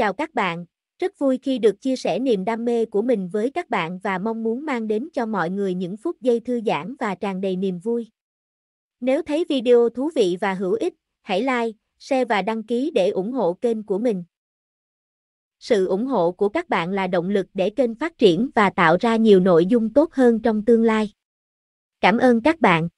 Chào các bạn, rất vui khi được chia sẻ niềm đam mê của mình với các bạn và mong muốn mang đến cho mọi người những phút giây thư giãn và tràn đầy niềm vui. Nếu thấy video thú vị và hữu ích, hãy like, share và đăng ký để ủng hộ kênh của mình. Sự ủng hộ của các bạn là động lực để kênh phát triển và tạo ra nhiều nội dung tốt hơn trong tương lai. Cảm ơn các bạn.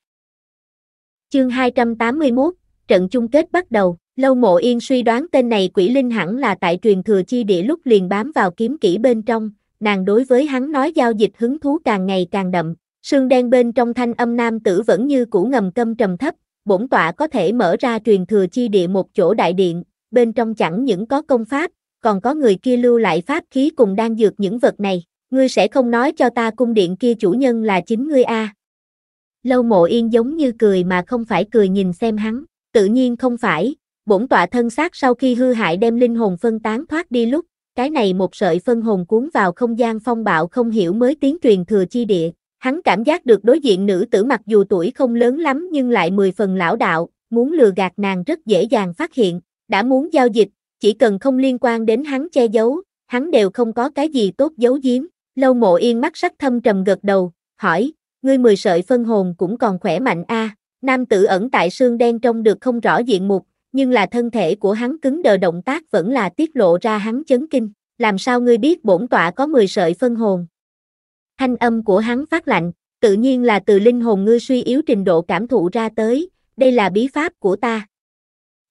Chương 281, trận chung kết bắt đầu. Lâu mộ yên suy đoán tên này quỷ linh hẳn là tại truyền thừa chi địa lúc liền bám vào kiếm kỹ bên trong, nàng đối với hắn nói giao dịch hứng thú càng ngày càng đậm, sương đen bên trong thanh âm nam tử vẫn như cũ ngầm câm trầm thấp, bổn tọa có thể mở ra truyền thừa chi địa một chỗ đại điện, bên trong chẳng những có công pháp, còn có người kia lưu lại pháp khí cùng đang dược những vật này, ngươi sẽ không nói cho ta cung điện kia chủ nhân là chính ngươi a. Lâu mộ yên giống như cười mà không phải cười nhìn xem hắn, tự nhiên không phải, bổn tọa thân xác sau khi hư hại đem linh hồn phân tán thoát đi lúc, cái này một sợi phân hồn cuốn vào không gian phong bạo không hiểu mới tiến truyền thừa chi địa. Hắn cảm giác được đối diện nữ tử mặc dù tuổi không lớn lắm nhưng lại mười phần lão đạo, muốn lừa gạt nàng rất dễ dàng phát hiện, đã muốn giao dịch, chỉ cần không liên quan đến hắn che giấu, hắn đều không có cái gì tốt giấu giếm. Lâu mộ yên mắt sắc thâm trầm gật đầu, hỏi, ngươi mười sợi phân hồn cũng còn khỏe mạnh a Nam tử ẩn tại xương đen trong được không rõ diện mục, nhưng là thân thể của hắn cứng đờ động tác vẫn là tiết lộ ra hắn chấn kinh, làm sao ngươi biết bổn tọa có 10 sợi phân hồn. Thanh âm của hắn phát lạnh, tự nhiên là từ linh hồn ngươi suy yếu trình độ cảm thụ ra tới, đây là bí pháp của ta.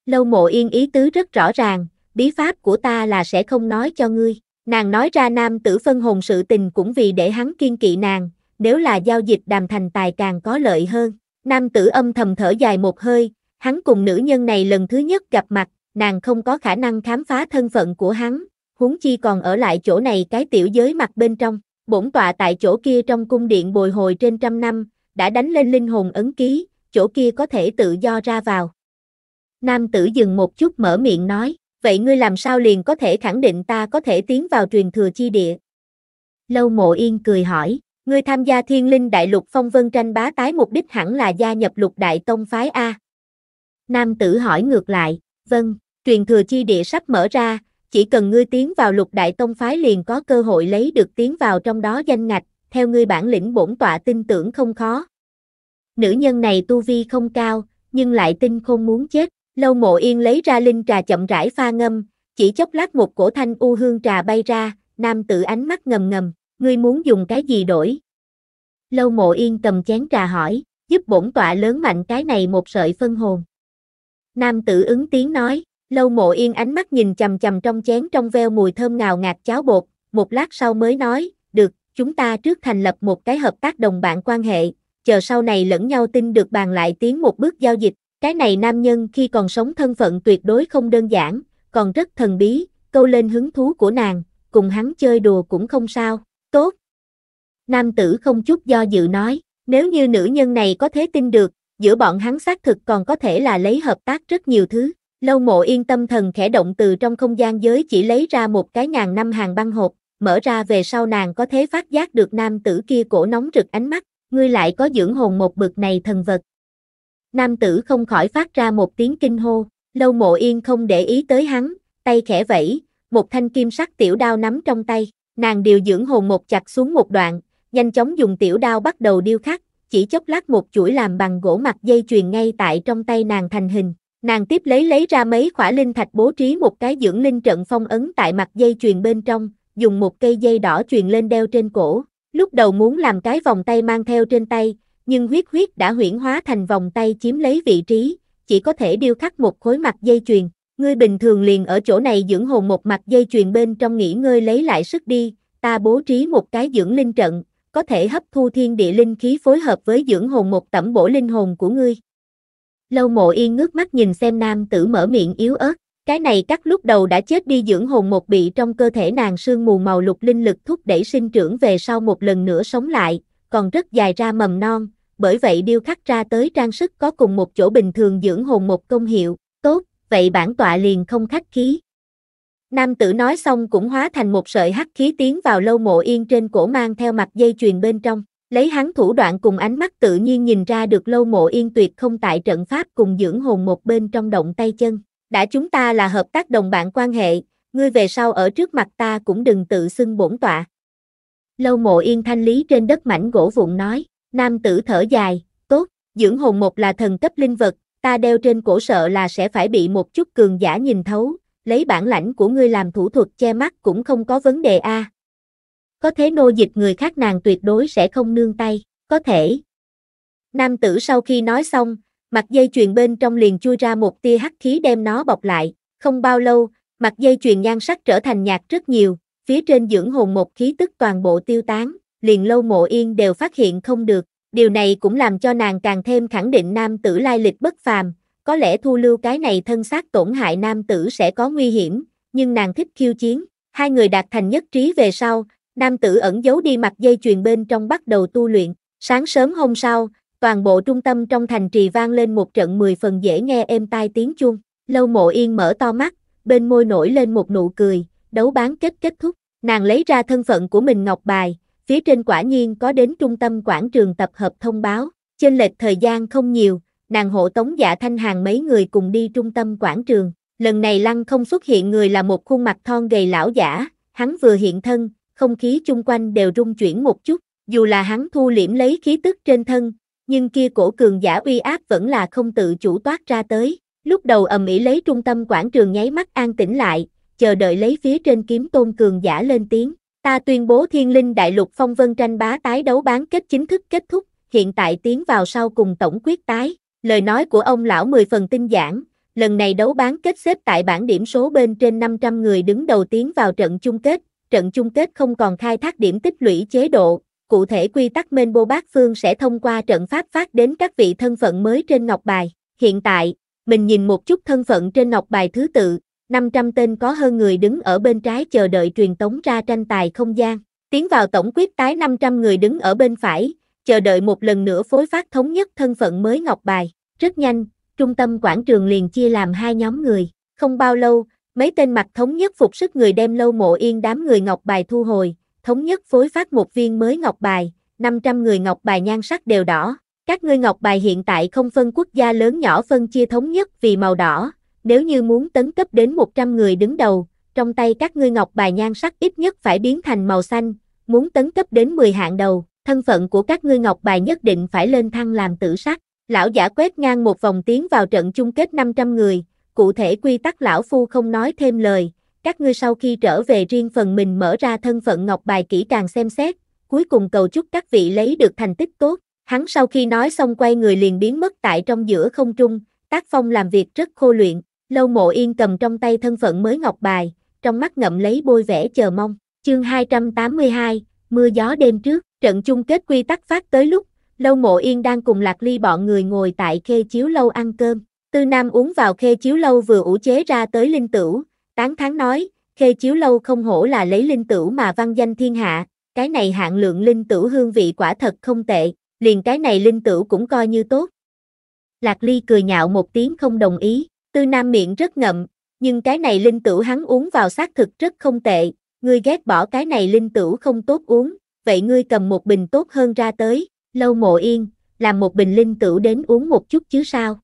Lâu mộ yên ý tứ rất rõ ràng, bí pháp của ta là sẽ không nói cho ngươi. Nàng nói ra nam tử phân hồn sự tình cũng vì để hắn kiên kỵ nàng, nếu là giao dịch đàm thành tài càng có lợi hơn. Nam tử âm thầm thở dài một hơi, Hắn cùng nữ nhân này lần thứ nhất gặp mặt, nàng không có khả năng khám phá thân phận của hắn, huống chi còn ở lại chỗ này cái tiểu giới mặt bên trong, bổn tọa tại chỗ kia trong cung điện bồi hồi trên trăm năm, đã đánh lên linh hồn ấn ký, chỗ kia có thể tự do ra vào. Nam tử dừng một chút mở miệng nói, vậy ngươi làm sao liền có thể khẳng định ta có thể tiến vào truyền thừa chi địa? Lâu mộ yên cười hỏi, ngươi tham gia thiên linh đại lục phong vân tranh bá tái mục đích hẳn là gia nhập lục đại tông phái A, Nam tử hỏi ngược lại, vâng, truyền thừa chi địa sắp mở ra, chỉ cần ngươi tiến vào lục đại tông phái liền có cơ hội lấy được tiến vào trong đó danh ngạch, theo ngươi bản lĩnh bổn tọa tin tưởng không khó. Nữ nhân này tu vi không cao, nhưng lại tin không muốn chết, lâu mộ yên lấy ra linh trà chậm rãi pha ngâm, chỉ chốc lát một cổ thanh u hương trà bay ra, nam tử ánh mắt ngầm ngầm, ngươi muốn dùng cái gì đổi? Lâu mộ yên cầm chén trà hỏi, giúp bổn tọa lớn mạnh cái này một sợi phân hồn. Nam tử ứng tiếng nói, lâu mộ yên ánh mắt nhìn chầm chầm trong chén trong veo mùi thơm ngào ngạt cháo bột, một lát sau mới nói, được, chúng ta trước thành lập một cái hợp tác đồng bạn quan hệ, chờ sau này lẫn nhau tin được bàn lại tiến một bước giao dịch, cái này nam nhân khi còn sống thân phận tuyệt đối không đơn giản, còn rất thần bí, câu lên hứng thú của nàng, cùng hắn chơi đùa cũng không sao, tốt. Nam tử không chút do dự nói, nếu như nữ nhân này có thế tin được, giữa bọn hắn xác thực còn có thể là lấy hợp tác rất nhiều thứ. Lâu mộ yên tâm thần khẽ động từ trong không gian giới chỉ lấy ra một cái ngàn năm hàng băng hộp, mở ra về sau nàng có thế phát giác được nam tử kia cổ nóng rực ánh mắt, ngươi lại có dưỡng hồn một bực này thần vật. Nam tử không khỏi phát ra một tiếng kinh hô, lâu mộ yên không để ý tới hắn, tay khẽ vẫy, một thanh kim sắc tiểu đao nắm trong tay, nàng điều dưỡng hồn một chặt xuống một đoạn, nhanh chóng dùng tiểu đao bắt đầu điêu khắc, chỉ chốc lát một chuỗi làm bằng gỗ mặt dây chuyền ngay tại trong tay nàng thành hình. Nàng tiếp lấy lấy ra mấy khỏa linh thạch bố trí một cái dưỡng linh trận phong ấn tại mặt dây chuyền bên trong, dùng một cây dây đỏ truyền lên đeo trên cổ. Lúc đầu muốn làm cái vòng tay mang theo trên tay, nhưng huyết huyết đã huyển hóa thành vòng tay chiếm lấy vị trí, chỉ có thể điêu khắc một khối mặt dây chuyền. Ngươi bình thường liền ở chỗ này dưỡng hồn một mặt dây chuyền bên trong nghỉ ngơi lấy lại sức đi, ta bố trí một cái dưỡng linh trận, có thể hấp thu thiên địa linh khí phối hợp với dưỡng hồn một tẩm bổ linh hồn của ngươi. Lâu mộ yên ngước mắt nhìn xem nam tử mở miệng yếu ớt, cái này các lúc đầu đã chết đi dưỡng hồn một bị trong cơ thể nàng sương mù màu lục linh lực thúc đẩy sinh trưởng về sau một lần nữa sống lại, còn rất dài ra mầm non, bởi vậy điêu khắc ra tới trang sức có cùng một chỗ bình thường dưỡng hồn một công hiệu, tốt, vậy bản tọa liền không khách khí. Nam tử nói xong cũng hóa thành một sợi hắc khí tiến vào lâu mộ yên trên cổ mang theo mặt dây chuyền bên trong. Lấy hắn thủ đoạn cùng ánh mắt tự nhiên nhìn ra được lâu mộ yên tuyệt không tại trận pháp cùng dưỡng hồn một bên trong động tay chân. Đã chúng ta là hợp tác đồng bạn quan hệ, ngươi về sau ở trước mặt ta cũng đừng tự xưng bổn tọa. Lâu mộ yên thanh lý trên đất mảnh gỗ vụn nói, nam tử thở dài, tốt, dưỡng hồn một là thần cấp linh vật, ta đeo trên cổ sợ là sẽ phải bị một chút cường giả nhìn thấu, lấy bản lãnh của ngươi làm thủ thuật che mắt cũng không có vấn đề a. Có thế nô dịch người khác nàng tuyệt đối sẽ không nương tay, có thể. Nam tử sau khi nói xong, mặt dây chuyền bên trong liền chui ra một tia hắc khí đem nó bọc lại, không bao lâu, mặt dây chuyền nhan sắc trở thành nhạt rất nhiều, phía trên dưỡng hồn một khí tức toàn bộ tiêu tán, liền lâu mộ yên đều phát hiện không được, điều này cũng làm cho nàng càng thêm khẳng định nam tử lai lịch bất phàm, có lẽ thu lưu cái này thân xác tổn hại nam tử sẽ có nguy hiểm, nhưng nàng thích khiêu chiến. Hai người đạt thành nhất trí về sau, nam tử ẩn giấu đi mặt dây chuyền bên trong bắt đầu tu luyện. Sáng sớm hôm sau, toàn bộ trung tâm trong thành trì vang lên một trận mười phần dễ nghe êm tai tiếng chuông. Lâu mộ yên mở to mắt, bên môi nổi lên một nụ cười, đấu bán kết kết thúc. Nàng lấy ra thân phận của mình ngọc bài, phía trên quả nhiên có đến trung tâm quảng trường tập hợp thông báo. Trên lệch thời gian không nhiều, nàng hộ tống dạ thanh hàng mấy người cùng đi trung tâm quảng trường. Lần này lăng không xuất hiện người là một khuôn mặt thon gầy lão giả, hắn vừa hiện thân, không khí chung quanh đều rung chuyển một chút, dù là hắn thu liễm lấy khí tức trên thân, nhưng kia cổ cường giả uy áp vẫn là không tự chủ toát ra tới. Lúc đầu ầm ĩ lấy trung tâm quảng trường nháy mắt an tĩnh lại, chờ đợi lấy phía trên kiếm tôn cường giả lên tiếng. Ta tuyên bố thiên linh đại lục phong vân tranh bá tái đấu bán kết chính thức kết thúc, hiện tại tiến vào sau cùng tổng quyết tái. Lời nói của ông lão 10 phần tinh giản, lần này đấu bán kết xếp tại bảng điểm số bên trên 500 người đứng đầu tiến vào trận chung kết, trận chung kết không còn khai thác điểm tích lũy chế độ, cụ thể quy tắc mênh bô bác phương sẽ thông qua trận pháp phát đến các vị thân phận mới trên ngọc bài. Hiện tại, mình nhìn một chút thân phận trên ngọc bài thứ tự, 500 tên có hơn người đứng ở bên trái chờ đợi truyền tống ra tranh tài không gian. Tiến vào tổng quyết tái 500 người đứng ở bên phải, chờ đợi một lần nữa phối phát thống nhất thân phận mới ngọc bài. Rất nhanh, trung tâm quảng trường liền chia làm hai nhóm người. Không bao lâu, mấy tên mặt thống nhất phục sức người đem lâu mộ yên đám người ngọc bài thu hồi, thống nhất phối phát một viên mới ngọc bài, 500 người ngọc bài nhan sắc đều đỏ. Các ngươi ngọc bài hiện tại không phân quốc gia lớn nhỏ phân chia thống nhất vì màu đỏ, nếu như muốn tấn cấp đến 100 người đứng đầu, trong tay các ngươi ngọc bài nhan sắc ít nhất phải biến thành màu xanh, muốn tấn cấp đến 10 hạng đầu, thân phận của các ngươi ngọc bài nhất định phải lên thăng làm tử sắc. Lão giả quét ngang một vòng tiến vào trận chung kết 500 người, cụ thể quy tắc lão phu không nói thêm lời, các ngươi sau khi trở về riêng phần mình mở ra thân phận ngọc bài kỹ càng xem xét, cuối cùng cầu chúc các vị lấy được thành tích tốt. Hắn sau khi nói xong quay người liền biến mất tại trong giữa không trung, tác phong làm việc rất khô luyện, lâu mộ yên cầm trong tay thân phận mới ngọc bài, trong mắt ngậm lấy bôi vẽ chờ mong. Chương 282, mưa gió đêm trước. Trận chung kết quy tắc phát tới lúc, Lâu Mộ Yên đang cùng Lạc Ly bọn người ngồi tại khê chiếu lâu ăn cơm. Tư Nam uống vào khê chiếu lâu vừa ủ chế ra tới linh tửu, tán thán nói, khê chiếu lâu không hổ là lấy linh tửu mà văn danh thiên hạ, cái này hạng lượng linh tửu hương vị quả thật không tệ, liền cái này linh tửu cũng coi như tốt. Lạc Ly cười nhạo một tiếng không đồng ý, Tư Nam miệng rất ngậm, nhưng cái này linh tửu hắn uống vào xác thực rất không tệ, người ghét bỏ cái này linh tửu không tốt uống, vậy ngươi cầm một bình tốt hơn ra tới, lâu mộ yên, làm một bình linh tửu đến uống một chút chứ sao.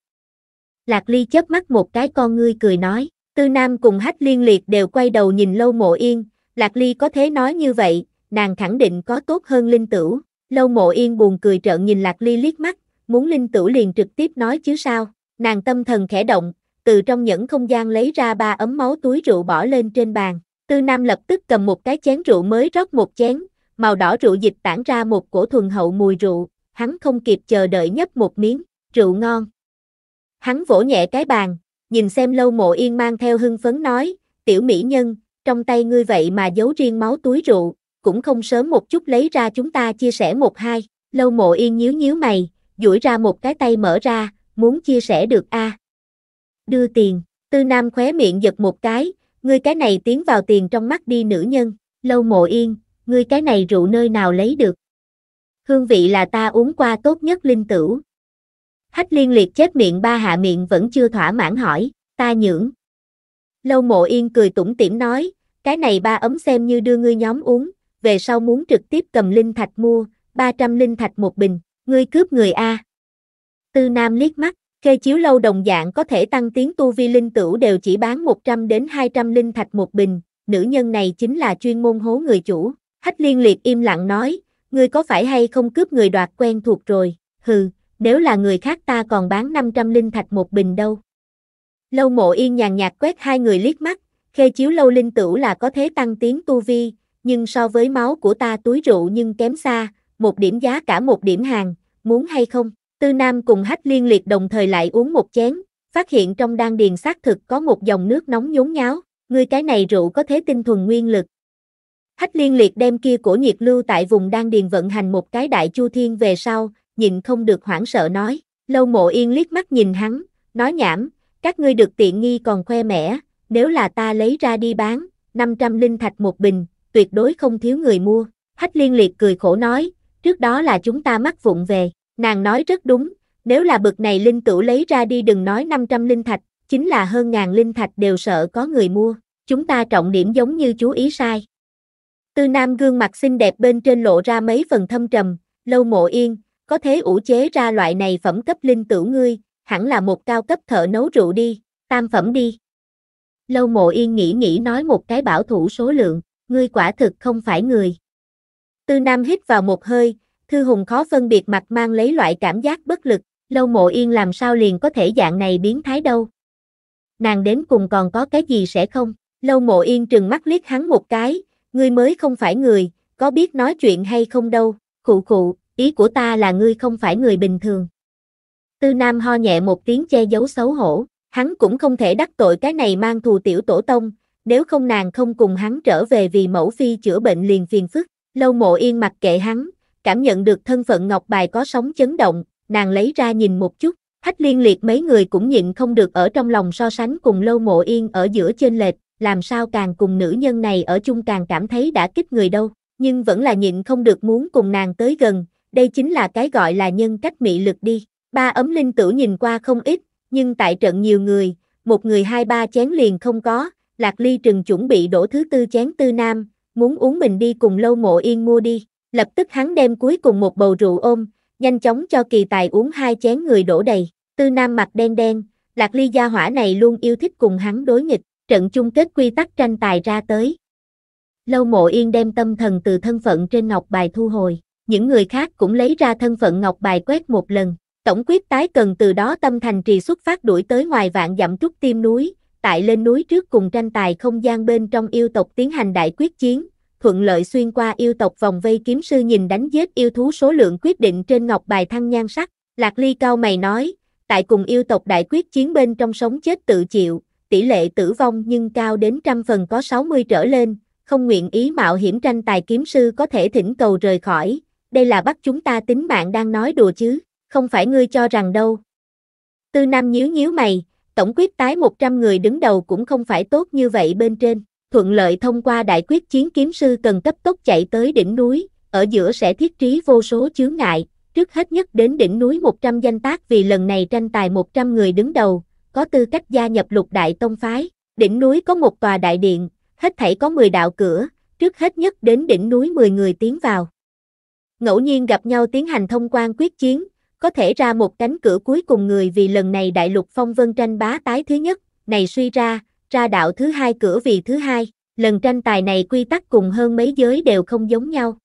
Lạc Ly chớp mắt một cái con ngươi cười nói, Tư Nam cùng Hách Liên Liệt đều quay đầu nhìn Lâu Mộ Yên, Lạc Ly có thế nói như vậy, nàng khẳng định có tốt hơn linh tửu. Lâu Mộ Yên buồn cười trợn nhìn Lạc Ly liếc mắt, muốn linh tửu liền trực tiếp nói chứ sao. Nàng tâm thần khẽ động, từ trong những không gian lấy ra ba ấm máu túi rượu bỏ lên trên bàn. Tư Nam lập tức cầm một cái chén rượu mới rót một chén, màu đỏ rượu dịch tản ra một cổ thuần hậu mùi rượu, hắn không kịp chờ đợi nhấp một miếng, rượu ngon. Hắn vỗ nhẹ cái bàn, nhìn xem lâu mộ yên mang theo hưng phấn nói, tiểu mỹ nhân, trong tay ngươi vậy mà giấu riêng máu túi rượu, cũng không sớm một chút lấy ra chúng ta chia sẻ một hai, lâu mộ yên nhíu nhíu mày, duỗi ra một cái tay mở ra, muốn chia sẻ được a à. Đưa tiền, tư nam khóe miệng giật một cái, ngươi cái này tiến vào tiền trong mắt đi nữ nhân, lâu mộ yên, ngươi cái này rượu nơi nào lấy được. Hương vị là ta uống qua tốt nhất linh tử. Hách liên liệt chết miệng ba hạ miệng vẫn chưa thỏa mãn hỏi, ta nhưỡng. Lâu mộ yên cười tủm tỉm nói, cái này ba ấm xem như đưa ngươi nhóm uống, về sau muốn trực tiếp cầm linh thạch mua, 300 linh thạch một bình, ngươi cướp người A. Tư Nam liếc mắt, kê chiếu lâu đồng dạng có thể tăng tiến tu vi linh tử đều chỉ bán 100 đến 200 linh thạch một bình, nữ nhân này chính là chuyên môn hố người chủ. Hách liên liệt im lặng nói, ngươi có phải hay không cướp người đoạt quen thuộc rồi, hừ, nếu là người khác ta còn bán 500 linh thạch một bình đâu. Lâu mộ yên nhàn nhạt quét hai người liếc mắt, khê chiếu lâu linh tử là có thế tăng tiến tu vi, nhưng so với máu của ta túi rượu nhưng kém xa, một điểm giá cả một điểm hàng, muốn hay không? Tư Nam cùng hách liên liệt đồng thời lại uống một chén, phát hiện trong đan điền xác thực có một dòng nước nóng nhốn nháo, ngươi cái này rượu có thế tinh thuần nguyên lực, Hách liên liệt đem kia của nhiệt lưu tại vùng đang điền vận hành một cái đại chu thiên về sau, nhìn không được hoảng sợ nói. Lâu mộ yên liếc mắt nhìn hắn, nói nhảm, các ngươi được tiện nghi còn khoe mẽ, nếu là ta lấy ra đi bán, 500 linh thạch một bình, tuyệt đối không thiếu người mua. Hách liên liệt cười khổ nói, trước đó là chúng ta mắc vụng về, nàng nói rất đúng, nếu là bực này linh tử lấy ra đi đừng nói 500 linh thạch, chính là hơn ngàn linh thạch đều sợ có người mua, chúng ta trọng điểm giống như chú ý sai. Tư Nam gương mặt xinh đẹp bên trên lộ ra mấy phần thâm trầm, lâu mộ yên, có thế ủ chế ra loại này phẩm cấp linh tử ngươi, hẳn là một cao cấp thợ nấu rượu đi, tam phẩm đi. Lâu mộ yên nghĩ nghĩ nói một cái bảo thủ số lượng, ngươi quả thực không phải người. Tư Nam hít vào một hơi, Thư Hùng khó phân biệt mặt mang lấy loại cảm giác bất lực, lâu mộ yên làm sao liền có thể dạng này biến thái đâu. Nàng đến cùng còn có cái gì sẽ không? Lâu mộ yên trừng mắt liếc hắn một cái, ngươi mới không phải người, có biết nói chuyện hay không đâu, khụ khụ, ý của ta là ngươi không phải người bình thường. Tư Nam ho nhẹ một tiếng che giấu xấu hổ, hắn cũng không thể đắc tội cái này mang thù tiểu tổ tông, nếu không nàng không cùng hắn trở về vì mẫu phi chữa bệnh liền phiền phức, lâu mộ yên mặc kệ hắn, cảm nhận được thân phận ngọc bài có sóng chấn động, nàng lấy ra nhìn một chút, hách liên liệt mấy người cũng nhịn không được ở trong lòng so sánh cùng lâu mộ yên ở giữa trên lệch, làm sao càng cùng nữ nhân này ở chung càng cảm thấy đã kích người đâu, nhưng vẫn là nhịn không được muốn cùng nàng tới gần, đây chính là cái gọi là nhân cách mị lực đi. Ba ấm linh tử nhìn qua không ít, nhưng tại trận nhiều người, một người hai ba chén liền không có, Lạc Ly trừng chuẩn bị đổ thứ tư chén tư nam, muốn uống mình đi cùng lâu mộ yên mua đi, lập tức hắn đem cuối cùng một bầu rượu ôm, nhanh chóng cho kỳ tài uống hai chén người đổ đầy, tư nam mặt đen đen, Lạc Ly gia hỏa này luôn yêu thích cùng hắn đối nghịch, trận chung kết quy tắc tranh tài ra tới. Lâu mộ yên đem tâm thần từ thân phận trên ngọc bài thu hồi, những người khác cũng lấy ra thân phận ngọc bài quét một lần, tổng quyết tái cần từ đó tâm thành trì xuất phát đuổi tới ngoài vạn dặm trúc tim núi, tại lên núi trước cùng tranh tài không gian bên trong yêu tộc tiến hành đại quyết chiến, thuận lợi xuyên qua yêu tộc vòng vây kiếm sư nhìn đánh giết yêu thú số lượng quyết định trên ngọc bài thăng nhan sắc, Lạc Ly cao mày nói, tại cùng yêu tộc đại quyết chiến bên trong sống chết tự chịu, tỷ lệ tử vong nhưng cao đến trăm phần có 60 trở lên, không nguyện ý mạo hiểm tranh tài kiếm sư có thể thỉnh cầu rời khỏi, đây là bắt chúng ta tính mạng đang nói đùa chứ, không phải ngươi cho rằng đâu. Tư Nam nhíu nhíu mày, tổng quyết tái 100 người đứng đầu cũng không phải tốt như vậy bên trên, thuận lợi thông qua đại quyết chiến kiếm sư cần cấp tốc chạy tới đỉnh núi, ở giữa sẽ thiết trí vô số chướng ngại, trước hết nhất đến đỉnh núi 100 danh tác vì lần này tranh tài 100 người đứng đầu, có tư cách gia nhập lục đại tông phái. Đỉnh núi có một tòa đại điện, hết thảy có 10 đạo cửa, trước hết nhất đến đỉnh núi 10 người tiến vào. Ngẫu nhiên gặp nhau tiến hành thông quan quyết chiến, có thể ra một cánh cửa cuối cùng người vì lần này đại lục phong vân tranh bá tái thứ nhất, này suy ra, ra đạo thứ hai cửa vì thứ hai, lần tranh tài này quy tắc cùng hơn mấy giới đều không giống nhau.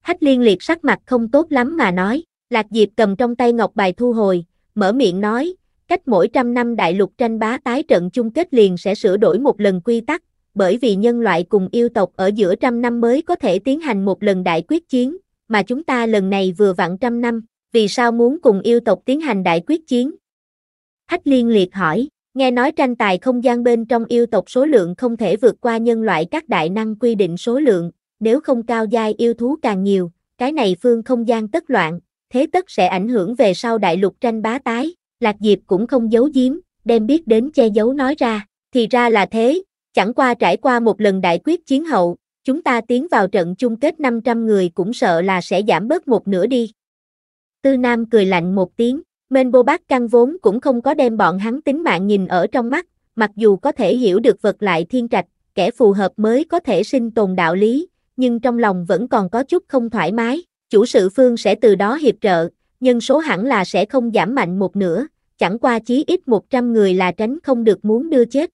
Hách liên liệt sắc mặt không tốt lắm mà nói, Lạc Diệp cầm trong tay ngọc bài thu hồi, mở miệng nói, Cách mỗi trăm năm đại lục tranh bá tái trận chung kết liền sẽ sửa đổi một lần quy tắc, bởi vì nhân loại cùng yêu tộc ở giữa trăm năm mới có thể tiến hành một lần đại quyết chiến, mà chúng ta lần này vừa vặn trăm năm, vì sao muốn cùng yêu tộc tiến hành đại quyết chiến? Hách liên liệt hỏi, nghe nói tranh tài không gian bên trong yêu tộc số lượng không thể vượt qua nhân loại các đại năng quy định số lượng, nếu không cao giai yêu thú càng nhiều, cái này phương không gian tất loạn, thế tất sẽ ảnh hưởng về sau đại lục tranh bá tái. Lạc Diệp cũng không giấu giếm, đem biết đến che giấu nói ra, thì ra là thế, chẳng qua trải qua một lần đại quyết chiến hậu, chúng ta tiến vào trận chung kết 500 người cũng sợ là sẽ giảm bớt một nửa đi. Tư Nam cười lạnh một tiếng, Mên Bô Bác Căng vốn cũng không có đem bọn hắn tính mạng nhìn ở trong mắt, mặc dù có thể hiểu được vật lại thiên trạch, kẻ phù hợp mới có thể sinh tồn đạo lý, nhưng trong lòng vẫn còn có chút không thoải mái, chủ sự phương sẽ từ đó hiệp trợ, nhân số hẳn là sẽ không giảm mạnh một nửa, chẳng qua chí ít 100 người là tránh không được muốn đưa chết.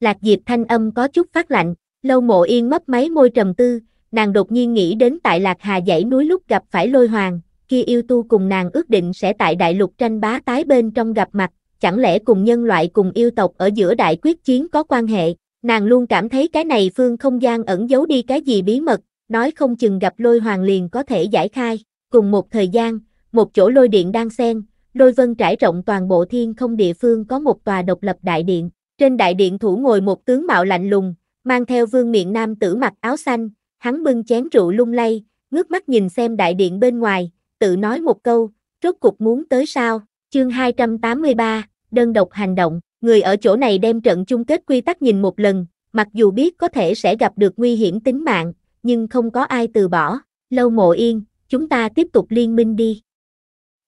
Lạc Diệp thanh âm có chút phát lạnh, lâu mộ yên mấp máy môi trầm tư, nàng đột nhiên nghĩ đến tại Lạc Hà dãy núi lúc gặp phải lôi hoàng, kia yêu tu cùng nàng ước định sẽ tại đại lục tranh bá tái bên trong gặp mặt, chẳng lẽ cùng nhân loại cùng yêu tộc ở giữa đại quyết chiến có quan hệ, nàng luôn cảm thấy cái này phương không gian ẩn giấu đi cái gì bí mật, nói không chừng gặp lôi hoàng liền có thể giải khai, cùng một thời gian, một chỗ lôi điện đang xen, lôi vân trải rộng toàn bộ thiên không địa phương có một tòa độc lập đại điện. Trên đại điện thủ ngồi một tướng mạo lạnh lùng, mang theo vương miệng nam tử mặc áo xanh, hắn bưng chén rượu lung lay, ngước mắt nhìn xem đại điện bên ngoài, tự nói một câu, rốt cục muốn tới sao, chương 283, đơn độc hành động, người ở chỗ này đem trận chung kết quy tắc nhìn một lần, mặc dù biết có thể sẽ gặp được nguy hiểm tính mạng, nhưng không có ai từ bỏ, lâu mộ yên, chúng ta tiếp tục liên minh đi,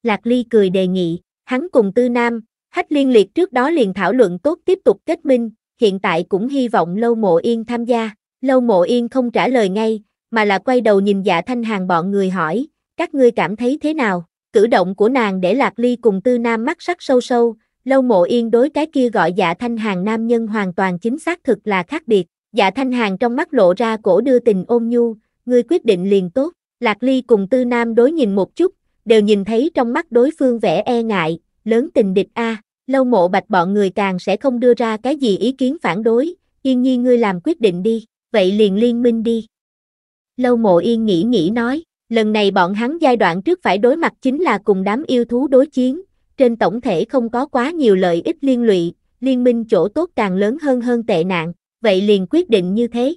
Lạc Ly cười đề nghị, hắn cùng Tư Nam, Hách Liên Liệt trước đó liền thảo luận tốt tiếp tục kết minh, hiện tại cũng hy vọng Lâu Mộ Yên tham gia. Lâu Mộ Yên không trả lời ngay, mà là quay đầu nhìn dạ thanh hàng bọn người hỏi, các ngươi cảm thấy thế nào? Cử động của nàng để Lạc Ly cùng Tư Nam mắt sắc sâu sâu, Lâu Mộ Yên đối cái kia gọi dạ thanh hàng nam nhân hoàn toàn chính xác thực là khác biệt. Dạ thanh hàng trong mắt lộ ra cổ đưa tình ôn nhu, ngươi quyết định liền tốt. Lạc Ly cùng Tư Nam đối nhìn một chút, đều nhìn thấy trong mắt đối phương vẻ e ngại, lớn tình địch a, lâu mộ bạch bọn người càng sẽ không đưa ra cái gì ý kiến phản đối, yên nhi ngươi làm quyết định đi, vậy liền liên minh đi. Lâu mộ yên nghĩ nghĩ nói, lần này bọn hắn giai đoạn trước phải đối mặt chính là cùng đám yêu thú đối chiến, trên tổng thể không có quá nhiều lợi ích liên lụy, liên minh chỗ tốt càng lớn hơn hơn tệ nạn, vậy liền quyết định như thế.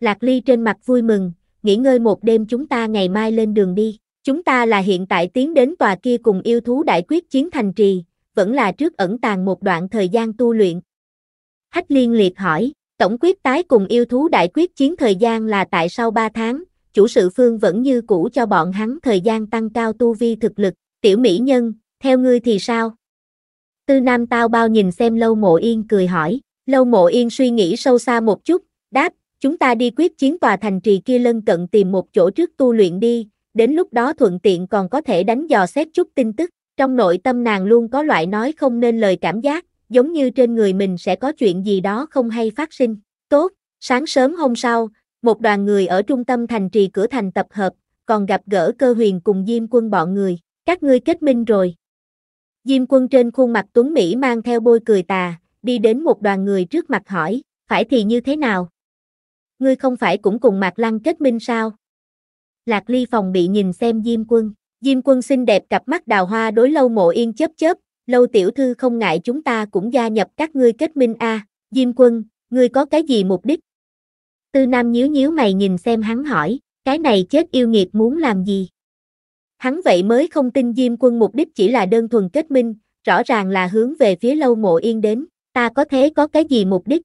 Lạc Ly trên mặt vui mừng, nghỉ ngơi một đêm chúng ta ngày mai lên đường đi. Chúng ta là hiện tại tiến đến tòa kia cùng yêu thú đại quyết chiến thành trì, vẫn là trước ẩn tàng một đoạn thời gian tu luyện. Hách liên liệt hỏi, tổng quyết tái cùng yêu thú đại quyết chiến thời gian là tại sau 3 tháng, chủ sự phương vẫn như cũ cho bọn hắn thời gian tăng cao tu vi thực lực, tiểu mỹ nhân, theo ngươi thì sao? Tư Nam Tao bao nhìn xem Lâu Mộ Yên cười hỏi, Lâu Mộ Yên suy nghĩ sâu xa một chút, đáp, chúng ta đi quyết chiến tòa thành trì kia lân cận tìm một chỗ trước tu luyện đi, đến lúc đó thuận tiện còn có thể đánh dò xét chút tin tức, trong nội tâm nàng luôn có loại nói không nên lời cảm giác, giống như trên người mình sẽ có chuyện gì đó không hay phát sinh. Tốt, sáng sớm hôm sau, một đoàn người ở trung tâm thành trì cửa thành tập hợp, còn gặp gỡ cơ huyền cùng Diêm quân bọn người, các ngươi kết minh rồi. Diêm quân trên khuôn mặt Tuấn Mỹ mang theo bôi cười tà, đi đến một đoàn người trước mặt hỏi, phải thì như thế nào? Ngươi không phải cũng cùng Mạc Lăng kết minh sao? Lạc Ly phòng bị nhìn xem Diêm Quân. Diêm Quân xinh đẹp cặp mắt đào hoa đối Lâu Mộ Yên chớp chớp, Lâu tiểu thư không ngại chúng ta cũng gia nhập các ngươi kết minh a. À. Diêm Quân, ngươi có cái gì mục đích? Tư Nam nhíu nhíu mày nhìn xem hắn hỏi, cái này chết yêu nghiệt muốn làm gì? Hắn vậy mới không tin Diêm Quân mục đích chỉ là đơn thuần kết minh, rõ ràng là hướng về phía Lâu Mộ Yên đến, ta có thế có cái gì mục đích?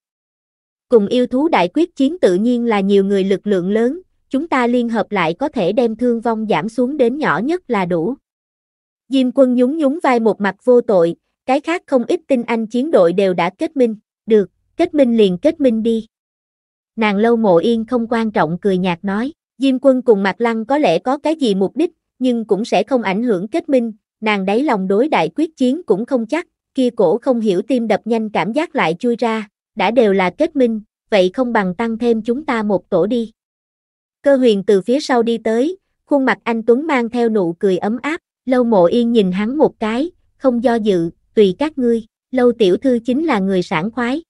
Cùng yêu thú đại quyết chiến tự nhiên là nhiều người lực lượng lớn, chúng ta liên hợp lại có thể đem thương vong giảm xuống đến nhỏ nhất là đủ. Diêm quân nhún nhún vai một mặt vô tội, cái khác không ít tin anh chiến đội đều đã kết minh, được, kết minh liền kết minh đi. Nàng lâu mộ yên không quan trọng cười nhạt nói, Diêm quân cùng mặt Lăng có lẽ có cái gì mục đích, nhưng cũng sẽ không ảnh hưởng kết minh, nàng đáy lòng đối đại quyết chiến cũng không chắc, kia cổ không hiểu tim đập nhanh cảm giác lại chui ra, đã đều là kết minh, vậy không bằng tăng thêm chúng ta một tổ đi. Cơ huyền từ phía sau đi tới, khuôn mặt anh Tuấn mang theo nụ cười ấm áp, lâu mộ yên nhìn hắn một cái, không do dự, tùy các ngươi, lâu tiểu thư chính là người sảng khoái.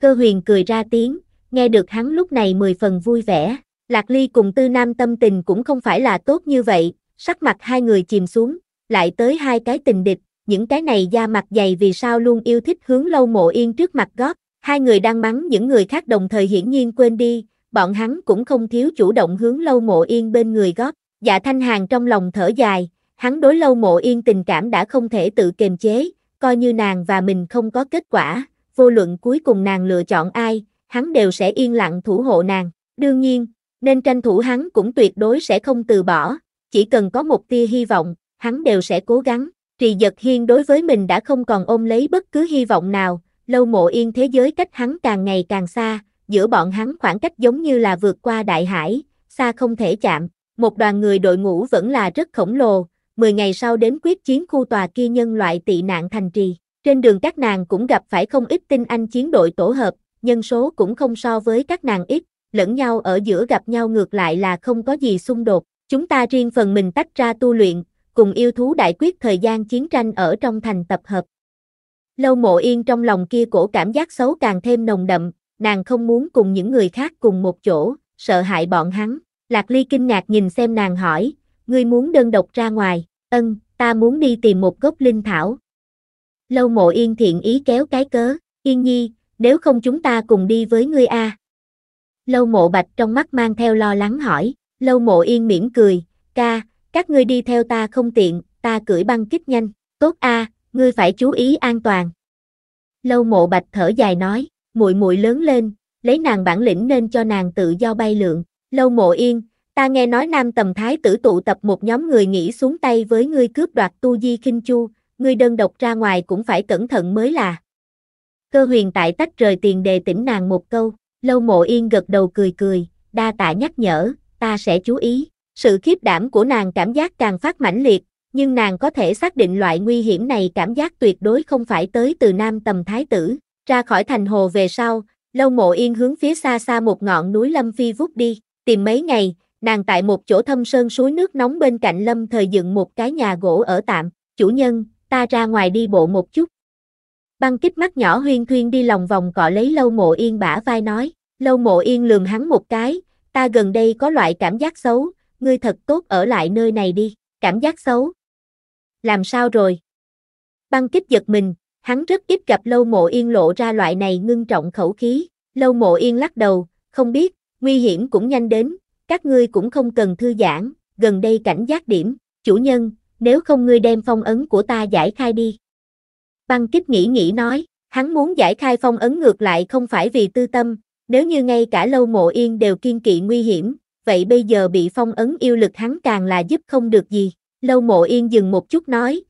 Cơ huyền cười ra tiếng, nghe được hắn lúc này mười phần vui vẻ, lạc ly cùng tư nam tâm tình cũng không phải là tốt như vậy, sắc mặt hai người chìm xuống, lại tới hai cái tình địch, những cái này da mặt dày vì sao luôn yêu thích hướng lâu mộ yên trước mặt gót, hai người đang mắng những người khác đồng thời hiển nhiên quên đi, bọn hắn cũng không thiếu chủ động hướng lâu mộ yên bên người góp. Dạ thanh hàng trong lòng thở dài, hắn đối lâu mộ yên tình cảm đã không thể tự kiềm chế, coi như nàng và mình không có kết quả, vô luận cuối cùng nàng lựa chọn ai, hắn đều sẽ yên lặng thủ hộ nàng. Đương nhiên, nên tranh thủ hắn cũng tuyệt đối sẽ không từ bỏ, chỉ cần có một tia hy vọng, hắn đều sẽ cố gắng. Trì giật hiên đối với mình đã không còn ôm lấy bất cứ hy vọng nào, lâu mộ yên thế giới cách hắn càng ngày càng xa, giữa bọn hắn khoảng cách giống như là vượt qua đại hải, xa không thể chạm. Một đoàn người đội ngũ vẫn là rất khổng lồ, 10 ngày sau đến quyết chiến khu tòa kia nhân loại tị nạn thành trì. Trên đường các nàng cũng gặp phải không ít tinh anh chiến đội tổ hợp, nhân số cũng không so với các nàng ít, lẫn nhau ở giữa gặp nhau ngược lại là không có gì xung đột. Chúng ta riêng phần mình tách ra tu luyện, cùng yêu thú đại quyết thời gian chiến tranh ở trong thành tập hợp. Lâu mộ yên trong lòng kia cổ cảm giác xấu càng thêm nồng đậm, nàng không muốn cùng những người khác cùng một chỗ, sợ hại bọn hắn. Lạc Ly kinh ngạc nhìn xem nàng hỏi, ngươi muốn đơn độc ra ngoài, ân, ta muốn đi tìm một gốc linh thảo. Lâu mộ yên thiện ý kéo cái cớ, yên nhi, nếu không chúng ta cùng đi với ngươi a. À. Lâu mộ bạch trong mắt mang theo lo lắng hỏi, lâu mộ yên mỉm cười, ca, các ngươi đi theo ta không tiện, ta cưỡi băng kích nhanh, tốt a, à, ngươi phải chú ý an toàn. Lâu mộ bạch thở dài nói, muội muội lớn lên, lấy nàng bản lĩnh nên cho nàng tự do bay lượn. Lâu Mộ Yên, ta nghe nói Nam Tầm Thái tử tụ tập một nhóm người nghĩ xuống tay với ngươi cướp đoạt Tu Di Kinh Chu, ngươi đơn độc ra ngoài cũng phải cẩn thận mới là. Cơ huyền tại tách rời tiền đề tỉnh nàng một câu, Lâu Mộ Yên gật đầu cười cười, đa tạ nhắc nhở, ta sẽ chú ý. Sự khiếp đảm của nàng cảm giác càng phát mãnh liệt, nhưng nàng có thể xác định loại nguy hiểm này cảm giác tuyệt đối không phải tới từ nam tầm thái tử, ra khỏi thành hồ về sau, Lâu Mộ Yên hướng phía xa xa một ngọn núi Lâm Phi vút đi, tìm mấy ngày, nàng tại một chỗ thâm sơn suối nước nóng bên cạnh Lâm thời dựng một cái nhà gỗ ở tạm, chủ nhân, ta ra ngoài đi bộ một chút. Băng kích mắt nhỏ huyên thuyên đi lòng vòng cọ lấy Lâu Mộ Yên bả vai nói, Lâu Mộ Yên lường hắn một cái, ta gần đây có loại cảm giác xấu, ngươi thật tốt ở lại nơi này đi, cảm giác xấu. Làm sao rồi? Băng kích giật mình, Hắn rất ít gặp Lâu Mộ Yên lộ ra loại này ngưng trọng khẩu khí, Lâu Mộ Yên lắc đầu, không biết, nguy hiểm cũng nhanh đến, các ngươi cũng không cần thư giãn, gần đây cảnh giác điểm, chủ nhân, nếu không ngươi đem phong ấn của ta giải khai đi. Băng kích nghĩ nghĩ nói, hắn muốn giải khai phong ấn ngược lại không phải vì tư tâm, nếu như ngay cả lâu mộ yên đều kiên kỵ nguy hiểm, vậy bây giờ bị phong ấn yêu lực hắn càng là giúp không được gì. Lâu mộ yên dừng một chút nói,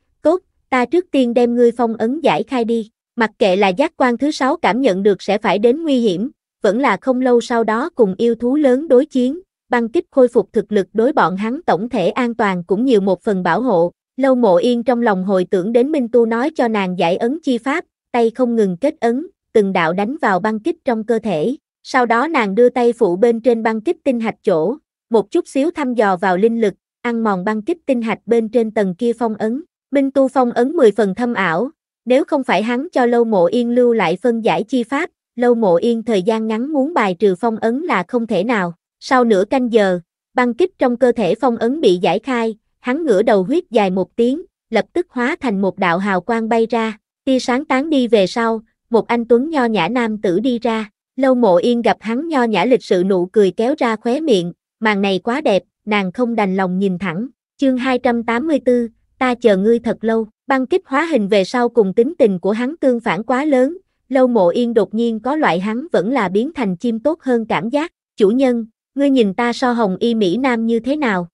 ta trước tiên đem ngươi phong ấn giải khai đi. Mặc kệ là giác quan thứ sáu cảm nhận được sẽ phải đến nguy hiểm, vẫn là không lâu sau đó cùng yêu thú lớn đối chiến, băng kích khôi phục thực lực đối bọn hắn tổng thể an toàn cũng nhiều một phần bảo hộ. Lâu mộ yên trong lòng hồi tưởng đến Minh Tu nói cho nàng giải ấn chi pháp, tay không ngừng kết ấn, từng đạo đánh vào băng kích trong cơ thể. Sau đó nàng đưa tay phụ bên trên băng kích tinh hạch chỗ, một chút xíu thăm dò vào linh lực, ăn mòn băng kích tinh hạch bên trên tầng kia phong ấn. Minh Tu Phong ấn 10 phần thâm ảo, nếu không phải hắn cho Lâu Mộ Yên lưu lại phân giải chi pháp, Lâu Mộ Yên thời gian ngắn muốn bài trừ phong ấn là không thể nào. Sau nửa canh giờ, băng kích trong cơ thể phong ấn bị giải khai, hắn ngửa đầu huyết dài một tiếng, lập tức hóa thành một đạo hào quang bay ra, tia sáng tán đi về sau, một anh tuấn nho nhã nam tử đi ra, Lâu Mộ Yên gặp hắn nho nhã lịch sự nụ cười kéo ra khóe miệng, màn này quá đẹp, nàng không đành lòng nhìn thẳng. Chương 284, ta chờ ngươi thật lâu, băng kích hóa hình về sau cùng tính tình của hắn tương phản quá lớn, lâu mộ yên đột nhiên có loại hắn vẫn là biến thành chim tốt hơn cảm giác, chủ nhân, ngươi nhìn ta so hồng y Mỹ Nam như thế nào?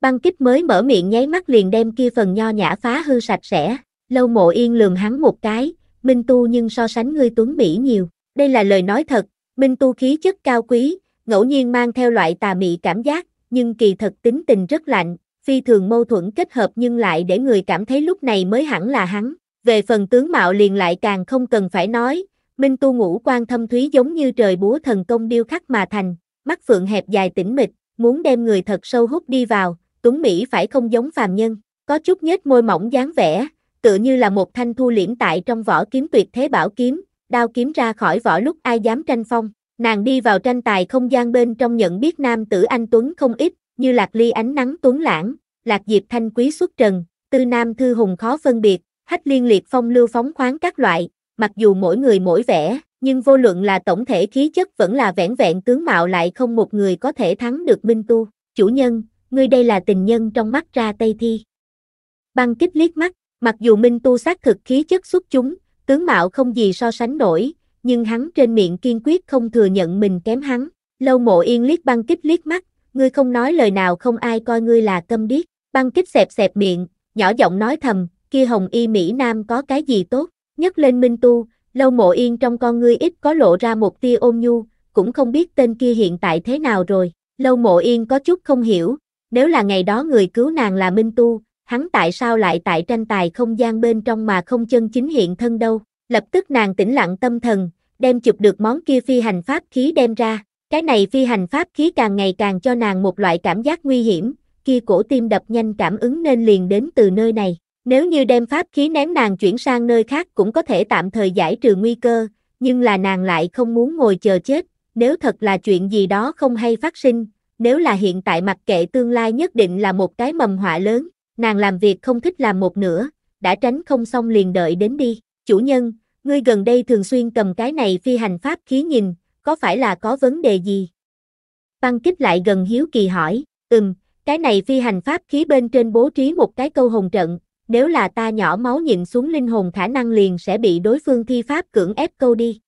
Băng kích mới mở miệng nháy mắt liền đem kia phần nho nhã phá hư sạch sẽ, lâu mộ yên lườm hắn một cái, minh tu nhưng so sánh ngươi tuấn Mỹ nhiều, đây là lời nói thật, minh tu khí chất cao quý, ngẫu nhiên mang theo loại tà mị cảm giác, nhưng kỳ thật tính tình rất lạnh, phi thường mâu thuẫn kết hợp nhưng lại để người cảm thấy lúc này mới hẳn là hắn. Về phần tướng mạo liền lại càng không cần phải nói, Minh Tu ngũ quan thâm thúy giống như trời búa thần công điêu khắc mà thành, mắt phượng hẹp dài tĩnh mịch, muốn đem người thật sâu hút đi vào, Tuấn Mỹ phải không giống phàm nhân, có chút nhếch môi mỏng dáng vẻ, tựa như là một thanh thu liễm tại trong vỏ kiếm tuyệt thế bảo kiếm, đao kiếm ra khỏi vỏ lúc ai dám tranh phong. Nàng đi vào tranh tài không gian bên trong nhận biết nam tử anh Tuấn không ít, như lạc ly ánh nắng tuấn lãng, lạc diệp thanh quý xuất trần, tư nam thư hùng khó phân biệt, hách liên liệt phong lưu phóng khoáng các loại, mặc dù mỗi người mỗi vẻ, nhưng vô luận là tổng thể khí chất vẫn là vẻn vẹn tướng mạo lại không một người có thể thắng được Minh Tu. Chủ nhân, ngươi đây là tình nhân trong mắt ra Tây Thi. Băng kích liếc mắt, mặc dù Minh Tu xác thực khí chất xuất chúng, tướng mạo không gì so sánh nổi, nhưng hắn trên miệng kiên quyết không thừa nhận mình kém hắn. Lâu mộ yên liếc băng kích liếc mắt, ngươi không nói lời nào không ai coi ngươi là câm điếc, băng kích xẹp xẹp miệng, nhỏ giọng nói thầm, kia hồng y Mỹ Nam có cái gì tốt, nhấc lên minh tu, lâu mộ yên trong con ngươi ít có lộ ra một tia ôn nhu, cũng không biết tên kia hiện tại thế nào rồi, lâu mộ yên có chút không hiểu, nếu là ngày đó người cứu nàng là minh tu, hắn tại sao lại tại tranh tài không gian bên trong mà không chân chính hiện thân đâu, lập tức nàng tĩnh lặng tâm thần, đem chụp được món kia phi hành pháp khí đem ra, cái này phi hành pháp khí càng ngày càng cho nàng một loại cảm giác nguy hiểm, kia cổ tim đập nhanh cảm ứng nên liền đến từ nơi này. Nếu như đem pháp khí ném nàng chuyển sang nơi khác cũng có thể tạm thời giải trừ nguy cơ, nhưng là nàng lại không muốn ngồi chờ chết, nếu thật là chuyện gì đó không hay phát sinh, nếu là hiện tại mặc kệ tương lai nhất định là một cái mầm họa lớn, nàng làm việc không thích làm một nửa, đã tránh không xong liền đợi đến đi. Chủ nhân, ngươi gần đây thường xuyên cầm cái này phi hành pháp khí nhìn, có phải là có vấn đề gì? Băng kích lại gần hiếu kỳ hỏi, ừm, cái này phi hành pháp khí bên trên bố trí một cái câu hồn trận, nếu là ta nhỏ máu nhịn xuống linh hồn khả năng liền sẽ bị đối phương thi pháp cưỡng ép câu đi.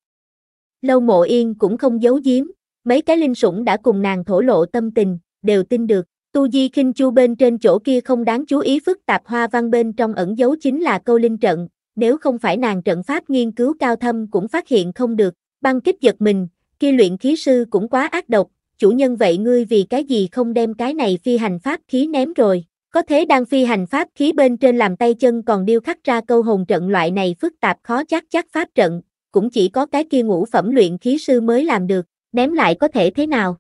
Lâu mộ yên cũng không giấu giếm, mấy cái linh sủng đã cùng nàng thổ lộ tâm tình, đều tin được. Tu Di khinh Chu bên trên chỗ kia không đáng chú ý phức tạp hoa văn bên trong ẩn dấu chính là câu linh trận, nếu không phải nàng trận pháp nghiên cứu cao thâm cũng phát hiện không được. Băng kích giật mình, kia luyện khí sư cũng quá ác độc, chủ nhân vậy ngươi vì cái gì không đem cái này phi hành pháp khí ném rồi, có thế đang phi hành pháp khí bên trên làm tay chân còn điêu khắc ra câu hồn trận loại này phức tạp khó chắc chắc pháp trận, cũng chỉ có cái kia ngũ phẩm luyện khí sư mới làm được, ném lại có thể thế nào.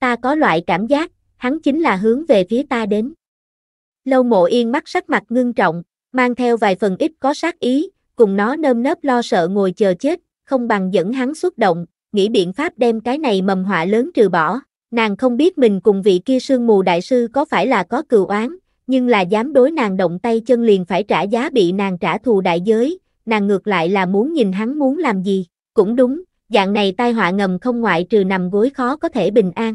Ta có loại cảm giác, hắn chính là hướng về phía ta đến. Lâu mộ yên mắt sắc mặt ngưng trọng, mang theo vài phần ít có sát ý, cùng nó nơm nớp lo sợ ngồi chờ chết, không bằng dẫn hắn xuất động, nghĩ biện pháp đem cái này mầm họa lớn trừ bỏ. Nàng không biết mình cùng vị kia sương mù đại sư có phải là có cừu oán, nhưng là dám đối nàng động tay chân liền phải trả giá bị nàng trả thù đại giới, nàng ngược lại là muốn nhìn hắn muốn làm gì, cũng đúng, dạng này tai họa ngầm không ngoại trừ nằm gối khó có thể bình an.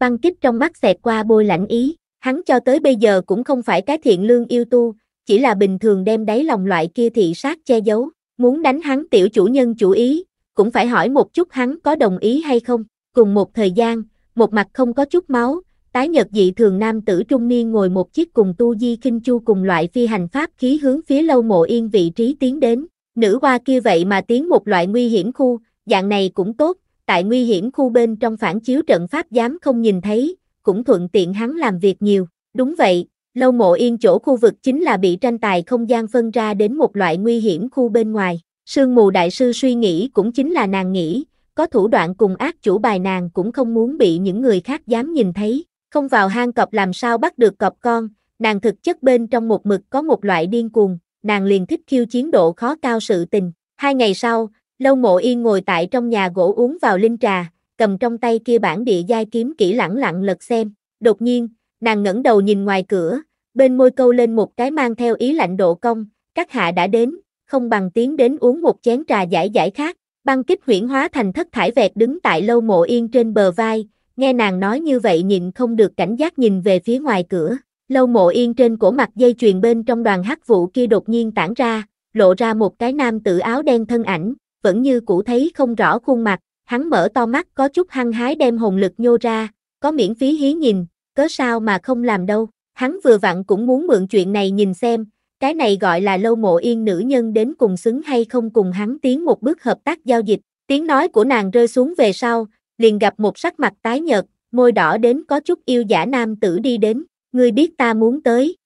Văn kích trong mắt xẹt qua bôi lãnh ý, hắn cho tới bây giờ cũng không phải cái thiện lương yêu tu, chỉ là bình thường đem đáy lòng loại kia thị sát che giấu, muốn đánh hắn tiểu chủ nhân chủ ý, cũng phải hỏi một chút hắn có đồng ý hay không. Cùng một thời gian, một mặt không có chút máu, tái nhật dị thường nam tử trung niên ngồi một chiếc cùng tu di kinh chu cùng loại phi hành pháp khí hướng phía lâu mộ yên vị trí tiến đến. Nữ hoa kia vậy mà tiến một loại nguy hiểm khu, dạng này cũng tốt, tại nguy hiểm khu bên trong phản chiếu trận pháp dám không nhìn thấy, cũng thuận tiện hắn làm việc nhiều. Đúng vậy, lâu mộ yên chỗ khu vực chính là bị tranh tài không gian phân ra đến một loại nguy hiểm khu bên ngoài. Sương mù đại sư suy nghĩ cũng chính là nàng nghĩ, có thủ đoạn cùng ác chủ bài nàng cũng không muốn bị những người khác dám nhìn thấy, không vào hang cọp làm sao bắt được cọp con, nàng thực chất bên trong một mực có một loại điên cuồng, nàng liền thích khiêu chiến độ khó cao sự tình. Hai ngày sau, Lâu Mộ Yên ngồi tại trong nhà gỗ uống vào linh trà, cầm trong tay kia bản địa giai kiếm kỹ lẳng lặng lật xem, đột nhiên, nàng ngẩng đầu nhìn ngoài cửa, bên môi câu lên một cái mang theo ý lạnh độ công các hạ đã đến, không bằng tiến đến uống một chén trà giải giải khác. Băng kích huyển hóa thành thất thải vẹt đứng tại lâu mộ yên trên bờ vai, nghe nàng nói như vậy nhịn không được cảnh giác nhìn về phía ngoài cửa. Lâu mộ yên trên cổ mặt dây chuyền bên trong đoàn hắc vụ kia đột nhiên tản ra, lộ ra một cái nam tử áo đen thân ảnh, vẫn như cũ thấy không rõ khuôn mặt, hắn mở to mắt có chút hăng hái đem hồn lực nhô ra, có miễn phí hí nhìn, cớ sao mà không làm đâu, hắn vừa vặn cũng muốn mượn chuyện này nhìn xem, cái này gọi là lâu mộ yên nữ nhân đến cùng xứng hay không cùng hắn tiến một bước hợp tác giao dịch. Tiếng nói của nàng rơi xuống về sau, liền gặp một sắc mặt tái nhợt, môi đỏ đến có chút yêu giả nam tử đi đến, ngươi biết ta muốn tới.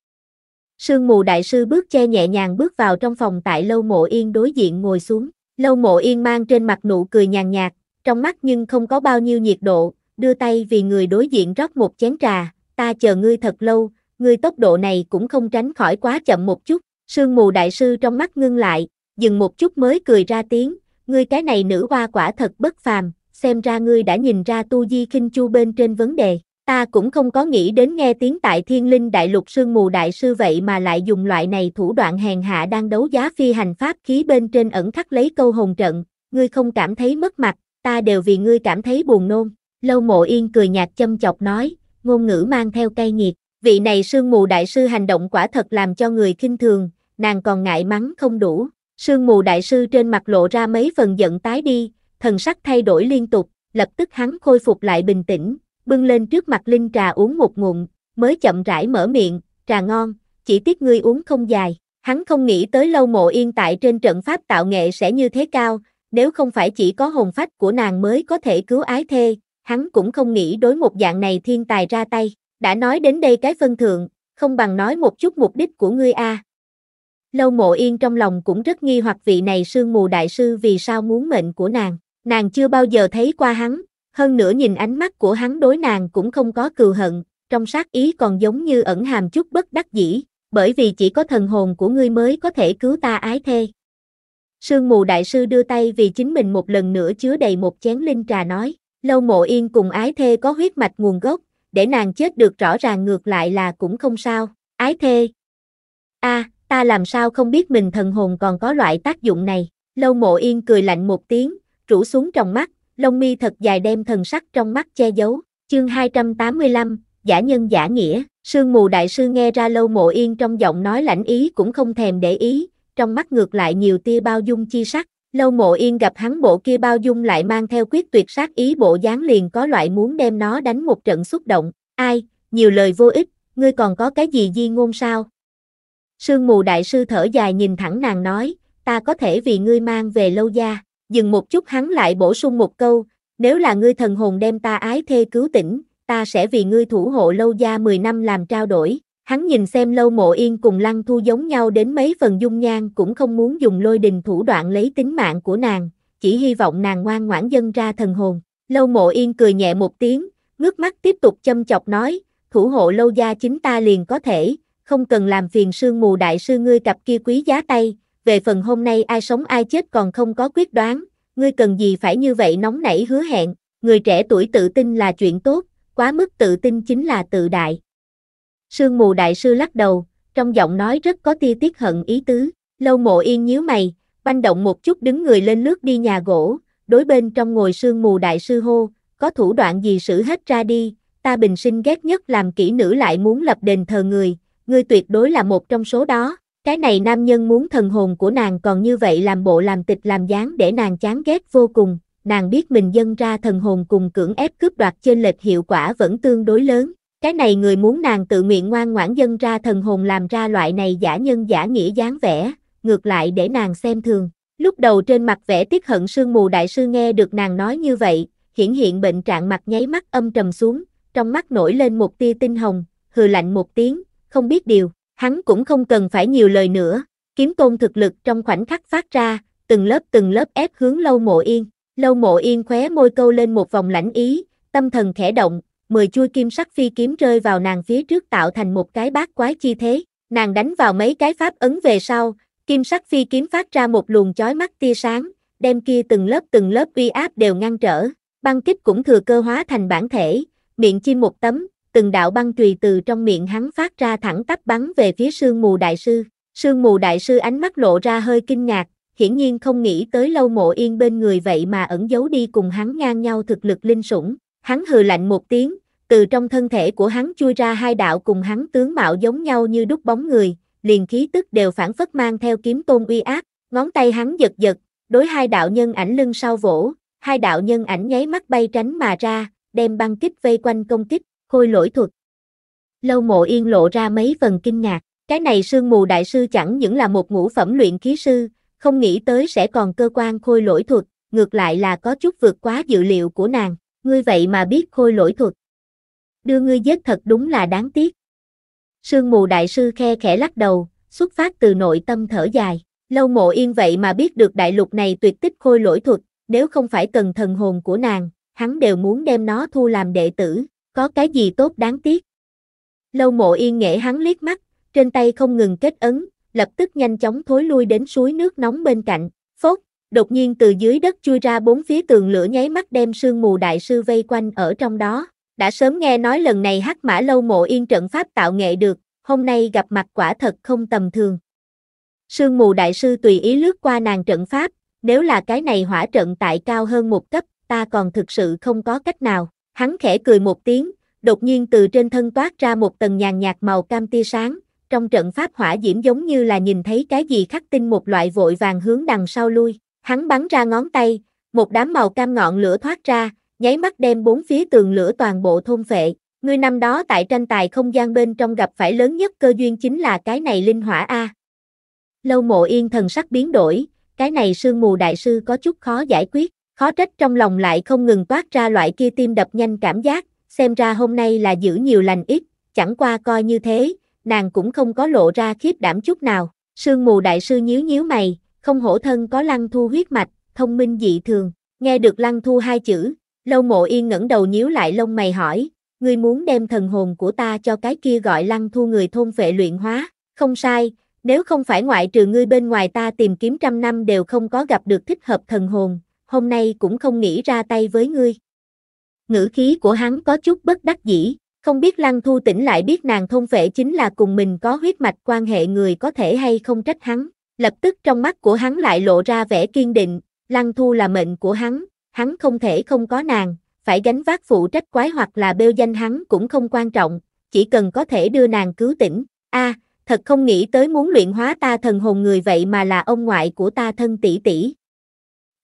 Sương mù đại sư bước che nhẹ nhàng bước vào trong phòng tại lâu mộ yên đối diện ngồi xuống, lâu mộ yên mang trên mặt nụ cười nhàn nhạt, trong mắt nhưng không có bao nhiêu nhiệt độ, đưa tay vì người đối diện rót một chén trà, ta chờ ngươi thật lâu, ngươi tốc độ này cũng không tránh khỏi quá chậm một chút, sương mù đại sư trong mắt ngưng lại, dừng một chút mới cười ra tiếng, ngươi cái này nữ hoa quả thật bất phàm, xem ra ngươi đã nhìn ra tu di kinh chu bên trên vấn đề, ta cũng không có nghĩ đến nghe tiếng tại thiên linh đại lục sương mù đại sư vậy mà lại dùng loại này thủ đoạn hèn hạ đang đấu giá phi hành pháp khí bên trên ẩn khắc lấy câu hồn trận, ngươi không cảm thấy mất mặt, ta đều vì ngươi cảm thấy buồn nôn, lâu mộ yên cười nhạt châm chọc nói, ngôn ngữ mang theo cay nghiệt, Vị này sương mù đại sư hành động quả thật làm cho người kinh thường, nàng còn ngại mắng không đủ. Sương mù đại sư trên mặt lộ ra mấy phần giận tái đi, thần sắc thay đổi liên tục, lập tức hắn khôi phục lại bình tĩnh, bưng lên trước mặt linh trà uống một ngụm, mới chậm rãi mở miệng, trà ngon, chỉ tiếc ngươi uống không dài. Hắn không nghĩ tới lâu mộ yên tại trên trận pháp tạo nghệ sẽ như thế cao, nếu không phải chỉ có hồn phách của nàng mới có thể cứu ái thê, hắn cũng không nghĩ đối một dạng này thiên tài ra tay đã nói đến đây cái phân thượng, không bằng nói một chút mục đích của ngươi a. Lâu mộ yên trong lòng cũng rất nghi hoặc vị này sương mù đại sư vì sao muốn mệnh của nàng, nàng chưa bao giờ thấy qua hắn, hơn nữa nhìn ánh mắt của hắn đối nàng cũng không có cừu hận, trong sát ý còn giống như ẩn hàm chút bất đắc dĩ, bởi vì chỉ có thần hồn của ngươi mới có thể cứu ta ái thê. Sương mù đại sư đưa tay vì chính mình một lần nữa chứa đầy một chén linh trà nói, lâu mộ yên cùng ái thê có huyết mạch nguồn gốc, để nàng chết được rõ ràng ngược lại là cũng không sao, ái thê. a ta làm sao không biết mình thần hồn còn có loại tác dụng này, lâu mộ yên cười lạnh một tiếng, rủ xuống trong mắt, lông mi thật dài đem thần sắc trong mắt che giấu, chương 285, giả nhân giả nghĩa, sương mù đại sư nghe ra lâu mộ yên trong giọng nói lãnh ý cũng không thèm để ý, trong mắt ngược lại nhiều tia bao dung chi sắc, Lâu mộ yên gặp hắn bộ kia bao dung lại mang theo quyết tuyệt sát ý bộ dáng liền có loại muốn đem nó đánh một trận xúc động, ai, nhiều lời vô ích, ngươi còn có cái gì di ngôn sao? Sương mù đại sư thở dài nhìn thẳng nàng nói, ta có thể vì ngươi mang về lâu gia, dừng một chút hắn lại bổ sung một câu, nếu là ngươi thần hồn đem ta ái thê cứu tỉnh, ta sẽ vì ngươi thủ hộ lâu gia 10 năm làm trao đổi. Hắn nhìn xem lâu mộ yên cùng lăng thu giống nhau đến mấy phần dung nhan cũng không muốn dùng lôi đình thủ đoạn lấy tính mạng của nàng, chỉ hy vọng nàng ngoan ngoãn dân ra thần hồn. Lâu mộ yên cười nhẹ một tiếng, ngước mắt tiếp tục châm chọc nói, thủ hộ lâu gia chính ta liền có thể, không cần làm phiền sương mù đại sư ngươi cặp kia quý giá tay, về phần hôm nay ai sống ai chết còn không có quyết đoán, ngươi cần gì phải như vậy nóng nảy hứa hẹn, người trẻ tuổi tự tin là chuyện tốt, quá mức tự tin chính là tự đại. Sương mù đại sư lắc đầu, trong giọng nói rất có tia tiết hận ý tứ. Lâu mộ yên nhíu mày, banh động một chút đứng người lên lướt đi nhà gỗ, đối bên trong ngồi sương mù đại sư hô, có thủ đoạn gì xử hết ra đi, ta bình sinh ghét nhất làm kỹ nữ lại muốn lập đền thờ người, ngươi tuyệt đối là một trong số đó. Cái này nam nhân muốn thần hồn của nàng còn như vậy làm bộ làm tịch làm dáng để nàng chán ghét vô cùng, nàng biết mình dâng ra thần hồn cùng cưỡng ép cướp đoạt trên lệch hiệu quả vẫn tương đối lớn, cái này người muốn nàng tự nguyện ngoan ngoãn dân ra thần hồn làm ra loại này giả nhân giả nghĩa dáng vẻ, ngược lại để nàng xem thường. Lúc đầu trên mặt vẻ tiếc hận sương mù đại sư nghe được nàng nói như vậy, hiển hiện bệnh trạng mặt nháy mắt âm trầm xuống, trong mắt nổi lên một tia tinh hồng, hừ lạnh một tiếng, không biết điều, hắn cũng không cần phải nhiều lời nữa, kiếm tôn thực lực trong khoảnh khắc phát ra, từng lớp từng lớp ép hướng lâu mộ yên, lâu mộ yên khóe môi câu lên một vòng lãnh ý, tâm thần khẽ động, mười chui kim sắc phi kiếm rơi vào nàng phía trước tạo thành một cái bát quái chi thế, nàng đánh vào mấy cái pháp ấn về sau, kim sắc phi kiếm phát ra một luồng chói mắt tia sáng, đem kia từng lớp từng lớp uy áp đều ngăn trở, băng kích cũng thừa cơ hóa thành bản thể, miệng chim một tấm, từng đạo băng chùy từ trong miệng hắn phát ra thẳng tắp bắn về phía sương mù đại sư, sương mù đại sư ánh mắt lộ ra hơi kinh ngạc, hiển nhiên không nghĩ tới lâu mộ yên bên người vậy mà ẩn giấu đi cùng hắn ngang nhau thực lực linh sủng, Hắn hừ lạnh một tiếng, từ trong thân thể của hắn chui ra hai đạo cùng hắn tướng mạo giống nhau như đúc bóng người, liền khí tức đều phản phất mang theo kiếm tôn uy áp, ngón tay hắn giật giật, đối hai đạo nhân ảnh lưng sau vỗ, hai đạo nhân ảnh nháy mắt bay tránh mà ra, đem băng kích vây quanh công kích, khôi lỗi thuật. Lâu mộ yên lộ ra mấy phần kinh ngạc, cái này sương mù đại sư chẳng những là một ngũ phẩm luyện khí sư, không nghĩ tới sẽ còn cơ quan khôi lỗi thuật, ngược lại là có chút vượt quá dự liệu của nàng ngươi vậy mà biết khôi lỗi thuật. Đưa ngươi giết thật đúng là đáng tiếc. Sương mù đại sư khe khẽ lắc đầu, xuất phát từ nội tâm thở dài. Lâu mộ yên vậy mà biết được đại lục này tuyệt tích khôi lỗi thuật, nếu không phải cần thần hồn của nàng, hắn đều muốn đem nó thu làm đệ tử, có cái gì tốt đáng tiếc. Lâu mộ yên nghệ hắn liếc mắt, trên tay không ngừng kết ấn, lập tức nhanh chóng thối lui đến suối nước nóng bên cạnh, phốt, đột nhiên từ dưới đất chui ra bốn phía tường lửa nháy mắt đem sương mù đại sư vây quanh ở trong đó. Đã sớm nghe nói lần này hắc mã lâu mộ yên trận pháp tạo nghệ được, hôm nay gặp mặt quả thật không tầm thường. Sương mù đại sư tùy ý lướt qua nàng trận pháp, nếu là cái này hỏa trận tại cao hơn một cấp, ta còn thực sự không có cách nào. Hắn khẽ cười một tiếng, đột nhiên từ trên thân toát ra một tầng nhàn nhạt màu cam tia sáng, trong trận pháp hỏa diễm giống như là nhìn thấy cái gì khắc tinh một loại vội vàng hướng đằng sau lui. Hắn bắn ra ngón tay, một đám màu cam ngọn lửa thoát ra, nháy mắt đem bốn phía tường lửa toàn bộ thôn phệ. Ngươi năm đó tại tranh tài không gian bên trong gặp phải lớn nhất cơ duyên chính là cái này linh hỏa A. Lâu mộ yên thần sắc biến đổi, cái này sương mù đại sư có chút khó giải quyết, khó trách trong lòng lại không ngừng toát ra loại kia tim đập nhanh cảm giác, xem ra hôm nay là giữ nhiều lành ít, chẳng qua coi như thế, nàng cũng không có lộ ra khiếp đảm chút nào. Sương mù đại sư nhíu nhíu mày, không hổ thân có lăng thu huyết mạch, thông minh dị thường, nghe được lăng thu hai chữ, lâu mộ yên ngẩng đầu nhíu lại lông mày hỏi, ngươi muốn đem thần hồn của ta cho cái kia gọi lăng thu người thôn vệ luyện hóa, không sai, nếu không phải ngoại trừ ngươi bên ngoài ta tìm kiếm trăm năm đều không có gặp được thích hợp thần hồn, hôm nay cũng không nghĩ ra tay với ngươi. Ngữ khí của hắn có chút bất đắc dĩ, không biết lăng thu tỉnh lại biết nàng thôn vệ chính là cùng mình có huyết mạch quan hệ người có thể hay không trách hắn. Lập tức trong mắt của hắn lại lộ ra vẻ kiên định, Lăng Thu là mệnh của hắn, hắn không thể không có nàng, phải gánh vác phụ trách quái hoặc là bêu danh hắn cũng không quan trọng, chỉ cần có thể đưa nàng cứu tỉnh. A, thật không nghĩ tới muốn luyện hóa ta thần hồn người vậy mà là ông ngoại của ta thân tỷ tỷ.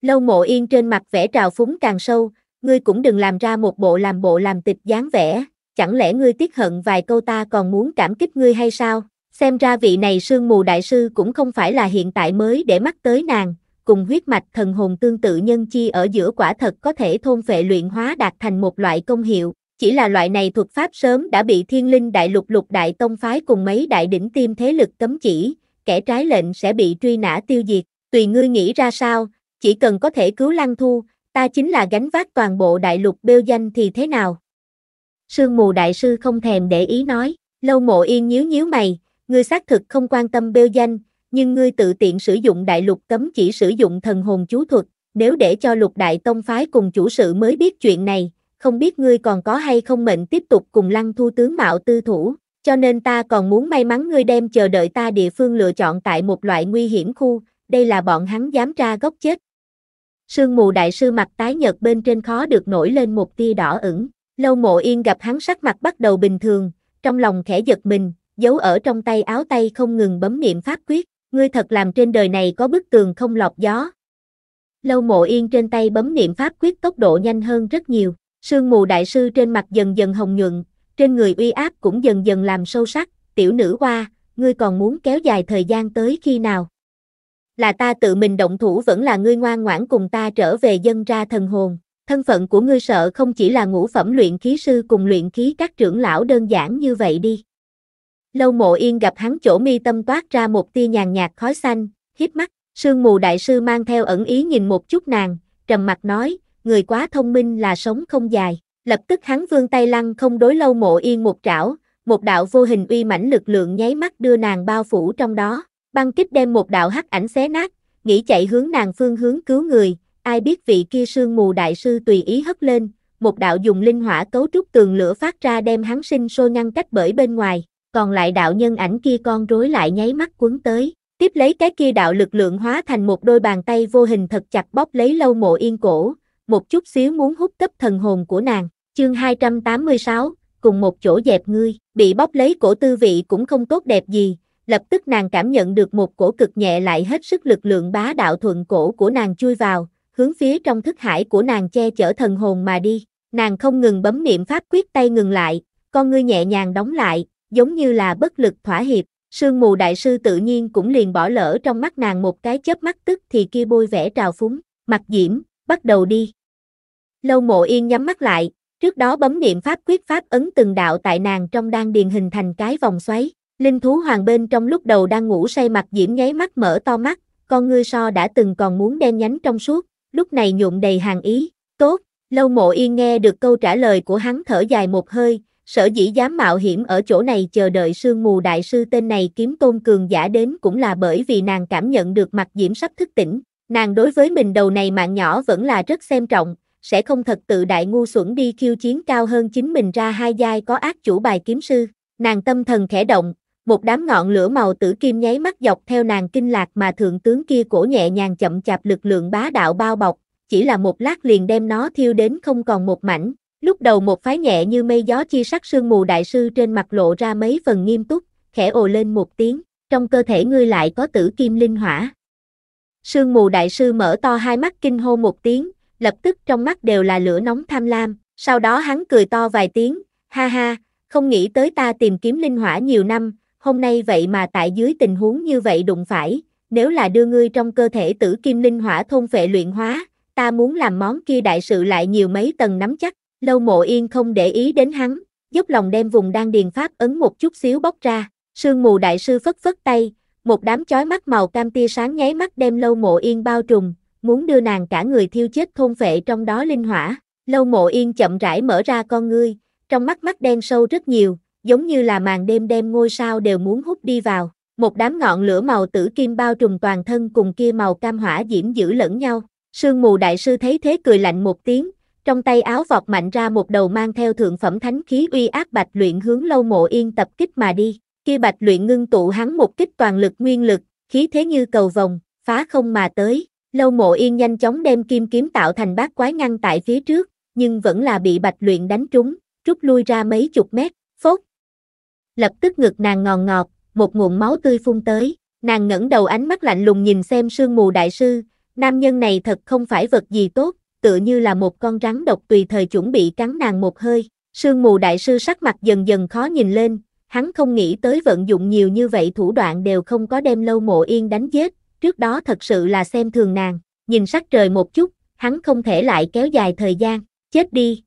Lâu Mộ Yên trên mặt vẻ trào phúng càng sâu, ngươi cũng đừng làm ra một bộ làm bộ làm tịch dáng vẻ, chẳng lẽ ngươi tiếc hận vài câu ta còn muốn cảm kích ngươi hay sao? Xem ra vị này sương mù đại sư cũng không phải là hiện tại mới để mắt tới nàng, cùng huyết mạch thần hồn tương tự nhân chi ở giữa quả thật có thể thôn phệ luyện hóa đạt thành một loại công hiệu, chỉ là loại này thuật pháp sớm đã bị thiên linh đại lục lục đại tông phái cùng mấy đại đỉnh tiêm thế lực cấm chỉ, kẻ trái lệnh sẽ bị truy nã tiêu diệt, tùy ngươi nghĩ ra sao, chỉ cần có thể cứu lăng thu, ta chính là gánh vác toàn bộ đại lục bêu danh thì thế nào. Sương mù đại sư không thèm để ý nói, lâu mộ yên nhíu nhíu mày, ngươi xác thực không quan tâm bêu danh, nhưng ngươi tự tiện sử dụng đại lục cấm chỉ sử dụng thần hồn chú thuật, nếu để cho lục đại tông phái cùng chủ sự mới biết chuyện này, không biết ngươi còn có hay không mệnh tiếp tục cùng lăng thu tướng mạo tư thủ, cho nên ta còn muốn may mắn ngươi đem chờ đợi ta địa phương lựa chọn tại một loại nguy hiểm khu, đây là bọn hắn dám ra gốc chết. Sương mù đại sư mặt tái nhật bên trên khó được nổi lên một tia đỏ ửng, lâu mộ yên gặp hắn sắc mặt bắt đầu bình thường, trong lòng khẽ giật mình, giấu ở trong tay áo tay không ngừng bấm niệm pháp quyết, ngươi thật làm trên đời này có bức tường không lọc gió. Lâu mộ yên trên tay bấm niệm pháp quyết tốc độ nhanh hơn rất nhiều, sương mù đại sư trên mặt dần dần hồng nhuận, trên người uy áp cũng dần dần làm sâu sắc, tiểu nữ hoa ngươi còn muốn kéo dài thời gian tới khi nào? Là ta tự mình động thủ vẫn là ngươi ngoan ngoãn cùng ta trở về dân ra thần hồn, thân phận của ngươi sợ không chỉ là ngũ phẩm luyện khí sư cùng luyện khí các trưởng lão đơn giản như vậy đi. Lâu mộ yên gặp hắn chỗ mi tâm toát ra một tia nhàn nhạt khói xanh, hiếp mắt, sương mù đại sư mang theo ẩn ý nhìn một chút nàng, trầm mặt nói, người quá thông minh là sống không dài. Lập tức hắn vương tay lăng không đối lâu mộ yên một trảo, một đạo vô hình uy mãnh lực lượng nháy mắt đưa nàng bao phủ trong đó. Băng kích đem một đạo hắc ảnh xé nát, nghĩ chạy hướng nàng phương hướng cứu người, ai biết vị kia sương mù đại sư tùy ý hất lên, một đạo dùng linh hỏa cấu trúc tường lửa phát ra đem hắn sinh sôi ngăn cách bởi bên ngoài, còn lại đạo nhân ảnh kia con rối lại nháy mắt cuốn tới, tiếp lấy cái kia đạo lực lượng hóa thành một đôi bàn tay vô hình thật chặt bóp lấy lâu mộ yên cổ, một chút xíu muốn hút cấp thần hồn của nàng, chương 286, cùng một chỗ dẹp ngươi, bị bóp lấy cổ tư vị cũng không tốt đẹp gì, lập tức nàng cảm nhận được một cổ cực nhẹ lại hết sức lực lượng bá đạo thuận cổ của nàng chui vào, hướng phía trong thức hải của nàng che chở thần hồn mà đi, nàng không ngừng bấm niệm pháp quyết tay ngừng lại, con ngươi nhẹ nhàng đóng lại, giống như là bất lực thỏa hiệp, sương mù đại sư tự nhiên cũng liền bỏ lỡ trong mắt nàng một cái chớp mắt tức thì kia bôi vẻ trào phúng, mặt diễm, bắt đầu đi. Lâu mộ yên nhắm mắt lại, trước đó bấm niệm pháp quyết pháp ấn từng đạo tại nàng trong đang điền hình thành cái vòng xoáy, linh thú hoàng bên trong lúc đầu đang ngủ say mặt diễm nháy mắt mở to mắt, con ngươi so đã từng còn muốn đen nhánh trong suốt, lúc này nhuộm đầy hàng ý, tốt, lâu mộ yên nghe được câu trả lời của hắn thở dài một hơi, sở dĩ dám mạo hiểm ở chỗ này chờ đợi sương mù đại sư tên này kiếm tôn cường giả đến cũng là bởi vì nàng cảm nhận được mặt diễm sắp thức tỉnh, nàng đối với mình đầu này mạng nhỏ vẫn là rất xem trọng, sẽ không thật tự đại ngu xuẩn đi khiêu chiến cao hơn chính mình ra hai giai có ác chủ bài kiếm sư, nàng tâm thần khẽ động, một đám ngọn lửa màu tử kim nháy mắt dọc theo nàng kinh lạc mà thượng tướng kia cổ nhẹ nhàng chậm chạp lực lượng bá đạo bao bọc, chỉ là một lát liền đem nó thiêu đến không còn một mảnh, Lúc đầu một phái nhẹ như mây gió chi sắc sương mù đại sư trên mặt lộ ra mấy phần nghiêm túc, khẽ ồ lên một tiếng, trong cơ thể ngươi lại có tử kim linh hỏa. Sương mù đại sư mở to hai mắt kinh hô một tiếng, lập tức trong mắt đều là lửa nóng tham lam, sau đó hắn cười to vài tiếng, ha ha, không nghĩ tới ta tìm kiếm linh hỏa nhiều năm, hôm nay vậy mà tại dưới tình huống như vậy đụng phải, nếu là đưa ngươi trong cơ thể tử kim linh hỏa thôn phệ luyện hóa, ta muốn làm món kia đại sự lại nhiều mấy tầng nắm chắc. Lâu mộ yên không để ý đến hắn, dốc lòng đem vùng đang điền pháp ấn một chút xíu bóc ra, sương mù đại sư phất phất tay, một đám chói mắt màu cam tia sáng nháy mắt đem lâu mộ yên bao trùm, muốn đưa nàng cả người thiêu chết thôn phệ trong đó linh hỏa. Lâu mộ yên chậm rãi mở ra con ngươi, trong mắt mắt đen sâu rất nhiều, giống như là màn đêm đem ngôi sao đều muốn hút đi vào. Một đám ngọn lửa màu tử kim bao trùm toàn thân cùng kia màu cam hỏa diễm giữ lẫn nhau. Sương mù đại sư thấy thế cười lạnh một tiếng, trong tay áo vọt mạnh ra một đầu mang theo thượng phẩm thánh khí uy ác bạch luyện hướng lâu mộ yên tập kích mà đi. Kia bạch luyện ngưng tụ hắn một kích toàn lực nguyên lực, khí thế như cầu vòng, phá không mà tới. Lâu mộ yên nhanh chóng đem kim kiếm tạo thành bát quái ngăn tại phía trước, nhưng vẫn là bị bạch luyện đánh trúng, rút lui ra mấy chục mét, phốt. Lập tức ngực nàng ngòn ngọt, một nguồn máu tươi phun tới, nàng ngẩng đầu ánh mắt lạnh lùng nhìn xem sương mù đại sư, nam nhân này thật không phải vật gì tốt, tựa như là một con rắn độc tùy thời chuẩn bị cắn nàng một hơi. Sương mù đại sư sắc mặt dần dần khó nhìn lên, hắn không nghĩ tới vận dụng nhiều như vậy thủ đoạn đều không có đem lâu mộ yên đánh chết, trước đó thật sự là xem thường nàng, nhìn sắc trời một chút, hắn không thể lại kéo dài thời gian, chết đi.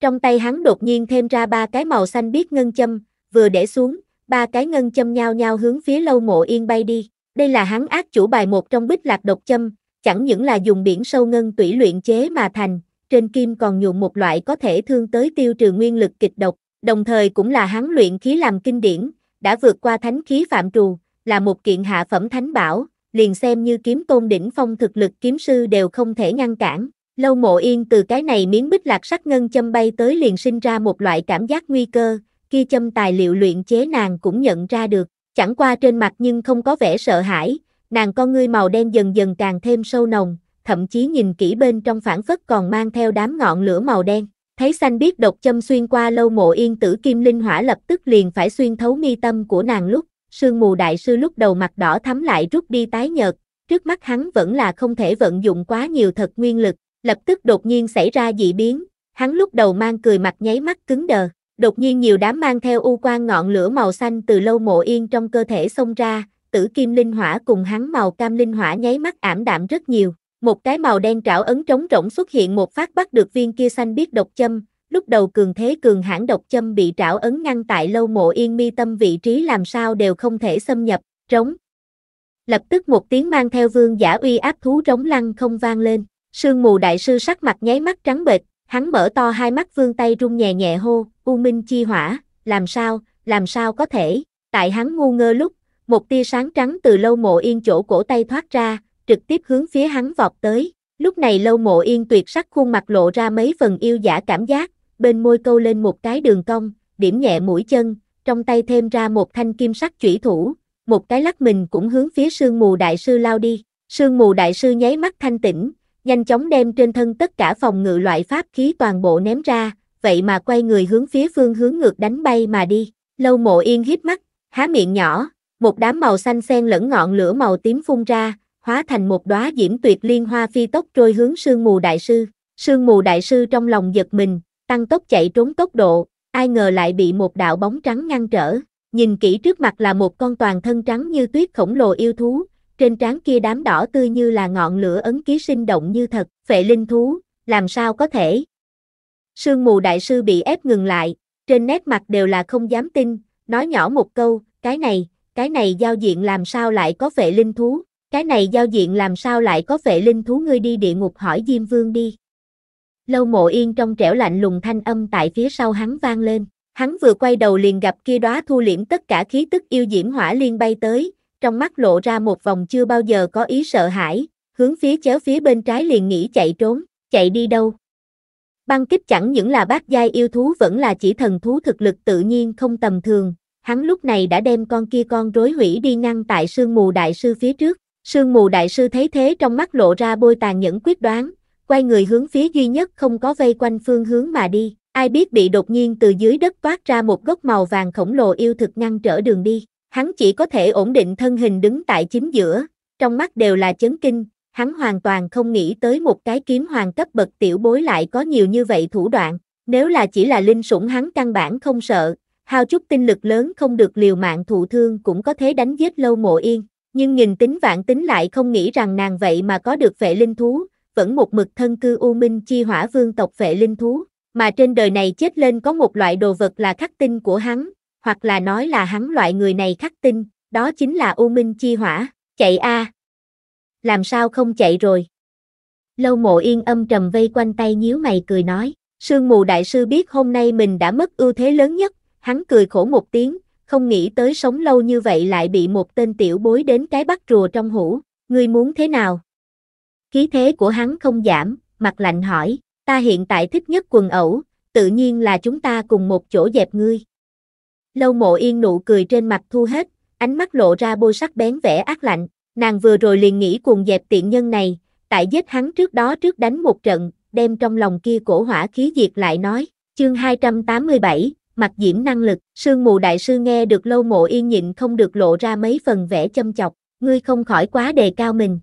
Trong tay hắn đột nhiên thêm ra ba cái màu xanh biếc ngân châm, vừa để xuống, ba cái ngân châm nhau nhau hướng phía lâu mộ yên bay đi. Đây là hắn ác chủ bài một trong bích lạc độc châm, chẳng những là dùng biển sâu ngân tủy luyện chế mà thành, trên kim còn nhuộm một loại có thể thương tới tiêu trừ nguyên lực kịch độc, đồng thời cũng là hắn luyện khí làm kinh điển, đã vượt qua thánh khí phạm trù, là một kiện hạ phẩm thánh bảo, liền xem như kiếm tôn đỉnh phong thực lực kiếm sư đều không thể ngăn cản. Lâu mộ yên từ cái này miếng bích lạc sắc ngân châm bay tới liền sinh ra một loại cảm giác nguy cơ, khi châm tài liệu luyện chế nàng cũng nhận ra được, chẳng qua trên mặt nhưng không có vẻ sợ hãi, Nàng con ngươi màu đen dần dần càng thêm sâu nồng, thậm chí nhìn kỹ bên trong phản phất còn mang theo đám ngọn lửa màu đen. Thấy xanh biết độc châm xuyên qua lâu mộ yên tử kim linh hỏa lập tức liền phải xuyên thấu mi tâm của nàng lúc, sương mù đại sư lúc đầu mặt đỏ thắm lại rút đi tái nhợt, trước mắt hắn vẫn là không thể vận dụng quá nhiều thật nguyên lực, lập tức đột nhiên xảy ra dị biến, hắn lúc đầu mang cười mặt nháy mắt cứng đờ, đột nhiên nhiều đám mang theo u quan ngọn lửa màu xanh từ lâu mộ yên trong cơ thể xông ra, tử kim linh hỏa cùng hắn màu cam linh hỏa nháy mắt ảm đạm rất nhiều. Một cái màu đen trảo ấn trống rỗng xuất hiện một phát bắt được viên kia xanh biết độc châm, lúc đầu cường thế cường hãn độc châm bị trảo ấn ngăn tại lâu mộ yên mi tâm vị trí làm sao đều không thể xâm nhập, trống. Lập tức một tiếng mang theo vương giả uy áp thú trống lăng không vang lên, sương mù đại sư sắc mặt nháy mắt trắng bệch, hắn mở to hai mắt vương tay rung nhẹ nhẹ hô, u minh chi hỏa, làm sao, làm sao có thể, tại hắn ngu ngơ lúc, một tia sáng trắng từ lâu mộ yên chỗ cổ tay thoát ra, trực tiếp hướng phía hắn vọt tới. Lúc này lâu mộ yên tuyệt sắc khuôn mặt lộ ra mấy phần yêu giả cảm giác, bên môi câu lên một cái đường cong, điểm nhẹ mũi chân, trong tay thêm ra một thanh kim sắc chủy thủ, một cái lắc mình cũng hướng phía sương mù đại sư lao đi. Sương mù đại sư nháy mắt thanh tĩnh, nhanh chóng đem trên thân tất cả phòng ngự loại pháp khí toàn bộ ném ra, vậy mà quay người hướng phía phương hướng ngược đánh bay mà đi. Lâu mộ yên hít mắt, há miệng nhỏ, một đám màu xanh xen lẫn ngọn lửa màu tím phun ra, hóa thành một đóa diễm tuyệt liên hoa phi tốc trôi hướng sương mù đại sư. Sương mù đại sư trong lòng giật mình, tăng tốc chạy trốn tốc độ, ai ngờ lại bị một đạo bóng trắng ngăn trở. Nhìn kỹ trước mặt là một con toàn thân trắng như tuyết khổng lồ yêu thú, trên trán kia đám đỏ tươi như là ngọn lửa ấn ký sinh động như thật, phệ linh thú, làm sao có thể. Sương mù đại sư bị ép ngừng lại, trên nét mặt đều là không dám tin, nói nhỏ một câu, cái này, cái này giao diện làm sao lại có vệ linh thú, cái này giao diện làm sao lại có vệ linh thú ngươi đi địa ngục hỏi Diêm Vương đi. Lâu mộ yên trong trẻo lạnh lùng thanh âm tại phía sau hắn vang lên, hắn vừa quay đầu liền gặp kia đóa thu liễm tất cả khí tức yêu diễm hỏa liên bay tới, trong mắt lộ ra một vòng chưa bao giờ có ý sợ hãi, hướng phía chéo phía bên trái liền nghĩ chạy trốn, chạy đi đâu. Băng kích chẳng những là bác giai yêu thú vẫn là chỉ thần thú thực lực tự nhiên không tầm thường, hắn lúc này đã đem con kia con rối hủy đi ngăn tại sương mù đại sư phía trước. Sương mù đại sư thấy thế trong mắt lộ ra bôi tàn nhẫn quyết đoán, quay người hướng phía duy nhất không có vây quanh phương hướng mà đi. Ai biết bị đột nhiên từ dưới đất toát ra một gốc màu vàng khổng lồ yêu thực ngăn trở đường đi. Hắn chỉ có thể ổn định thân hình đứng tại chính giữa, trong mắt đều là chấn kinh, hắn hoàn toàn không nghĩ tới một cái kiếm hoàng cấp bậc tiểu bối lại có nhiều như vậy thủ đoạn. Nếu là chỉ là linh sủng hắn căn bản không sợ, hao chút tinh lực lớn không được liều mạng thụ thương cũng có thể đánh giết lâu mộ yên, nhưng nhìn tính vạn tính lại không nghĩ rằng nàng vậy mà có được vệ linh thú, vẫn một mực thân cư U Minh chi hỏa vương tộc vệ linh thú, mà trên đời này chết lên có một loại đồ vật là khắc tinh của hắn, hoặc là nói là hắn loại người này khắc tinh, đó chính là U Minh chi hỏa, chạy a. Làm sao không chạy rồi? Lâu mộ yên âm trầm vây quanh tay nhíu mày cười nói, sương mù đại sư biết hôm nay mình đã mất ưu thế lớn nhất, hắn cười khổ một tiếng, không nghĩ tới sống lâu như vậy lại bị một tên tiểu bối đến cái bắt rùa trong hũ, ngươi muốn thế nào? Khí thế của hắn không giảm, mặt lạnh hỏi, ta hiện tại thích nhất quần ẩu, tự nhiên là chúng ta cùng một chỗ dẹp ngươi. Lâu mộ yên nụ cười trên mặt thu hết, ánh mắt lộ ra bôi sắc bén vẻ ác lạnh, nàng vừa rồi liền nghĩ cùng dẹp tiện nhân này, tại giết hắn trước đó trước đánh một trận, đem trong lòng kia cổ hỏa khí diệt lại nói, chương 287, mặt diễm năng lực, sương mù đại sư nghe được lâu mộ yên nhịn không được lộ ra mấy phần vẻ châm chọc, ngươi không khỏi quá đề cao mình.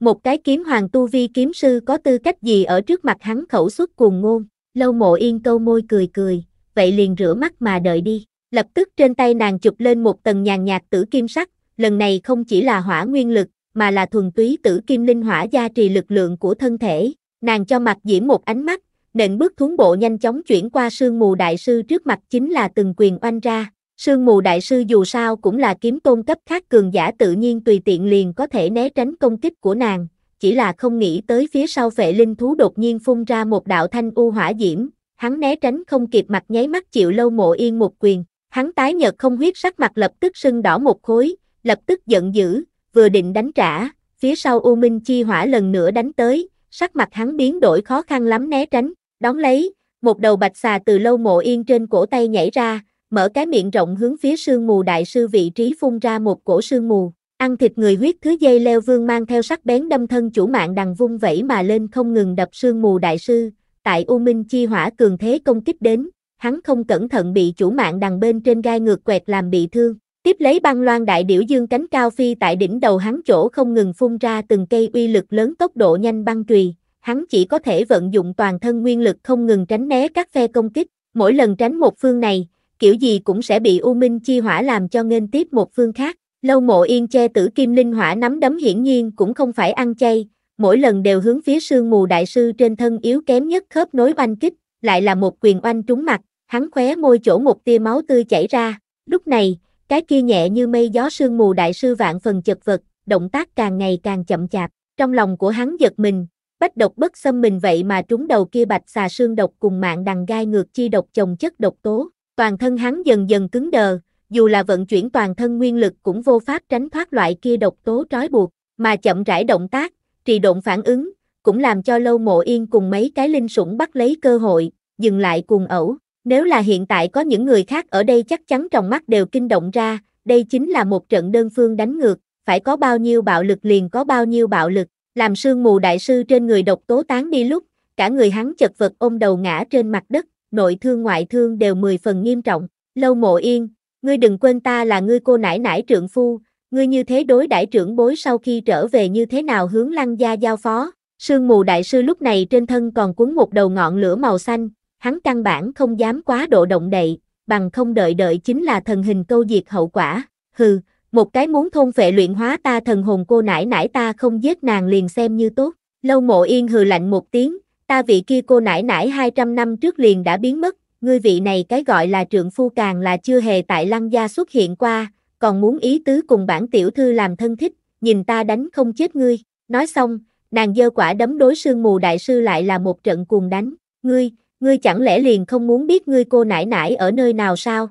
Một cái kiếm hoàng tu vi kiếm sư có tư cách gì ở trước mặt hắn khẩu xuất cuồng ngôn, lâu mộ yên câu môi cười cười, vậy liền rửa mắt mà đợi đi. Lập tức trên tay nàng chụp lên một tầng nhàn nhạt tử kim sắc, lần này không chỉ là hỏa nguyên lực, mà là thuần túy tử kim linh hỏa gia trì lực lượng của thân thể. Nàng cho mặt diễm một ánh mắt, nện bước thúng bộ nhanh chóng chuyển qua sương mù đại sư trước mặt chính là từng quyền oanh ra. Sương mù đại sư dù sao cũng là kiếm tôn cấp khác cường giả tự nhiên tùy tiện liền có thể né tránh công kích của nàng, chỉ là không nghĩ tới phía sau vệ linh thú đột nhiên phun ra một đạo thanh u hỏa diễm, hắn né tránh không kịp mặt nháy mắt chịu lâu mộ yên một quyền, hắn tái nhợt không huyết sắc mặt lập tức sưng đỏ một khối, lập tức giận dữ, vừa định đánh trả, phía sau U Minh Chi Hỏa lần nữa đánh tới, sắc mặt hắn biến đổi khó khăn lắm né tránh, Đón lấy, một đầu bạch xà từ lâu mộ yên trên cổ tay nhảy ra, mở cái miệng rộng hướng phía sương mù đại sư vị trí phun ra một cổ sương mù. Ăn thịt người huyết thứ dây leo vương mang theo sắc bén đâm thân chủ mạng đằng vung vẫy mà lên không ngừng đập sương mù đại sư, tại U Minh chi hỏa cường thế công kích đến, hắn không cẩn thận bị chủ mạng đằng bên trên gai ngược quẹt làm bị thương. Tiếp lấy băng loan đại điểu dương cánh cao phi tại đỉnh đầu hắn chỗ không ngừng phun ra từng cây uy lực lớn tốc độ nhanh băng trùy, hắn chỉ có thể vận dụng toàn thân nguyên lực không ngừng tránh né các phe công kích, mỗi lần tránh một phương này, kiểu gì cũng sẽ bị U Minh Chi Hỏa làm cho nghênh tiếp một phương khác. Lâu mộ yên che tử kim linh hỏa nắm đấm hiển nhiên cũng không phải ăn chay, mỗi lần đều hướng phía sương mù đại sư trên thân yếu kém nhất khớp nối oanh kích, lại là một quyền oanh trúng mặt, hắn khóe môi chỗ một tia máu tươi chảy ra, lúc này, cái kia nhẹ như mây gió sương mù đại sư vạn phần chật vật, động tác càng ngày càng chậm chạp, trong lòng của hắn giật mình, bách độc bất xâm mình vậy mà trúng đầu kia bạch xà xương độc cùng mạng đằng gai ngược chi độc chồng chất độc tố, toàn thân hắn dần dần cứng đờ, dù là vận chuyển toàn thân nguyên lực cũng vô pháp tránh thoát loại kia độc tố trói buộc, mà chậm rãi động tác, trì động phản ứng, cũng làm cho lâu mộ yên cùng mấy cái linh sủng bắt lấy cơ hội, dừng lại cuồng ẩu. Nếu là hiện tại có những người khác ở đây chắc chắn trong mắt đều kinh động ra, đây chính là một trận đơn phương đánh ngược, phải có bao nhiêu bạo lực liền có bao nhiêu bạo lực, làm sương mù đại sư trên người độc tố tán đi lúc, cả người hắn chật vật ôm đầu ngã trên mặt đất, nội thương ngoại thương đều mười phần nghiêm trọng. Lâu mộ yên, ngươi đừng quên ta là ngươi cô nải nải trượng phu, ngươi như thế đối đại trưởng bối sau khi trở về như thế nào hướng lăng gia giao phó. Sương mù đại sư lúc này trên thân còn cuốn một đầu ngọn lửa màu xanh, hắn căn bản không dám quá độ động đậy, bằng không đợi đợi chính là thần hình câu diệt hậu quả. Hừ, một cái muốn thôn phệ luyện hóa ta thần hồn cô nãi nãi ta không giết nàng liền xem như tốt. Lâu mộ yên hừ lạnh một tiếng, ta vị kia cô nãi nãi 200 năm trước liền đã biến mất, ngươi vị này cái gọi là trượng phu càng là chưa hề tại lăng gia xuất hiện qua, còn muốn ý tứ cùng bản tiểu thư làm thân thích, nhìn ta đánh không chết ngươi. Nói xong, nàng dơ quả đấm đối sương mù đại sư lại là một trận cuồng đánh, ngươi, ngươi chẳng lẽ liền không muốn biết ngươi cô nãi nãi ở nơi nào sao?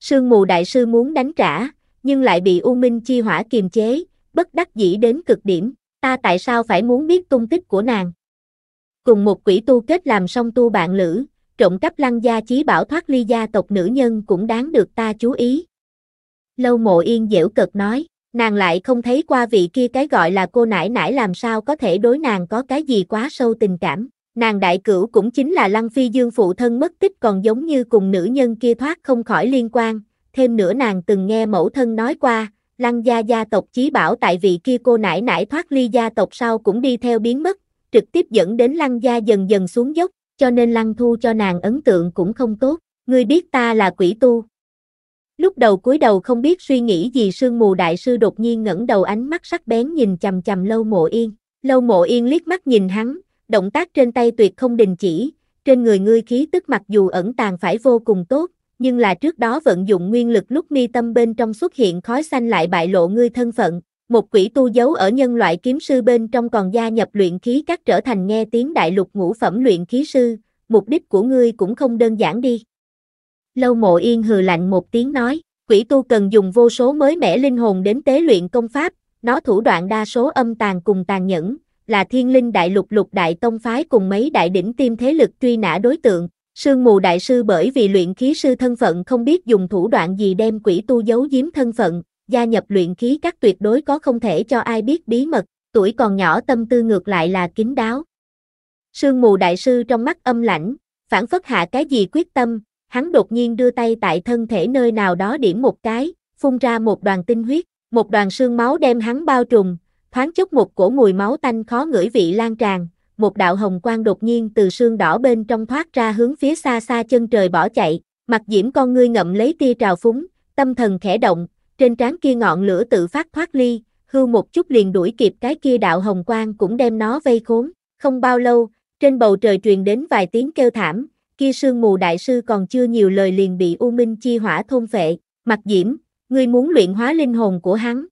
Sương mù đại sư muốn đánh trả, nhưng lại bị U Minh Chi Hỏa kiềm chế, bất đắc dĩ đến cực điểm, ta tại sao phải muốn biết tung tích của nàng. Cùng một quỷ tu kết làm song tu bạn lữ, trộm cắp lăng gia chí bảo thoát ly gia tộc nữ nhân cũng đáng được ta chú ý. Lâu mộ yên dễu cực nói, nàng lại không thấy qua vị kia cái gọi là cô nãi nãi làm sao có thể đối nàng có cái gì quá sâu tình cảm. Nàng đại cửu cũng chính là lăng phi dương phụ thân mất tích còn giống như cùng nữ nhân kia thoát không khỏi liên quan, thêm nữa nàng từng nghe mẫu thân nói qua, lăng gia gia tộc chí bảo tại vị kia cô nãi nãi thoát ly gia tộc sau cũng đi theo biến mất, trực tiếp dẫn đến lăng gia dần dần xuống dốc, cho nên lăng thu cho nàng ấn tượng cũng không tốt, ngươi biết ta là quỷ tu. Lúc đầu cúi đầu không biết suy nghĩ gì sương mù đại sư đột nhiên ngẩng đầu ánh mắt sắc bén nhìn chầm chầm lâu mộ yên, lâu mộ yên liếc mắt nhìn hắn, động tác trên tay tuyệt không đình chỉ, trên người ngươi khí tức mặc dù ẩn tàng phải vô cùng tốt, nhưng là trước đó vận dụng nguyên lực lúc mi tâm bên trong xuất hiện khói xanh lại bại lộ ngươi thân phận, một quỷ tu giấu ở nhân loại kiếm sư bên trong còn gia nhập luyện khí các trở thành nghe tiếng đại lục ngũ phẩm luyện khí sư, mục đích của ngươi cũng không đơn giản đi. Lâu mộ yên hừ lạnh một tiếng nói, quỷ tu cần dùng vô số mới mẻ linh hồn đến tế luyện công pháp, nó thủ đoạn đa số âm tàn cùng tàn nhẫn, là thiên linh đại lục lục đại tông phái cùng mấy đại đỉnh tiêm thế lực truy nã đối tượng, Sương mù đại sư bởi vì luyện khí sư thân phận không biết dùng thủ đoạn gì đem quỷ tu giấu giếm thân phận, gia nhập luyện khí các tuyệt đối có không thể cho ai biết bí mật, tuổi còn nhỏ tâm tư ngược lại là kín đáo. Sương mù đại sư trong mắt âm lãnh, phản phất hạ cái gì quyết tâm, hắn đột nhiên đưa tay tại thân thể nơi nào đó điểm một cái, phun ra một đoàn tinh huyết, một đoàn sương máu đem hắn bao trùm, thoáng chốc một cổ mùi máu tanh khó ngửi vị lan tràn, một đạo hồng quang đột nhiên từ xương đỏ bên trong thoát ra hướng phía xa xa chân trời bỏ chạy, mặt diễm con ngươi ngậm lấy tia trào phúng, tâm thần khẽ động, trên trán kia ngọn lửa tự phát thoát ly, hư một chút liền đuổi kịp cái kia đạo hồng quang cũng đem nó vây khốn, không bao lâu, trên bầu trời truyền đến vài tiếng kêu thảm, kia sương mù đại sư còn chưa nhiều lời liền bị U Minh chi hỏa thôn phệ, mặt diễm, ngươi muốn luyện hóa linh hồn của hắn.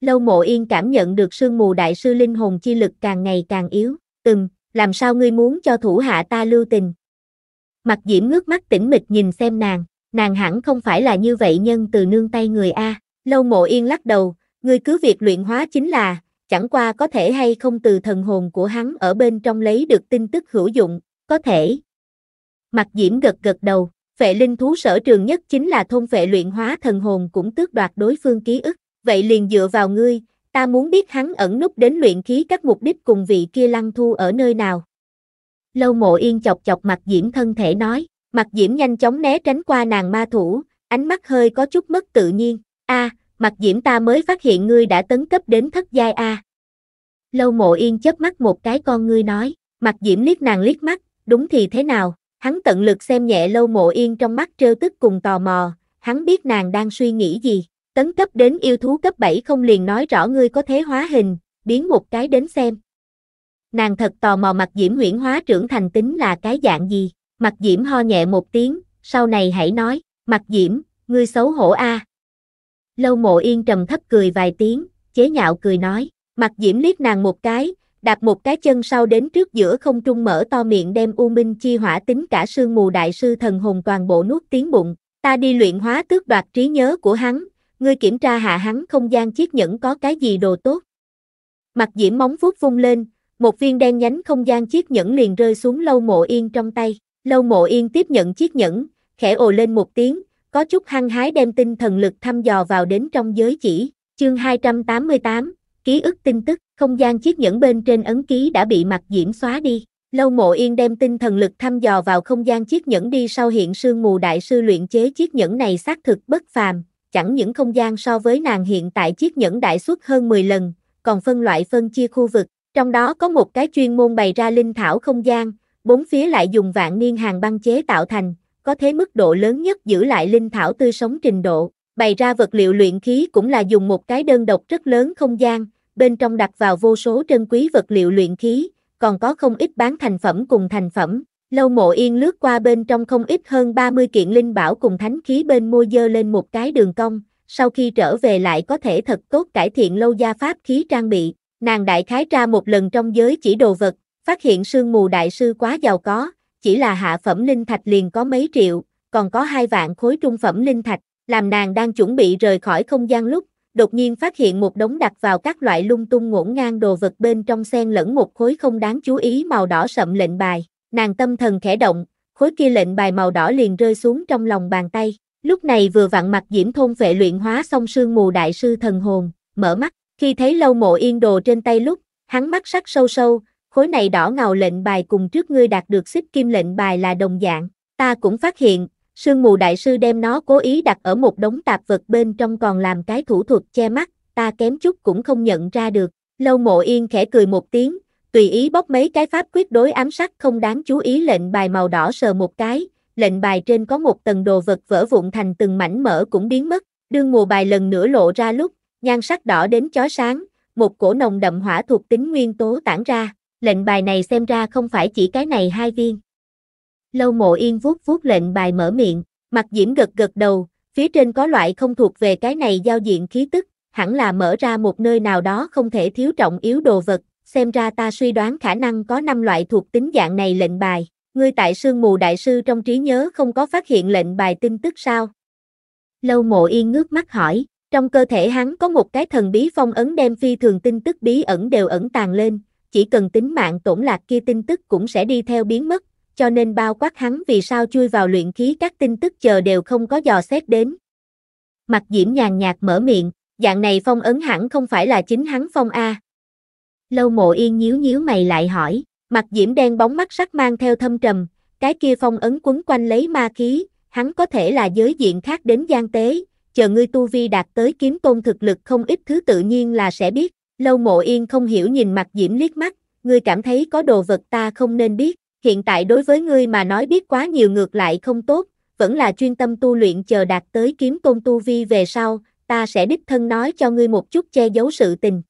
Lâu mộ yên cảm nhận được sương mù đại sư linh hồn chi lực càng ngày càng yếu, Ừm, làm sao ngươi muốn cho thủ hạ ta lưu tình? Mặt diễm ngước mắt tỉnh mịch nhìn xem nàng, nàng hẳn không phải là như vậy nhân từ nương tay người A. Lâu mộ yên lắc đầu, ngươi cứ việc luyện hóa chính là, chẳng qua có thể hay không từ thần hồn của hắn ở bên trong lấy được tin tức hữu dụng, có thể. Mặt diễm gật gật đầu, vệ linh thú sở trường nhất chính là thôn vệ luyện hóa thần hồn cũng tước đoạt đối phương ký ức, vậy liền dựa vào ngươi, Ta muốn biết hắn ẩn núp đến luyện khí các mục đích cùng vị kia lăng thu ở nơi nào. Lâu mộ yên chọc chọc mặt diễm thân thể nói, mặt diễm nhanh chóng né tránh qua nàng ma thủ, ánh mắt hơi có chút mất tự nhiên. a mặt diễm ta mới phát hiện ngươi đã tấn cấp đến thất giai a. Lâu mộ yên chớp mắt một cái con ngươi nói, mặt diễm liếc nàng liếc mắt, đúng thì thế nào, hắn tận lực xem nhẹ lâu mộ yên trong mắt trêu tức cùng tò mò, hắn biết nàng đang suy nghĩ gì, tấn cấp đến yêu thú cấp 7 không liền nói rõ ngươi có thế hóa hình, biến một cái đến xem. Nàng thật tò mò mặt diễm nguyễn hóa trưởng thành tính là cái dạng gì, mặt diễm ho nhẹ một tiếng, sau này hãy nói, mặt diễm, ngươi xấu hổ a à. Lâu mộ yên trầm thấp cười vài tiếng, chế nhạo cười nói, mặt diễm liếc nàng một cái, đạp một cái chân sau đến trước giữa không trung mở to miệng đem u minh chi hỏa tính cả sương mù đại sư thần hồn toàn bộ nuốt tiếng bụng, ta đi luyện hóa tước đoạt trí nhớ của hắn, ngươi kiểm tra hạ hắn không gian chiếc nhẫn có cái gì đồ tốt. Mặt diễm móng vuốt vung lên, một viên đen nhánh không gian chiếc nhẫn liền rơi xuống lâu mộ yên trong tay. Lâu mộ yên tiếp nhận chiếc nhẫn, khẽ ồ lên một tiếng, có chút hăng hái đem tinh thần lực thăm dò vào đến trong giới chỉ. Chương 288, ký ức tin tức, không gian chiếc nhẫn bên trên ấn ký đã bị mặt diễm xóa đi. Lâu mộ yên đem tinh thần lực thăm dò vào không gian chiếc nhẫn đi sau hiện sương mù đại sư luyện chế chiếc nhẫn này xác thực bất phàm, chẳng những không gian so với nàng hiện tại chiếc nhẫn đại suất hơn 10 lần, còn phân loại phân chia khu vực, trong đó có một cái chuyên môn bày ra linh thảo không gian, bốn phía lại dùng vạn niên hàng băng chế tạo thành, có thế mức độ lớn nhất giữ lại linh thảo tươi sống trình độ, bày ra vật liệu luyện khí cũng là dùng một cái đơn độc rất lớn không gian, bên trong đặt vào vô số trân quý vật liệu luyện khí, còn có không ít bán thành phẩm cùng thành phẩm. Lâu mộ yên lướt qua bên trong không ít hơn 30 kiện linh bảo cùng thánh khí bên môi dơ lên một cái đường cong, sau khi trở về lại có thể thật tốt cải thiện lâu gia pháp khí trang bị. Nàng đại khái ra một lần trong giới chỉ đồ vật, phát hiện sương mù đại sư quá giàu có, chỉ là hạ phẩm linh thạch liền có mấy triệu, còn có hai vạn khối trung phẩm linh thạch, làm nàng đang chuẩn bị rời khỏi không gian lúc, đột nhiên phát hiện một đống đặt vào các loại lung tung ngổn ngang đồ vật bên trong xen lẫn một khối không đáng chú ý màu đỏ sậm lệnh bài. Nàng tâm thần khẽ động, khối kia lệnh bài màu đỏ liền rơi xuống trong lòng bàn tay. Lúc này vừa vặn mặt diễm thôn vệ luyện hóa xong sương mù đại sư thần hồn, mở mắt, khi thấy lâu mộ yên đồ trên tay lúc, hắn mắt sắc sâu sâu, khối này đỏ ngầu lệnh bài cùng trước ngươi đạt được xích kim lệnh bài là đồng dạng, ta cũng phát hiện, sương mù đại sư đem nó cố ý đặt ở một đống tạp vật bên trong còn làm cái thủ thuật che mắt, ta kém chút cũng không nhận ra được, lâu mộ yên khẽ cười một tiếng, tùy ý bóc mấy cái pháp quyết đối ám sát không đáng chú ý lệnh bài màu đỏ sờ một cái, lệnh bài trên có một tầng đồ vật vỡ vụn thành từng mảnh mỡ cũng biến mất, đương mùa bài lần nữa lộ ra lúc, nhan sắc đỏ đến chói sáng, một cổ nồng đậm hỏa thuộc tính nguyên tố tản ra, lệnh bài này xem ra không phải chỉ cái này hai viên. Lâu mộ yên vuốt vuốt lệnh bài mở miệng, mặt diễm gật gật đầu, phía trên có loại không thuộc về cái này giao diện khí tức, hẳn là mở ra một nơi nào đó không thể thiếu trọng yếu đồ vật, xem ra ta suy đoán khả năng có năm loại thuộc tính dạng này lệnh bài. Ngươi tại sương mù đại sư trong trí nhớ không có phát hiện lệnh bài tin tức sao? Lâu mộ yên ngước mắt hỏi, trong cơ thể hắn có một cái thần bí phong ấn đem phi thường tin tức bí ẩn đều ẩn tàng lên, chỉ cần tính mạng tổn lạc kia tin tức cũng sẽ đi theo biến mất, cho nên bao quát hắn vì sao chui vào luyện khí các tin tức chờ đều không có dò xét đến. Mặt diễm nhàn nhạt mở miệng, dạng này phong ấn hẳn không phải là chính hắn phong A. Lâu mộ yên nhíu nhíu mày lại hỏi, mặt diễm đen bóng mắt sắc mang theo thâm trầm, cái kia phong ấn quấn quanh lấy ma khí, hắn có thể là giới diện khác đến gian tế, chờ ngươi tu vi đạt tới kiếm tôn thực lực không ít thứ tự nhiên là sẽ biết. Lâu mộ yên không hiểu nhìn mặt diễm liếc mắt, ngươi cảm thấy có đồ vật ta không nên biết, hiện tại đối với ngươi mà nói biết quá nhiều ngược lại không tốt, vẫn là chuyên tâm tu luyện chờ đạt tới kiếm tôn tu vi về sau, ta sẽ đích thân nói cho ngươi một chút che giấu sự tình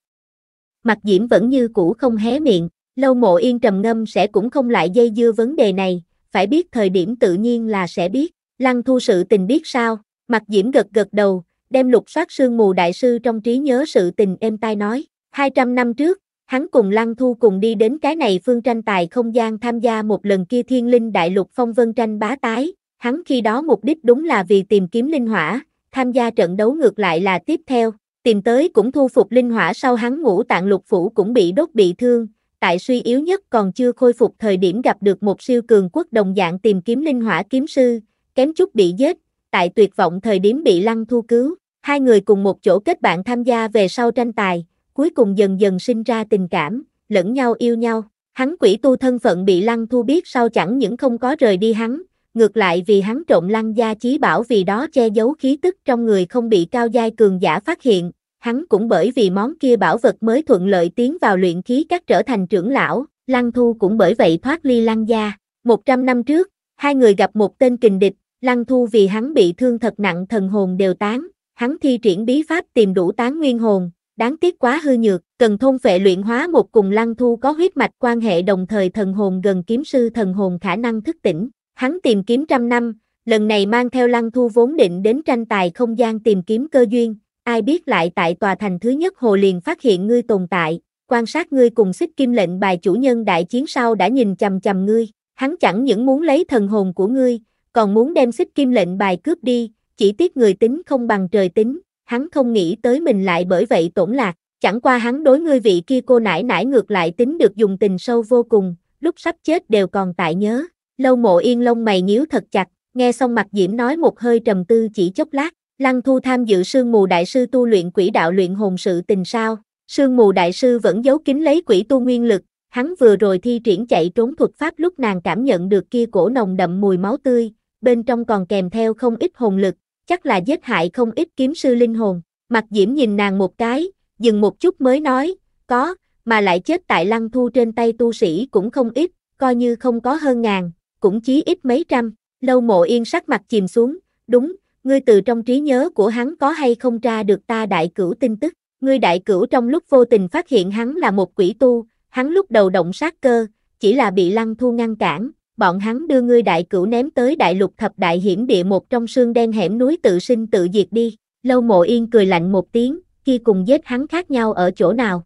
mặt diễm vẫn như cũ không hé miệng, lâu mộ yên trầm ngâm sẽ cũng không lại dây dưa vấn đề này, phải biết thời điểm tự nhiên là sẽ biết, lăng thu sự tình biết sao, mặt diễm gật gật đầu, đem lục soát sương mù đại sư trong trí nhớ sự tình êm tai nói, 200 năm trước, hắn cùng lăng thu cùng đi đến cái này phương tranh tài không gian tham gia một lần kia thiên linh đại lục phong vân tranh bá tái, hắn khi đó mục đích đúng là vì tìm kiếm linh hỏa, tham gia trận đấu ngược lại là tiếp theo, Tìm tới cũng thu phục linh hỏa sau hắn ngũ tạng lục phủ cũng bị đốt bị thương, tại suy yếu nhất còn chưa khôi phục thời điểm gặp được một siêu cường quốc đồng dạng tìm kiếm linh hỏa kiếm sư, kém chút bị giết, tại tuyệt vọng thời điểm bị lăng thu cứu, hai người cùng một chỗ kết bạn tham gia về sau tranh tài, cuối cùng dần dần sinh ra tình cảm, lẫn nhau yêu nhau. Hắn quỷ tu thân phận bị lăng thu biết sau chẳng những không có rời đi hắn, ngược lại vì hắn trộm lăng gia chí bảo vì đó che giấu khí tức trong người không bị cao giai cường giả phát hiện, hắn cũng bởi vì món kia bảo vật mới thuận lợi tiến vào luyện khí các trở thành trưởng lão, lăng thu cũng bởi vậy thoát ly lăng gia. Một trăm năm trước, hai người gặp một tên kình địch, lăng thu vì hắn bị thương thật nặng thần hồn đều tán, hắn thi triển bí pháp tìm đủ tán nguyên hồn, đáng tiếc quá hư nhược, cần thôn phệ luyện hóa một cùng lăng thu có huyết mạch quan hệ đồng thời thần hồn gần kiếm sư thần hồn khả năng thức tỉnh, Hắn tìm kiếm trăm năm, lần này mang theo lăng thu vốn định đến tranh tài không gian tìm kiếm cơ duyên, ai biết lại tại tòa thành thứ nhất hồ liền phát hiện ngươi tồn tại, quan sát ngươi cùng xích kim lệnh bài chủ nhân đại chiến sau đã nhìn chầm chầm ngươi, hắn chẳng những muốn lấy thần hồn của ngươi, còn muốn đem xích kim lệnh bài cướp đi, chỉ tiếc người tính không bằng trời tính, hắn không nghĩ tới mình lại bởi vậy tổn lạc, chẳng qua hắn đối ngươi vị kia cô nãi nãi ngược lại tính được dùng tình sâu vô cùng, lúc sắp chết đều còn tại nhớ, Lâu mộ yên lông mày nhíu thật chặt, nghe xong mặt diễm nói một hơi trầm tư chỉ chốc lát, lăng thu tham dự sương mù đại sư tu luyện quỷ đạo luyện hồn sự tình sao, sương mù đại sư vẫn giấu kín lấy quỷ tu nguyên lực, hắn vừa rồi thi triển chạy trốn thuật pháp lúc nàng cảm nhận được kia cổ nồng đậm mùi máu tươi, bên trong còn kèm theo không ít hồn lực, chắc là giết hại không ít kiếm sư linh hồn, mặt diễm nhìn nàng một cái, dừng một chút mới nói, có, mà lại chết tại lăng thu trên tay tu sĩ cũng không ít, coi như không có hơn ngàn, cũng chí ít mấy trăm, lâu mộ yên sắc mặt chìm xuống, đúng, ngươi từ trong trí nhớ của hắn có hay không tra được ta đại cửu tin tức, ngươi đại cửu trong lúc vô tình phát hiện hắn là một quỷ tu, hắn lúc đầu động sát cơ, chỉ là bị lăng thu ngăn cản, bọn hắn đưa ngươi đại cửu ném tới đại lục thập đại hiểm địa một trong sương đen hẻm núi tự sinh tự diệt đi, lâu mộ yên cười lạnh một tiếng, khi cùng giết hắn khác nhau ở chỗ nào.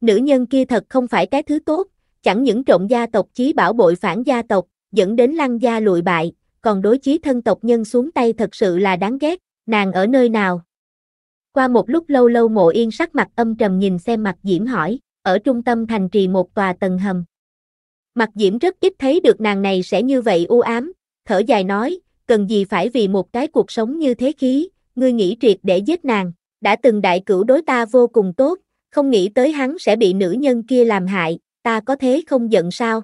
Nữ nhân kia thật không phải cái thứ tốt, chẳng những trộm gia tộc chí bảo bội phản gia tộc, dẫn đến lăng gia lụi bại, còn đối chí thân tộc nhân xuống tay thật sự là đáng ghét, nàng ở nơi nào? Qua một lúc lâu lâu mộ yên sắc mặt âm trầm nhìn xem mặt diễm hỏi, ở trung tâm thành trì một tòa tầng hầm. Mặt diễm rất ít thấy được nàng này sẽ như vậy u ám, thở dài nói, cần gì phải vì một cái cuộc sống như thế khí, ngươi nghĩ triệt để giết nàng, đã từng đại cửu đối ta vô cùng tốt, không nghĩ tới hắn sẽ bị nữ nhân kia làm hại, ta có thế không giận sao?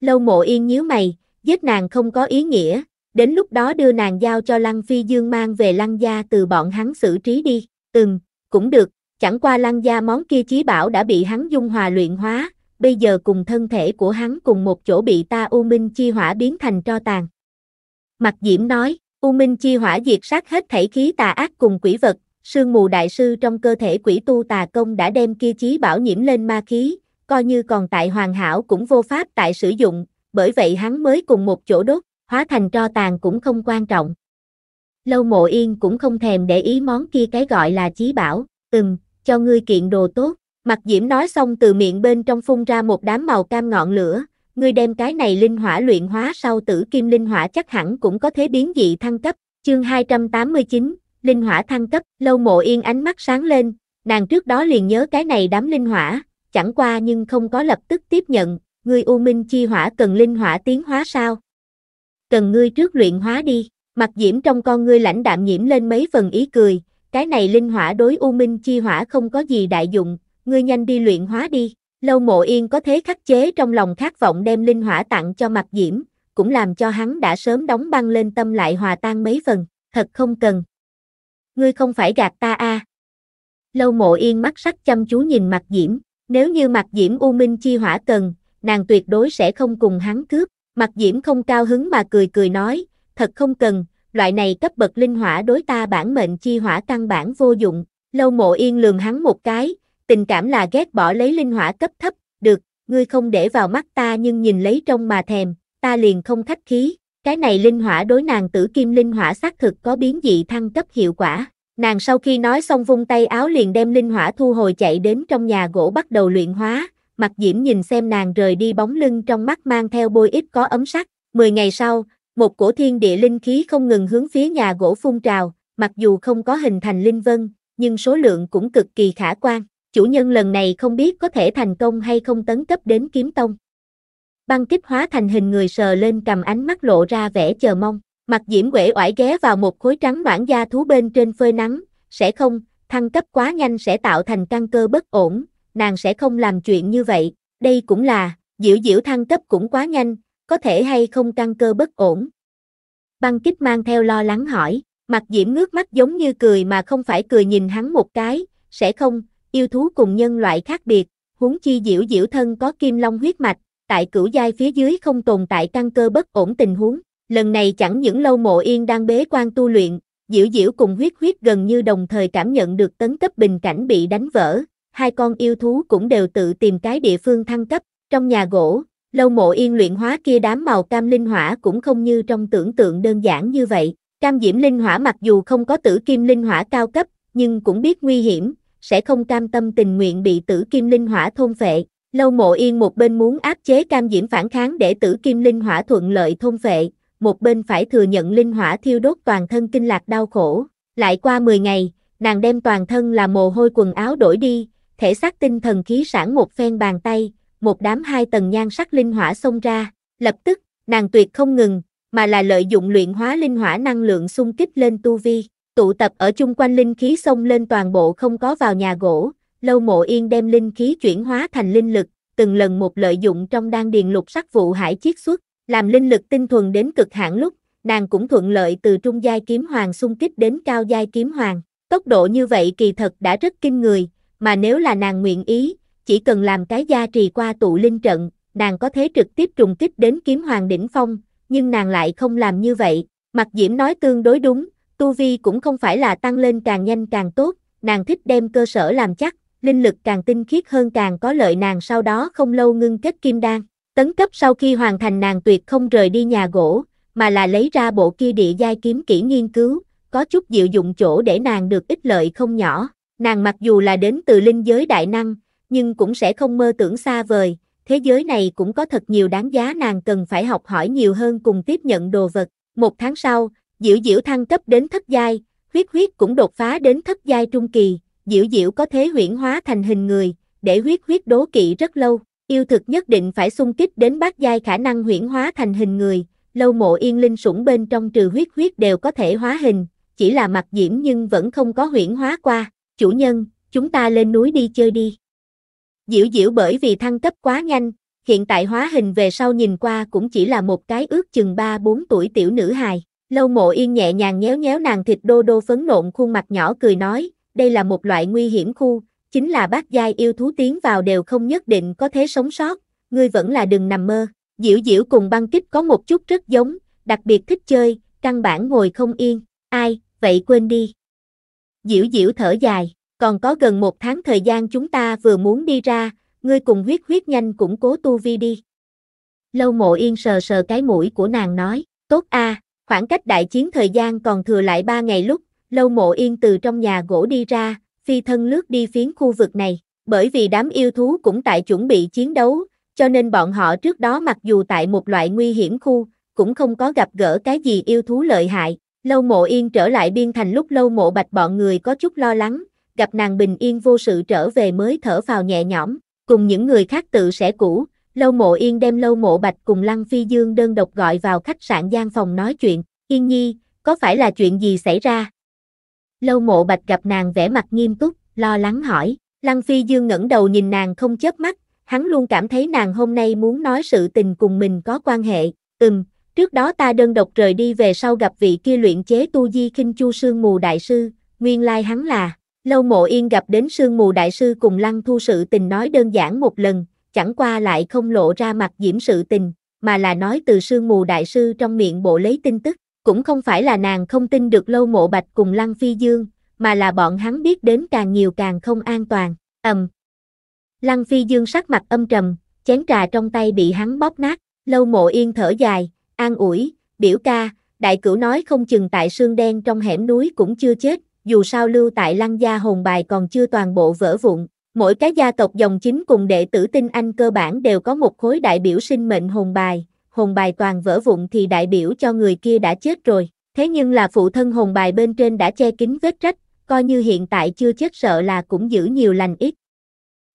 Lâu mộ yên nhíu mày, giết nàng không có ý nghĩa, đến lúc đó đưa nàng giao cho Lăng Phi Dương mang về Lăng Gia từ bọn hắn xử trí đi, ừm, cũng được, chẳng qua Lăng Gia món kia chí bảo đã bị hắn dung hòa luyện hóa, bây giờ cùng thân thể của hắn cùng một chỗ bị ta U Minh Chi Hỏa biến thành tro tàn. Mặt Diễm nói, U Minh Chi Hỏa diệt sát hết thể khí tà ác cùng quỷ vật, sương mù đại sư trong cơ thể quỷ tu tà công đã đem kia chí bảo nhiễm lên ma khí, coi như còn tại hoàn hảo cũng vô pháp tại sử dụng, bởi vậy hắn mới cùng một chỗ đốt, hóa thành tro tàn cũng không quan trọng. Lâu mộ yên cũng không thèm để ý món kia cái gọi là chí bảo, ừm, cho ngươi kiện đồ tốt, mặt diễm nói xong từ miệng bên trong phun ra một đám màu cam ngọn lửa, ngươi đem cái này linh hỏa luyện hóa sau tử kim linh hỏa chắc hẳn cũng có thể biến dị thăng cấp, chương 289, linh hỏa thăng cấp, lâu mộ yên ánh mắt sáng lên, nàng trước đó liền nhớ cái này đám linh hỏa, chẳng qua nhưng không có lập tức tiếp nhận, ngươi U Minh Chi Hỏa cần linh hỏa tiến hóa sao? Cần ngươi trước luyện hóa đi, mặt diễm trong con ngươi lãnh đạm nhiễm lên mấy phần ý cười, cái này linh hỏa đối U Minh Chi Hỏa không có gì đại dụng, ngươi nhanh đi luyện hóa đi. Lâu mộ yên có thế khắc chế trong lòng khát vọng đem linh hỏa tặng cho mặt diễm, cũng làm cho hắn đã sớm đóng băng lên tâm lại hòa tan mấy phần, thật không cần. Ngươi không phải gạt ta a à? Lâu mộ yên mắt sắc chăm chú nhìn mặt diễm. Nếu như mặt diễm U Minh Chi Hỏa cần, nàng tuyệt đối sẽ không cùng hắn cướp. Mặt diễm không cao hứng mà cười cười nói, thật không cần, loại này cấp bậc linh hỏa đối ta bản mệnh chi hỏa căn bản vô dụng. Lâu mộ yên lườm hắn một cái, tình cảm là ghét bỏ lấy linh hỏa cấp thấp, được, ngươi không để vào mắt ta nhưng nhìn lấy trong mà thèm, ta liền không khách khí. Cái này linh hỏa đối nàng tử kim linh hỏa xác thực có biến dị thăng cấp hiệu quả. Nàng sau khi nói xong vung tay áo liền đem linh hỏa thu hồi chạy đến trong nhà gỗ bắt đầu luyện hóa, mặt diễm nhìn xem nàng rời đi bóng lưng trong mắt mang theo bôi ít có ấm sắc. Mười ngày sau, một cổ thiên địa linh khí không ngừng hướng phía nhà gỗ phun trào, mặc dù không có hình thành linh vân, nhưng số lượng cũng cực kỳ khả quan. Chủ nhân lần này không biết có thể thành công hay không tấn cấp đến kiếm tông. Băng kích hóa thành hình người sờ lên cầm ánh mắt lộ ra vẻ chờ mong. Mặt diễm quể oải ghé vào một khối trắng noãn da thú bên trên phơi nắng, sẽ không, thăng cấp quá nhanh sẽ tạo thành căn cơ bất ổn, nàng sẽ không làm chuyện như vậy, đây cũng là, diễu diễu thăng cấp cũng quá nhanh, có thể hay không căn cơ bất ổn. Băng kích mang theo lo lắng hỏi, mặt diễm ngước mắt giống như cười mà không phải cười nhìn hắn một cái, sẽ không, yêu thú cùng nhân loại khác biệt, huống chi diễu diễu thân có kim long huyết mạch, tại cửu giai phía dưới không tồn tại căn cơ bất ổn tình huống lần này chẳng những lâu mộ yên đang bế quan tu luyện, diễu diễu cùng huyết huyết gần như đồng thời cảm nhận được tấn cấp bình cảnh bị đánh vỡ, hai con yêu thú cũng đều tự tìm cái địa phương thăng cấp, trong nhà gỗ, lâu mộ yên luyện hóa kia đám màu cam linh hỏa cũng không như trong tưởng tượng đơn giản như vậy, cam diễm linh hỏa mặc dù không có tử kim linh hỏa cao cấp, nhưng cũng biết nguy hiểm, sẽ không cam tâm tình nguyện bị tử kim linh hỏa thôn phệ. Lâu mộ yên một bên muốn áp chế cam diễm phản kháng để tử kim linh hỏa thuận lợi thôn phệ, một bên phải thừa nhận linh hỏa thiêu đốt toàn thân kinh lạc đau khổ. Lại qua 10 ngày, nàng đem toàn thân là mồ hôi quần áo đổi đi, thể xác tinh thần khí sản một phen bàn tay, một đám hai tầng nhan sắc linh hỏa xông ra, lập tức, nàng tuyệt không ngừng, mà là lợi dụng luyện hóa linh hỏa năng lượng xung kích lên tu vi, tụ tập ở chung quanh linh khí xông lên toàn bộ không có vào nhà gỗ, lâu mộ yên đem linh khí chuyển hóa thành linh lực, từng lần một lợi dụng trong đan điền lục sắc vụ hải chiết xuất, làm linh lực tinh thuần đến cực hạn lúc, nàng cũng thuận lợi từ trung giai kiếm hoàng xung kích đến cao giai kiếm hoàng. Tốc độ như vậy kỳ thật đã rất kinh người, mà nếu là nàng nguyện ý, chỉ cần làm cái gia trì qua tụ linh trận, nàng có thể trực tiếp trùng kích đến kiếm hoàng đỉnh phong, nhưng nàng lại không làm như vậy. Mặc Diễm nói tương đối đúng, tu vi cũng không phải là tăng lên càng nhanh càng tốt, nàng thích đem cơ sở làm chắc, linh lực càng tinh khiết hơn càng có lợi nàng sau đó không lâu ngưng kết kim đan. Tấn cấp sau khi hoàn thành nàng tuyệt không rời đi nhà gỗ, mà là lấy ra bộ kia địa giai kiếm kỹ nghiên cứu, có chút diệu dụng chỗ để nàng được ích lợi không nhỏ. Nàng mặc dù là đến từ linh giới đại năng, nhưng cũng sẽ không mơ tưởng xa vời, thế giới này cũng có thật nhiều đáng giá nàng cần phải học hỏi nhiều hơn cùng tiếp nhận đồ vật. Một tháng sau, Diễu Diễu thăng cấp đến thất giai, huyết huyết cũng đột phá đến thất giai trung kỳ, Diễu Diễu có thế huyển hóa thành hình người, để huyết huyết đố kỵ rất lâu. Yêu thực nhất định phải xung kích đến bát giai khả năng huyễn hóa thành hình người, lâu mộ yên linh sủng bên trong trừ huyết huyết đều có thể hóa hình, chỉ là mặt diễm nhưng vẫn không có huyễn hóa qua, chủ nhân, chúng ta lên núi đi chơi đi. Diễu diễu bởi vì thăng cấp quá nhanh, hiện tại hóa hình về sau nhìn qua cũng chỉ là một cái ước chừng 3-4 tuổi tiểu nữ hài. Lâu mộ yên nhẹ nhàng nhéo nhéo nàng thịt đô đô phấn nộn khuôn mặt nhỏ cười nói, đây là một loại nguy hiểm khu, chính là bác giai yêu thú tiến vào đều không nhất định có thể sống sót, ngươi vẫn là đừng nằm mơ. Diễu Diễu cùng băng kích có một chút rất giống, đặc biệt thích chơi, căn bản ngồi không yên, ai, vậy quên đi. Diễu Diễu thở dài, còn có gần một tháng thời gian chúng ta vừa muốn đi ra, ngươi cùng huyết huyết nhanh củng cố tu vi đi. Lâu mộ yên sờ sờ cái mũi của nàng nói, tốt a, khoảng cách đại chiến thời gian còn thừa lại ba ngày lúc, lâu mộ yên từ trong nhà gỗ đi ra, phi thân lướt đi phiến khu vực này, bởi vì đám yêu thú cũng tại chuẩn bị chiến đấu, cho nên bọn họ trước đó mặc dù tại một loại nguy hiểm khu, cũng không có gặp gỡ cái gì yêu thú lợi hại. Lâu mộ yên trở lại biên thành lúc lâu mộ bạch bọn người có chút lo lắng, gặp nàng bình yên vô sự trở về mới thở vào nhẹ nhõm, cùng những người khác tự sẽ cũ. Lâu mộ yên đem lâu mộ bạch cùng lăng phi dương đơn độc gọi vào khách sạn gian phòng nói chuyện, yên nhi, có phải là chuyện gì xảy ra? Lâu mộ bạch gặp nàng vẻ mặt nghiêm túc, lo lắng hỏi. Lăng Phi Dương ngẩng đầu nhìn nàng không chớp mắt, hắn luôn cảm thấy nàng hôm nay muốn nói sự tình cùng mình có quan hệ. Ừm, trước đó ta đơn độc rời đi về sau gặp vị kia luyện chế tu di khinh chu sương mù đại sư, nguyên lai hắn là. Lâu mộ yên gặp đến sương mù đại sư cùng lăng thu sự tình nói đơn giản một lần, chẳng qua lại không lộ ra mặt diễm sự tình, mà là nói từ sương mù đại sư trong miệng bộ lấy tin tức cũng không phải là nàng không tin được lâu mộ bạch cùng lăng phi dương, mà là bọn hắn biết đến càng nhiều càng không an toàn, ầm. Um. Lăng phi dương sắc mặt âm trầm, chén trà trong tay bị hắn bóp nát, lâu mộ yên thở dài, an ủi, biểu ca, đại cửu nói không chừng tại sương đen trong hẻm núi cũng chưa chết, dù sao lưu tại lăng gia hồn bài còn chưa toàn bộ vỡ vụn, mỗi cái gia tộc dòng chính cùng đệ tử tinh anh cơ bản đều có một khối đại biểu sinh mệnh hồn bài, hồn bài toàn vỡ vụn thì đại biểu cho người kia đã chết rồi. Thế nhưng là phụ thân hồn bài bên trên đã che kín vết rách, coi như hiện tại chưa chết sợ là cũng giữ nhiều lành ít.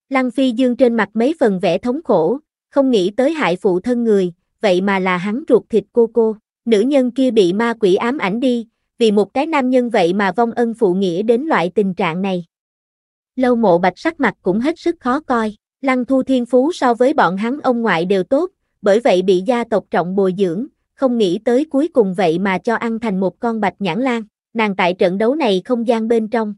Lăng Phi Dương trên mặt mấy phần vẻ thống khổ, không nghĩ tới hại phụ thân người, vậy mà là hắn ruột thịt cô cô. Nữ nhân kia bị ma quỷ ám ảnh đi, vì một cái nam nhân vậy mà vong ân phụ nghĩa đến loại tình trạng này. Lâu mộ bạch sắc mặt cũng hết sức khó coi, lăng thu thiên phú so với bọn hắn ông ngoại đều tốt, bởi vậy bị gia tộc trọng bồi dưỡng, không nghĩ tới cuối cùng vậy mà cho ăn thành một con bạch nhãn lan, nàng tại trận đấu này không gian bên trong.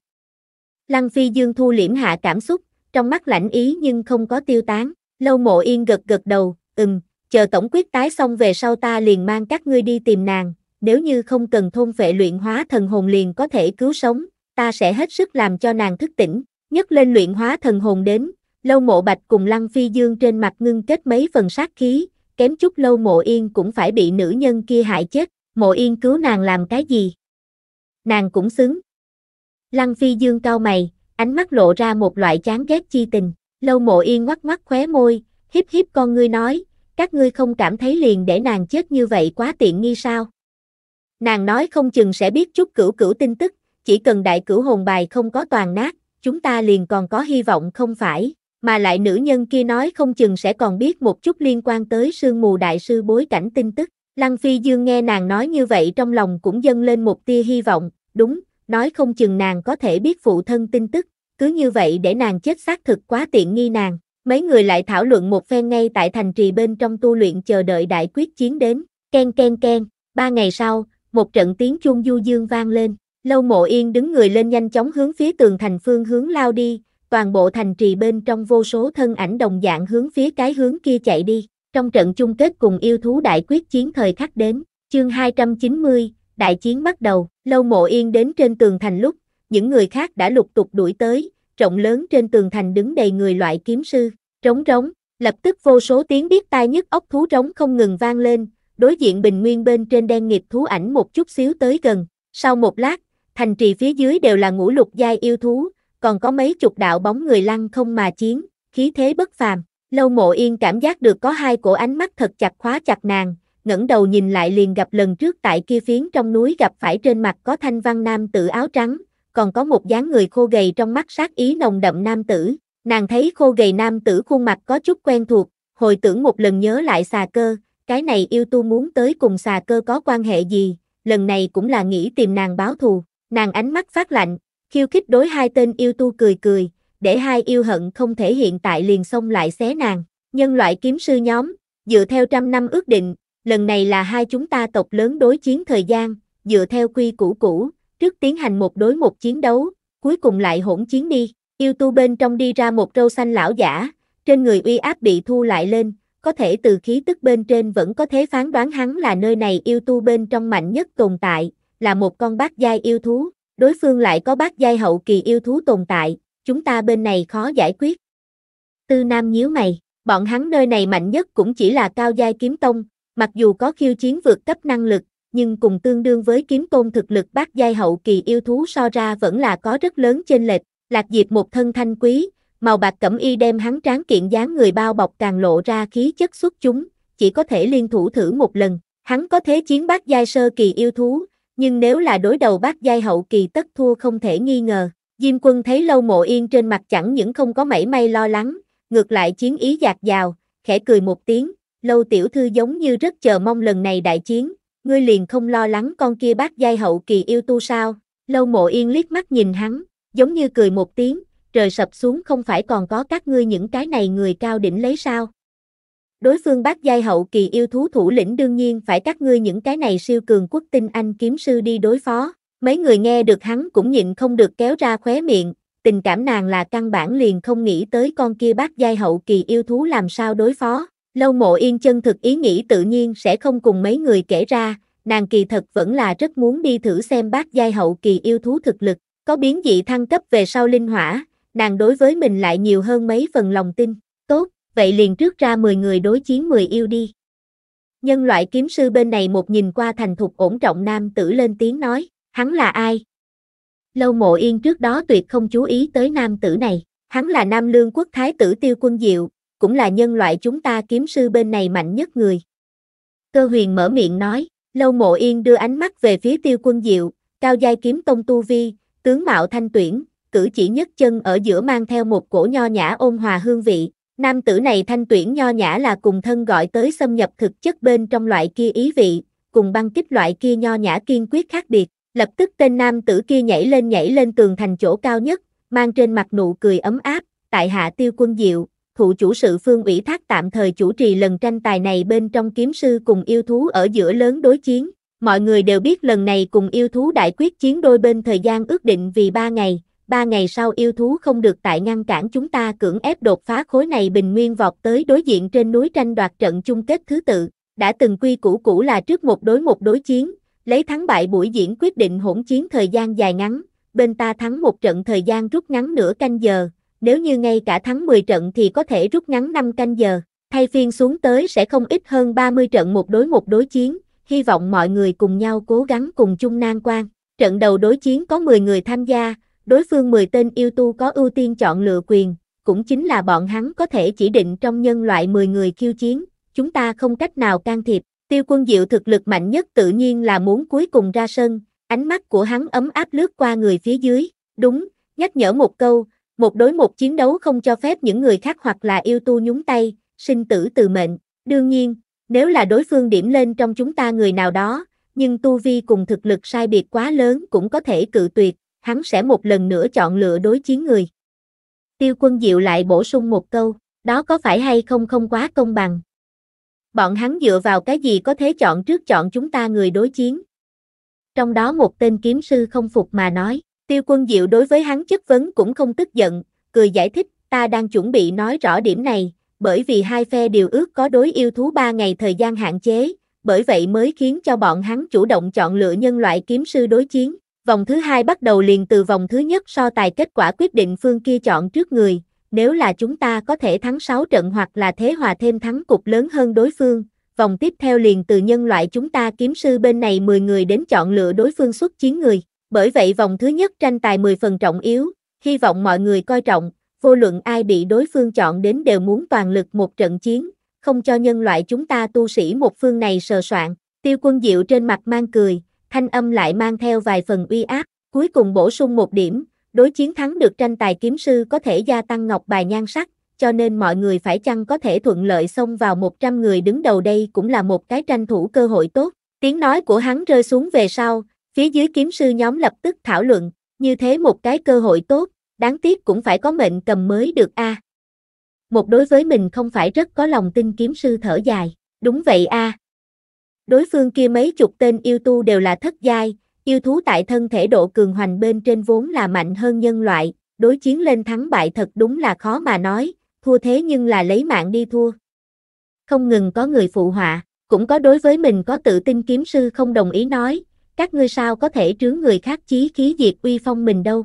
Lăng Phi Dương thu liễm hạ cảm xúc, trong mắt lãnh ý nhưng không có tiêu tán, lâu mộ yên gật gật đầu, ừm, chờ tổng quyết tái xong về sau ta liền mang các ngươi đi tìm nàng, nếu như không cần thôn vệ luyện hóa thần hồn liền có thể cứu sống, ta sẽ hết sức làm cho nàng thức tỉnh, nhấc lên luyện hóa thần hồn đến, lâu mộ bạch cùng Lăng Phi Dương trên mặt ngưng kết mấy phần sát khí, kém chút lâu mộ yên cũng phải bị nữ nhân kia hại chết, mộ yên cứu nàng làm cái gì? Nàng cũng xứng. Lăng phi dương cau mày, ánh mắt lộ ra một loại chán ghét chi tình, lâu mộ yên ngoắc ngoắc khóe môi, hiếp hiếp con ngươi nói, các ngươi không cảm thấy liền để nàng chết như vậy quá tiện nghi sao? Nàng nói không chừng sẽ biết chút cửu cửu tin tức, chỉ cần đại cửu hồn bài không có toàn nát, chúng ta liền còn có hy vọng không phải, mà lại nữ nhân kia nói không chừng sẽ còn biết một chút liên quan tới sương mù đại sư bối cảnh tin tức. Lăng Phi Dương nghe nàng nói như vậy trong lòng cũng dâng lên một tia hy vọng, đúng, nói không chừng nàng có thể biết phụ thân tin tức, cứ như vậy để nàng chết xác thực quá tiện nghi nàng. Mấy người lại thảo luận một phen ngay tại thành trì bên trong tu luyện chờ đợi đại quyết chiến đến, ken ken ken, ba ngày sau, một trận tiếng chuông du dương vang lên, lâu mộ yên đứng người lên nhanh chóng hướng phía tường thành phương hướng lao đi, toàn bộ thành trì bên trong vô số thân ảnh đồng dạng hướng phía cái hướng kia chạy đi. Trong trận chung kết cùng yêu thú đại quyết chiến thời khắc đến, chương 290, đại chiến bắt đầu, lâu mộ yên đến trên tường thành lúc, những người khác đã lục tục đuổi tới, rộng lớn trên tường thành đứng đầy người loại kiếm sư, trống trống lập tức vô số tiếng biết tai nhất ốc thú trống không ngừng vang lên, đối diện bình nguyên bên trên đen nghiệp thú ảnh một chút xíu tới gần, sau một lát, thành trì phía dưới đều là ngũ lục giai yêu thú, còn có mấy chục đạo bóng người lăn không mà chiến, khí thế bất phàm. Lâu mộ yên cảm giác được có hai cổ ánh mắt thật chặt khóa chặt nàng, ngẩng đầu nhìn lại liền gặp lần trước tại kia phiến trong núi gặp phải trên mặt có thanh văn nam tử áo trắng, còn có một dáng người khô gầy trong mắt sát ý nồng đậm nam tử. Nàng thấy khô gầy nam tử khuôn mặt có chút quen thuộc, hồi tưởng một lần nhớ lại xà cơ, cái này yêu tu muốn tới cùng xà cơ có quan hệ gì, lần này cũng là nghĩ tìm nàng báo thù. Nàng ánh mắt phát lạnh, Khiêu khích đối hai tên yêu tu cười cười, để hai yêu hận không thể hiện tại liền xông lại xé nàng. Nhân loại kiếm sư nhóm, dựa theo trăm năm ước định, lần này là hai chúng ta tộc lớn đối chiến thời gian, dựa theo quy củ cũ, trước tiến hành một đối một chiến đấu, cuối cùng lại hỗn chiến đi. Yêu tu bên trong đi ra một râu xanh lão giả, trên người uy áp bị thu lại lên, có thể từ khí tức bên trên vẫn có thể phán đoán hắn là nơi này yêu tu bên trong mạnh nhất tồn tại, là một con bát giai yêu thú đối phương lại có bát giai hậu kỳ yêu thú tồn tại, chúng ta bên này khó giải quyết. Tư Nam nhíu mày, bọn hắn nơi này mạnh nhất cũng chỉ là cao giai kiếm tông, mặc dù có khiêu chiến vượt cấp năng lực, nhưng cùng tương đương với kiếm tôn thực lực bát giai hậu kỳ yêu thú so ra vẫn là có rất lớn chênh lệch, Lạc Diệp một thân thanh quý, màu bạc cẩm y đem hắn tráng kiện dáng người bao bọc càng lộ ra khí chất xuất chúng, chỉ có thể liên thủ thử một lần. Hắn có thế chiến bát giai sơ kỳ yêu thú, nhưng nếu là đối đầu bác giai hậu kỳ tất thua không thể nghi ngờ. Diêm quân thấy lâu mộ yên trên mặt chẳng những không có mảy may lo lắng, ngược lại chiến ý dạt dào, khẽ cười một tiếng, lâu tiểu thư giống như rất chờ mong lần này đại chiến, ngươi liền không lo lắng con kia bác giai hậu kỳ yêu tu sao, lâu mộ yên liếc mắt nhìn hắn, giống như cười một tiếng, trời sập xuống không phải còn có các ngươi những cái này người cao đỉnh lấy sao, đối phương bác giai hậu kỳ yêu thú thủ lĩnh đương nhiên phải các ngươi những cái này siêu cường quốc tinh anh kiếm sư đi đối phó. Mấy người nghe được hắn cũng nhịn không được kéo ra khóe miệng, tình cảm nàng là căn bản liền không nghĩ tới con kia bác giai hậu kỳ yêu thú làm sao đối phó. Lâu mộ yên chân thực ý nghĩ tự nhiên sẽ không cùng mấy người kể ra, nàng kỳ thật vẫn là rất muốn đi thử xem bác giai hậu kỳ yêu thú thực lực, có biến dị thăng cấp về sau linh hỏa, nàng đối với mình lại nhiều hơn mấy phần lòng tin vậy liền trước ra 10 người đối chiến 10 yêu đi. Nhân loại kiếm sư bên này một nhìn qua thành thục ổn trọng nam tử lên tiếng nói, hắn là ai? Lâu mộ yên trước đó tuyệt không chú ý tới nam tử này, hắn là nam lương quốc thái tử tiêu quân diệu, cũng là nhân loại chúng ta kiếm sư bên này mạnh nhất người. Cơ huyền mở miệng nói, lâu mộ yên đưa ánh mắt về phía tiêu quân diệu, cao giai kiếm tông tu vi, tướng mạo thanh tuyển, cử chỉ nhất chân ở giữa mang theo một cổ nho nhã ôn hòa hương vị, Nam tử này thanh tuyển nho nhã là cùng thân gọi tới xâm nhập thực chất bên trong loại kia ý vị, cùng băng kích loại kia nho nhã kiên quyết khác biệt. Lập tức tên nam tử kia nhảy lên nhảy lên tường thành chỗ cao nhất, mang trên mặt nụ cười ấm áp, tại hạ tiêu quân diệu, thụ chủ sự phương ủy thác tạm thời chủ trì lần tranh tài này bên trong kiếm sư cùng yêu thú ở giữa lớn đối chiến. Mọi người đều biết lần này cùng yêu thú đại quyết chiến đôi bên thời gian ước định vì 3 ngày ba ngày sau yêu thú không được tại ngăn cản chúng ta cưỡng ép đột phá khối này bình nguyên vọt tới đối diện trên núi tranh đoạt trận chung kết thứ tự, đã từng quy củ cũ là trước một đối một đối chiến, lấy thắng bại buổi diễn quyết định hỗn chiến thời gian dài ngắn, bên ta thắng một trận thời gian rút ngắn nửa canh giờ, nếu như ngay cả thắng 10 trận thì có thể rút ngắn 5 canh giờ, thay phiên xuống tới sẽ không ít hơn 30 trận một đối một đối chiến, hy vọng mọi người cùng nhau cố gắng cùng chung nan quan. Trận đầu đối chiến có 10 người tham gia, đối phương 10 tên yêu tu có ưu tiên chọn lựa quyền, cũng chính là bọn hắn có thể chỉ định trong nhân loại 10 người khiêu chiến, chúng ta không cách nào can thiệp. Tiêu quân diệu thực lực mạnh nhất tự nhiên là muốn cuối cùng ra sân, ánh mắt của hắn ấm áp lướt qua người phía dưới, đúng, nhắc nhở một câu, một đối một chiến đấu không cho phép những người khác hoặc là yêu tu nhúng tay, sinh tử từ mệnh, đương nhiên, nếu là đối phương điểm lên trong chúng ta người nào đó, nhưng tu vi cùng thực lực sai biệt quá lớn cũng có thể cự tuyệt, hắn sẽ một lần nữa chọn lựa đối chiến người. Tiêu quân diệu lại bổ sung một câu, đó có phải hay không không quá công bằng. Bọn hắn dựa vào cái gì có thể chọn trước chọn chúng ta người đối chiến. Trong đó một tên kiếm sư không phục mà nói, tiêu quân diệu đối với hắn chất vấn cũng không tức giận, cười giải thích, ta đang chuẩn bị nói rõ điểm này, bởi vì hai phe đều ước có đối yêu thú ba ngày thời gian hạn chế, bởi vậy mới khiến cho bọn hắn chủ động chọn lựa nhân loại kiếm sư đối chiến vòng thứ hai bắt đầu liền từ vòng thứ nhất so tài kết quả quyết định phương kia chọn trước người, nếu là chúng ta có thể thắng 6 trận hoặc là thế hòa thêm thắng cục lớn hơn đối phương, vòng tiếp theo liền từ nhân loại chúng ta kiếm sư bên này 10 người đến chọn lựa đối phương xuất chiến người, bởi vậy vòng thứ nhất tranh tài 10 phần trọng yếu, hy vọng mọi người coi trọng, vô luận ai bị đối phương chọn đến đều muốn toàn lực một trận chiến, không cho nhân loại chúng ta tu sĩ một phương này sờ soạn, tiêu quân diệu trên mặt mang cười, thanh âm lại mang theo vài phần uy áp, cuối cùng bổ sung một điểm, đối chiến thắng được tranh tài kiếm sư có thể gia tăng ngọc bài nhan sắc, cho nên mọi người phải chăng có thể thuận lợi xông vào 100 người đứng đầu đây cũng là một cái tranh thủ cơ hội tốt. Tiếng nói của hắn rơi xuống về sau, phía dưới kiếm sư nhóm lập tức thảo luận, như thế một cái cơ hội tốt, đáng tiếc cũng phải có mệnh cầm mới được a. Một đối với mình không phải rất có lòng tin kiếm sư thở dài, đúng vậy a, Đối phương kia mấy chục tên yêu tu đều là thất giai, yêu thú tại thân thể độ cường hoành bên trên vốn là mạnh hơn nhân loại, đối chiến lên thắng bại thật đúng là khó mà nói, thua thế nhưng là lấy mạng đi thua. Không ngừng có người phụ họa, cũng có đối với mình có tự tin kiếm sư không đồng ý nói, các ngươi sao có thể trướng người khác chí khí diệt uy phong mình đâu.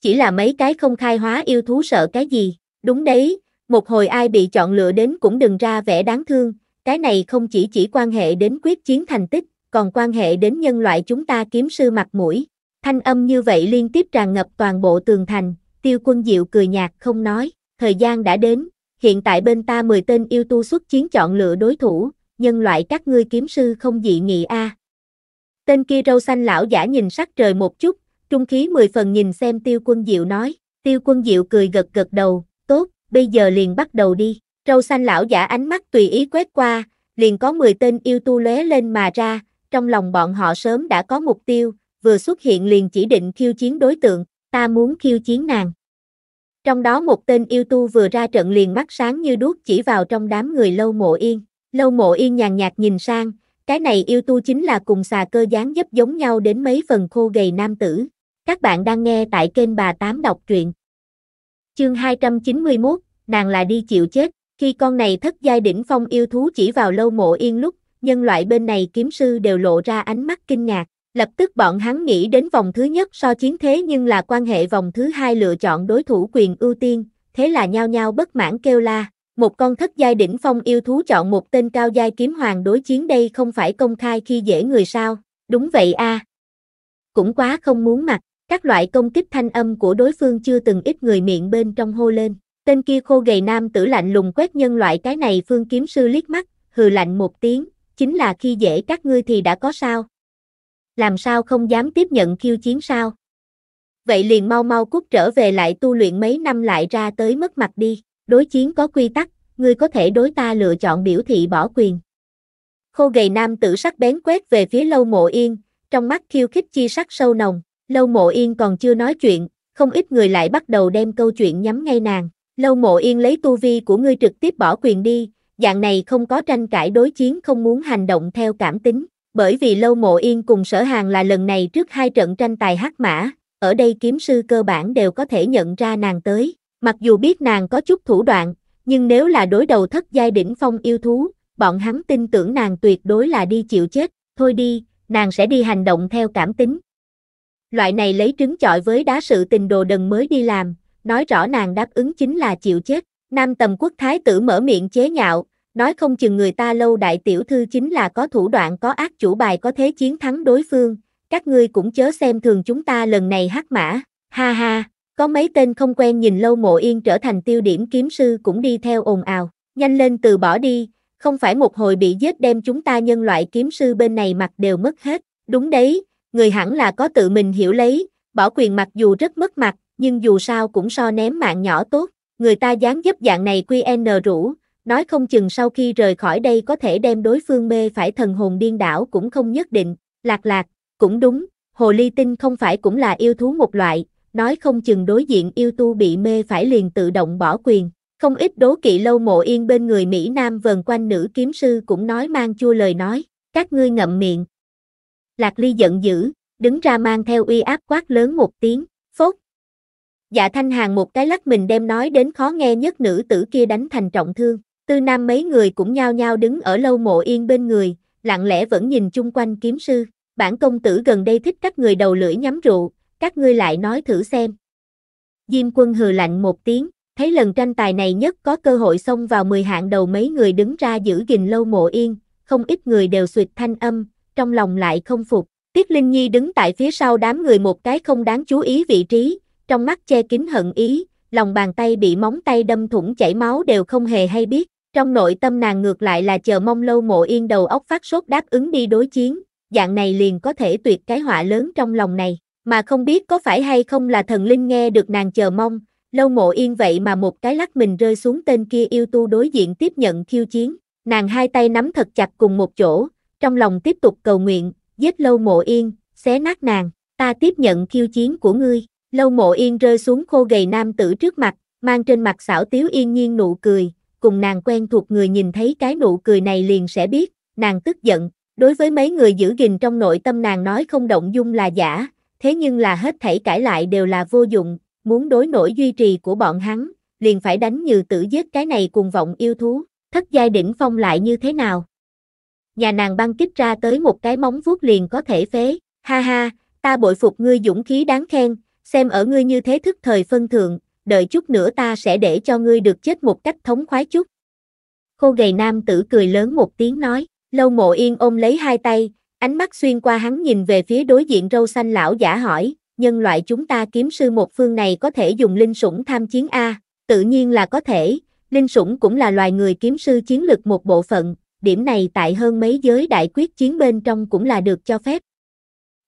Chỉ là mấy cái không khai hóa yêu thú sợ cái gì, đúng đấy, một hồi ai bị chọn lựa đến cũng đừng ra vẻ đáng thương, cái này không chỉ chỉ quan hệ đến quyết chiến thành tích, còn quan hệ đến nhân loại chúng ta kiếm sư mặt mũi. Thanh âm như vậy liên tiếp tràn ngập toàn bộ tường thành, tiêu quân diệu cười nhạt không nói, thời gian đã đến, hiện tại bên ta 10 tên yêu tu xuất chiến chọn lựa đối thủ, nhân loại các ngươi kiếm sư không dị nghị a. Tên kia râu xanh lão giả nhìn sắc trời một chút, trung khí mười phần nhìn xem tiêu quân diệu nói, tiêu quân diệu cười gật gật đầu, tốt, bây giờ liền bắt đầu đi. Râu xanh lão giả ánh mắt tùy ý quét qua, liền có 10 tên yêu tu lóe lên mà ra, trong lòng bọn họ sớm đã có mục tiêu, vừa xuất hiện liền chỉ định khiêu chiến đối tượng, ta muốn khiêu chiến nàng. Trong đó một tên yêu tu vừa ra trận liền mắt sáng như đuốc chỉ vào trong đám người lâu mộ yên. Lâu mộ yên nhàn nhạt nhìn sang, cái này yêu tu chính là cùng xà cơ dáng dấp giống nhau đến mấy phần khô gầy nam tử. Các bạn đang nghe tại kênh bà Tám đọc truyện. Chương 291, nàng là đi chịu chết. Khi con này thất giai đỉnh phong yêu thú chỉ vào lâu mộ yên lúc, nhân loại bên này kiếm sư đều lộ ra ánh mắt kinh ngạc. Lập tức bọn hắn nghĩ đến vòng thứ nhất so chiến thế nhưng là quan hệ vòng thứ hai lựa chọn đối thủ quyền ưu tiên, thế là nhao nhao bất mãn kêu la. Một con thất giai đỉnh phong yêu thú chọn một tên cao giai kiếm hoàng đối chiến đây không phải công khai khi dễ người sao, đúng vậy a Cũng quá không muốn mặt, các loại công kích thanh âm của đối phương chưa từng ít người miệng bên trong hô lên. Tên kia khô gầy nam tử lạnh lùng quét nhân loại cái này phương kiếm sư liếc mắt, hừ lạnh một tiếng, chính là khi dễ các ngươi thì đã có sao. Làm sao không dám tiếp nhận khiêu chiến sao? Vậy liền mau mau cút trở về lại tu luyện mấy năm lại ra tới mất mặt đi, đối chiến có quy tắc, ngươi có thể đối ta lựa chọn biểu thị bỏ quyền. Khô gầy nam tử sắc bén quét về phía lâu mộ yên, trong mắt khiêu khích chi sắc sâu nồng, lâu mộ yên còn chưa nói chuyện, không ít người lại bắt đầu đem câu chuyện nhắm ngay nàng. Lâu mộ yên lấy tu vi của ngươi trực tiếp bỏ quyền đi, dạng này không có tranh cãi đối chiến không muốn hành động theo cảm tính, bởi vì lâu mộ yên cùng sở hàng là lần này trước hai trận tranh tài hắc mã, ở đây kiếm sư cơ bản đều có thể nhận ra nàng tới, mặc dù biết nàng có chút thủ đoạn, nhưng nếu là đối đầu thất giai đỉnh phong yêu thú, bọn hắn tin tưởng nàng tuyệt đối là đi chịu chết, thôi đi, nàng sẽ đi hành động theo cảm tính. Loại này lấy trứng chọi với đá sự tình đồ đần mới đi làm, nói rõ nàng đáp ứng chính là chịu chết. Nam tầm quốc thái tử mở miệng chế nhạo, nói không chừng người ta lâu đại tiểu thư chính là có thủ đoạn có ác chủ bài có thế chiến thắng đối phương, các ngươi cũng chớ xem thường chúng ta lần này hắc mã, ha ha, có mấy tên không quen nhìn lâu mộ yên trở thành tiêu điểm kiếm sư cũng đi theo ồn ào, nhanh lên từ bỏ đi, không phải một hồi bị giết đem chúng ta nhân loại kiếm sư bên này mặt đều mất hết, đúng đấy, người hẳn là có tự mình hiểu lấy, bỏ quyền mặc dù rất mất mặt, nhưng dù sao cũng so ném mạng nhỏ tốt, người ta dám dấp dạng này QN rủ, nói không chừng sau khi rời khỏi đây có thể đem đối phương mê phải thần hồn điên đảo cũng không nhất định, lạc lạc, cũng đúng, hồ ly tinh không phải cũng là yêu thú một loại, nói không chừng đối diện yêu tu bị mê phải liền tự động bỏ quyền. Không ít đố kỵ lâu mộ yên bên người Mỹ Nam vần quanh nữ kiếm sư cũng nói mang chua lời nói, các ngươi ngậm miệng. Lạc Ly giận dữ, đứng ra mang theo uy áp quát lớn một tiếng, phốt, Dạ Thanh Hàng một cái lắc mình đem nói đến khó nghe nhất nữ tử kia đánh thành trọng thương. Tư Nam mấy người cũng nhao nhao đứng ở lâu mộ yên bên người, lặng lẽ vẫn nhìn chung quanh kiếm sư. Bản công tử gần đây thích các người đầu lưỡi nhắm rượu, các ngươi lại nói thử xem. Diêm quân hừ lạnh một tiếng, thấy lần tranh tài này nhất có cơ hội xông vào 10 hạng đầu mấy người đứng ra giữ gìn lâu mộ yên, không ít người đều suyệt thanh âm, trong lòng lại không phục. Tiết Linh Nhi đứng tại phía sau đám người một cái không đáng chú ý vị trí, trong mắt che kín hận ý, lòng bàn tay bị móng tay đâm thủng chảy máu đều không hề hay biết, trong nội tâm nàng ngược lại là chờ mong lâu mộ yên đầu óc phát sốt đáp ứng đi đối chiến, dạng này liền có thể tuyệt cái họa lớn trong lòng này, mà không biết có phải hay không là thần linh nghe được nàng chờ mong, lâu mộ yên vậy mà một cái lắc mình rơi xuống tên kia yêu tu đối diện tiếp nhận khiêu chiến, nàng hai tay nắm thật chặt cùng một chỗ, trong lòng tiếp tục cầu nguyện, giết lâu mộ yên, xé nát nàng, ta tiếp nhận khiêu chiến của ngươi. Lâu mộ yên rơi xuống khô gầy nam tử trước mặt, mang trên mặt xảo tiếu yên nhiên nụ cười, cùng nàng quen thuộc người nhìn thấy cái nụ cười này liền sẽ biết, nàng tức giận, đối với mấy người giữ gìn trong nội tâm nàng nói không động dung là giả, thế nhưng là hết thảy cải lại đều là vô dụng, muốn đối nổi duy trì của bọn hắn, liền phải đánh như tử giết cái này cùng vọng yêu thú, thất giai đỉnh phong lại như thế nào. Nhà nàng băng kích ra tới một cái móng vuốt liền có thể phế, ha ha, ta bội phục ngươi dũng khí đáng khen, xem ở ngươi như thế thức thời phân thượng, đợi chút nữa ta sẽ để cho ngươi được chết một cách thống khoái chút. Khô gầy nam tử cười lớn một tiếng nói, lâu mộ yên ôm lấy hai tay, ánh mắt xuyên qua hắn nhìn về phía đối diện râu xanh lão giả hỏi, nhân loại chúng ta kiếm sư một phương này có thể dùng linh sủng tham chiến A, tự nhiên là có thể, linh sủng cũng là loài người kiếm sư chiến lực một bộ phận, điểm này tại hơn mấy giới đại quyết chiến bên trong cũng là được cho phép,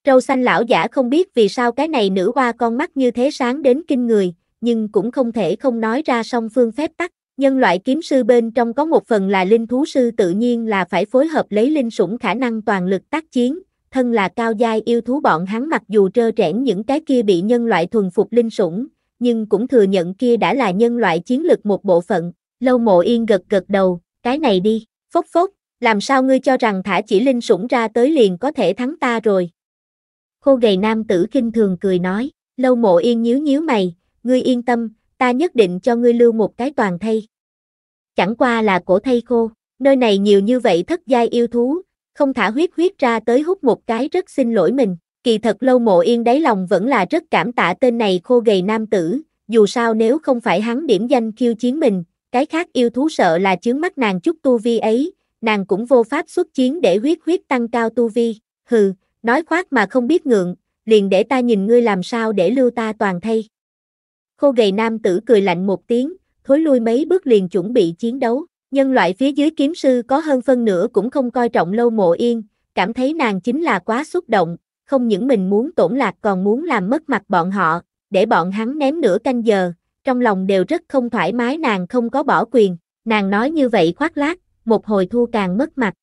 Râu xanh lão giả không biết vì sao cái này nữ hoa con mắt như thế sáng đến kinh người, nhưng cũng không thể không nói ra song phương phép tắc. Nhân loại kiếm sư bên trong có một phần là linh thú sư tự nhiên là phải phối hợp lấy linh sủng khả năng toàn lực tác chiến, thân là cao giai yêu thú bọn hắn mặc dù trơ trẽn những cái kia bị nhân loại thuần phục linh sủng, nhưng cũng thừa nhận kia đã là nhân loại chiến lực một bộ phận. Lâu mộ yên gật gật đầu, cái này đi, phốc phốc, làm sao ngươi cho rằng thả chỉ linh sủng ra tới liền có thể thắng ta rồi, Khô gầy nam tử kinh thường cười nói, lâu mộ yên nhíu nhíu mày, ngươi yên tâm, ta nhất định cho ngươi lưu một cái toàn thay. Chẳng qua là cổ thay khô, nơi này nhiều như vậy thất giai yêu thú, không thả huyết huyết ra tới hút một cái rất xin lỗi mình. Kỳ thật lâu mộ yên đáy lòng vẫn là rất cảm tạ tên này khô gầy nam tử, dù sao nếu không phải hắn điểm danh khiêu chiến mình, cái khác yêu thú sợ là chướng mắt nàng chút tu vi ấy, nàng cũng vô pháp xuất chiến để huyết huyết tăng cao tu vi, hừ, Nói khoác mà không biết ngượng, liền để ta nhìn ngươi làm sao để lưu ta toàn thay. Khô gầy nam tử cười lạnh một tiếng, thối lui mấy bước liền chuẩn bị chiến đấu. Nhân loại phía dưới kiếm sư có hơn phân nửa cũng không coi trọng lâu mộ yên, cảm thấy nàng chính là quá xúc động, không những mình muốn tổn lạc còn muốn làm mất mặt bọn họ, để bọn hắn ném nửa canh giờ, trong lòng đều rất không thoải mái nàng không có bỏ quyền, nàng nói như vậy khoác lác, một hồi thu càng mất mặt.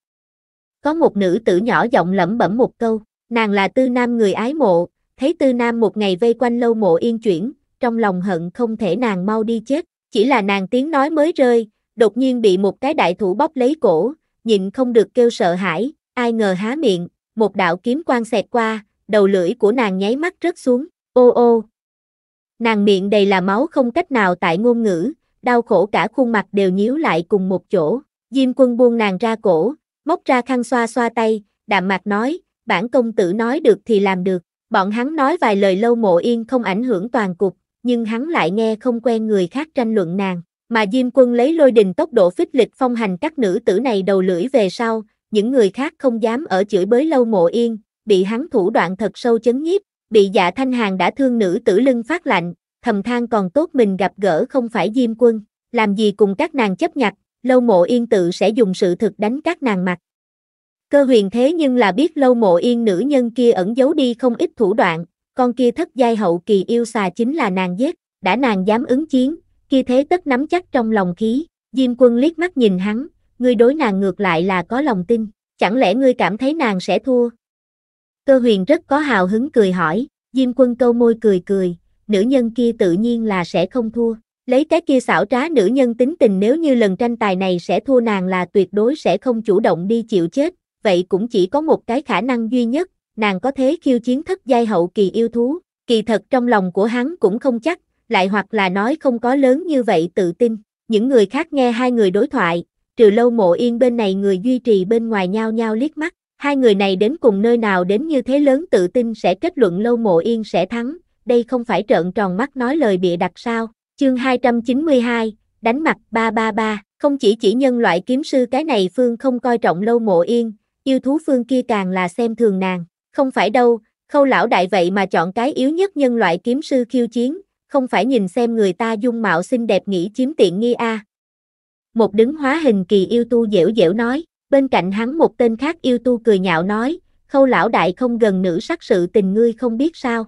Có một nữ tử nhỏ giọng lẩm bẩm một câu. Nàng là tư nam người ái mộ, thấy tư nam một ngày vây quanh lâu mộ yên chuyển, trong lòng hận không thể nàng mau đi chết, chỉ là nàng tiếng nói mới rơi, đột nhiên bị một cái đại thủ bóp lấy cổ, nhịn không được kêu sợ hãi, ai ngờ há miệng, một đạo kiếm quang xẹt qua, đầu lưỡi của nàng nháy mắt rớt xuống, ô ô. Nàng miệng đầy là máu không cách nào tại ngôn ngữ, đau khổ cả khuôn mặt đều nhíu lại cùng một chỗ, Diêm quân buông nàng ra cổ, móc ra khăn xoa xoa tay, đạm mặt nói, bản công tử nói được thì làm được. Bọn hắn nói vài lời lâu mộ yên không ảnh hưởng toàn cục, nhưng hắn lại nghe không quen người khác tranh luận nàng. Mà Diêm quân lấy lôi đình tốc độ phích lịch phong hành các nữ tử này đầu lưỡi về sau, những người khác không dám ở chửi bới lâu mộ yên, bị hắn thủ đoạn thật sâu chấn nhiếp, bị dạ thanh hàng đã thương nữ tử lưng phát lạnh, thầm than còn tốt mình gặp gỡ không phải Diêm quân, làm gì cùng các nàng chấp nhặt, lâu mộ yên tự sẽ dùng sự thực đánh các nàng mặt. Cơ huyền thế nhưng là biết lâu mộ yên nữ nhân kia ẩn giấu đi không ít thủ đoạn, con kia thất giai hậu kỳ yêu xà chính là nàng giết, đã nàng dám ứng chiến, kia thế tất nắm chắc trong lòng khí, Diêm quân liếc mắt nhìn hắn, ngươi đối nàng ngược lại là có lòng tin, chẳng lẽ ngươi cảm thấy nàng sẽ thua? Cơ huyền rất có hào hứng cười hỏi, Diêm quân câu môi cười cười, nữ nhân kia tự nhiên là sẽ không thua, lấy cái kia xảo trá nữ nhân tính tình nếu như lần tranh tài này sẽ thua nàng là tuyệt đối sẽ không chủ động đi chịu chết, vậy cũng chỉ có một cái khả năng duy nhất, nàng có thế khiêu chiến thất giai hậu kỳ yêu thú, kỳ thật trong lòng của hắn cũng không chắc, lại hoặc là nói không có lớn như vậy tự tin. Những người khác nghe hai người đối thoại, trừ lâu mộ yên bên này người duy trì bên ngoài nhau nhau liếc mắt, hai người này đến cùng nơi nào đến như thế lớn tự tin sẽ kết luận lâu mộ yên sẽ thắng, đây không phải trợn tròn mắt nói lời bịa đặt sao, chương 292, đánh mặt 333, không chỉ chỉ nhân loại kiếm sư cái này Phương không coi trọng lâu mộ yên, yêu thú phương kia càng là xem thường nàng, không phải đâu, khâu lão đại vậy mà chọn cái yếu nhất nhân loại kiếm sư khiêu chiến, không phải nhìn xem người ta dung mạo xinh đẹp nghĩ chiếm tiện nghi a. À. Một đứng hóa hình kỳ yêu tu dễu dễu nói, bên cạnh hắn một tên khác yêu tu cười nhạo nói, khâu lão đại không gần nữ sắc sự tình ngươi không biết sao.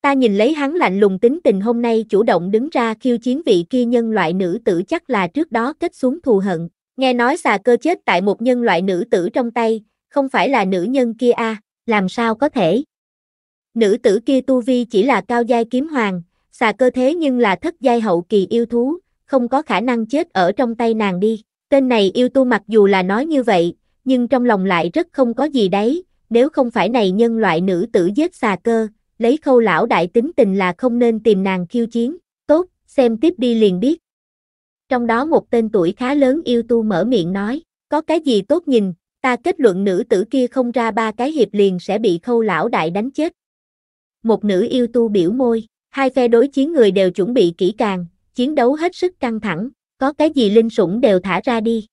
Ta nhìn lấy hắn lạnh lùng tính tình hôm nay chủ động đứng ra khiêu chiến vị kia nhân loại nữ tử chắc là trước đó kết xuống thù hận. Nghe nói xà cơ chết tại một nhân loại nữ tử trong tay, không phải là nữ nhân kia a, à, làm sao có thể? Nữ tử kia tu vi chỉ là cao giai kiếm hoàng, xà cơ thế nhưng là thất giai hậu kỳ yêu thú, không có khả năng chết ở trong tay nàng đi. Tên này yêu tu mặc dù là nói như vậy, nhưng trong lòng lại rất không có gì đấy, nếu không phải này nhân loại nữ tử giết xà cơ, lấy khâu lão đại tính tình là không nên tìm nàng khiêu chiến, tốt, xem tiếp đi liền biết. Trong đó một tên tuổi khá lớn yêu tu mở miệng nói, có cái gì tốt nhìn, ta kết luận nữ tử kia không ra ba cái hiệp liền sẽ bị khâu lão đại đánh chết. Một nữ yêu tu biểu môi, hai phe đối chiến người đều chuẩn bị kỹ càng, chiến đấu hết sức căng thẳng, có cái gì linh sủng đều thả ra đi.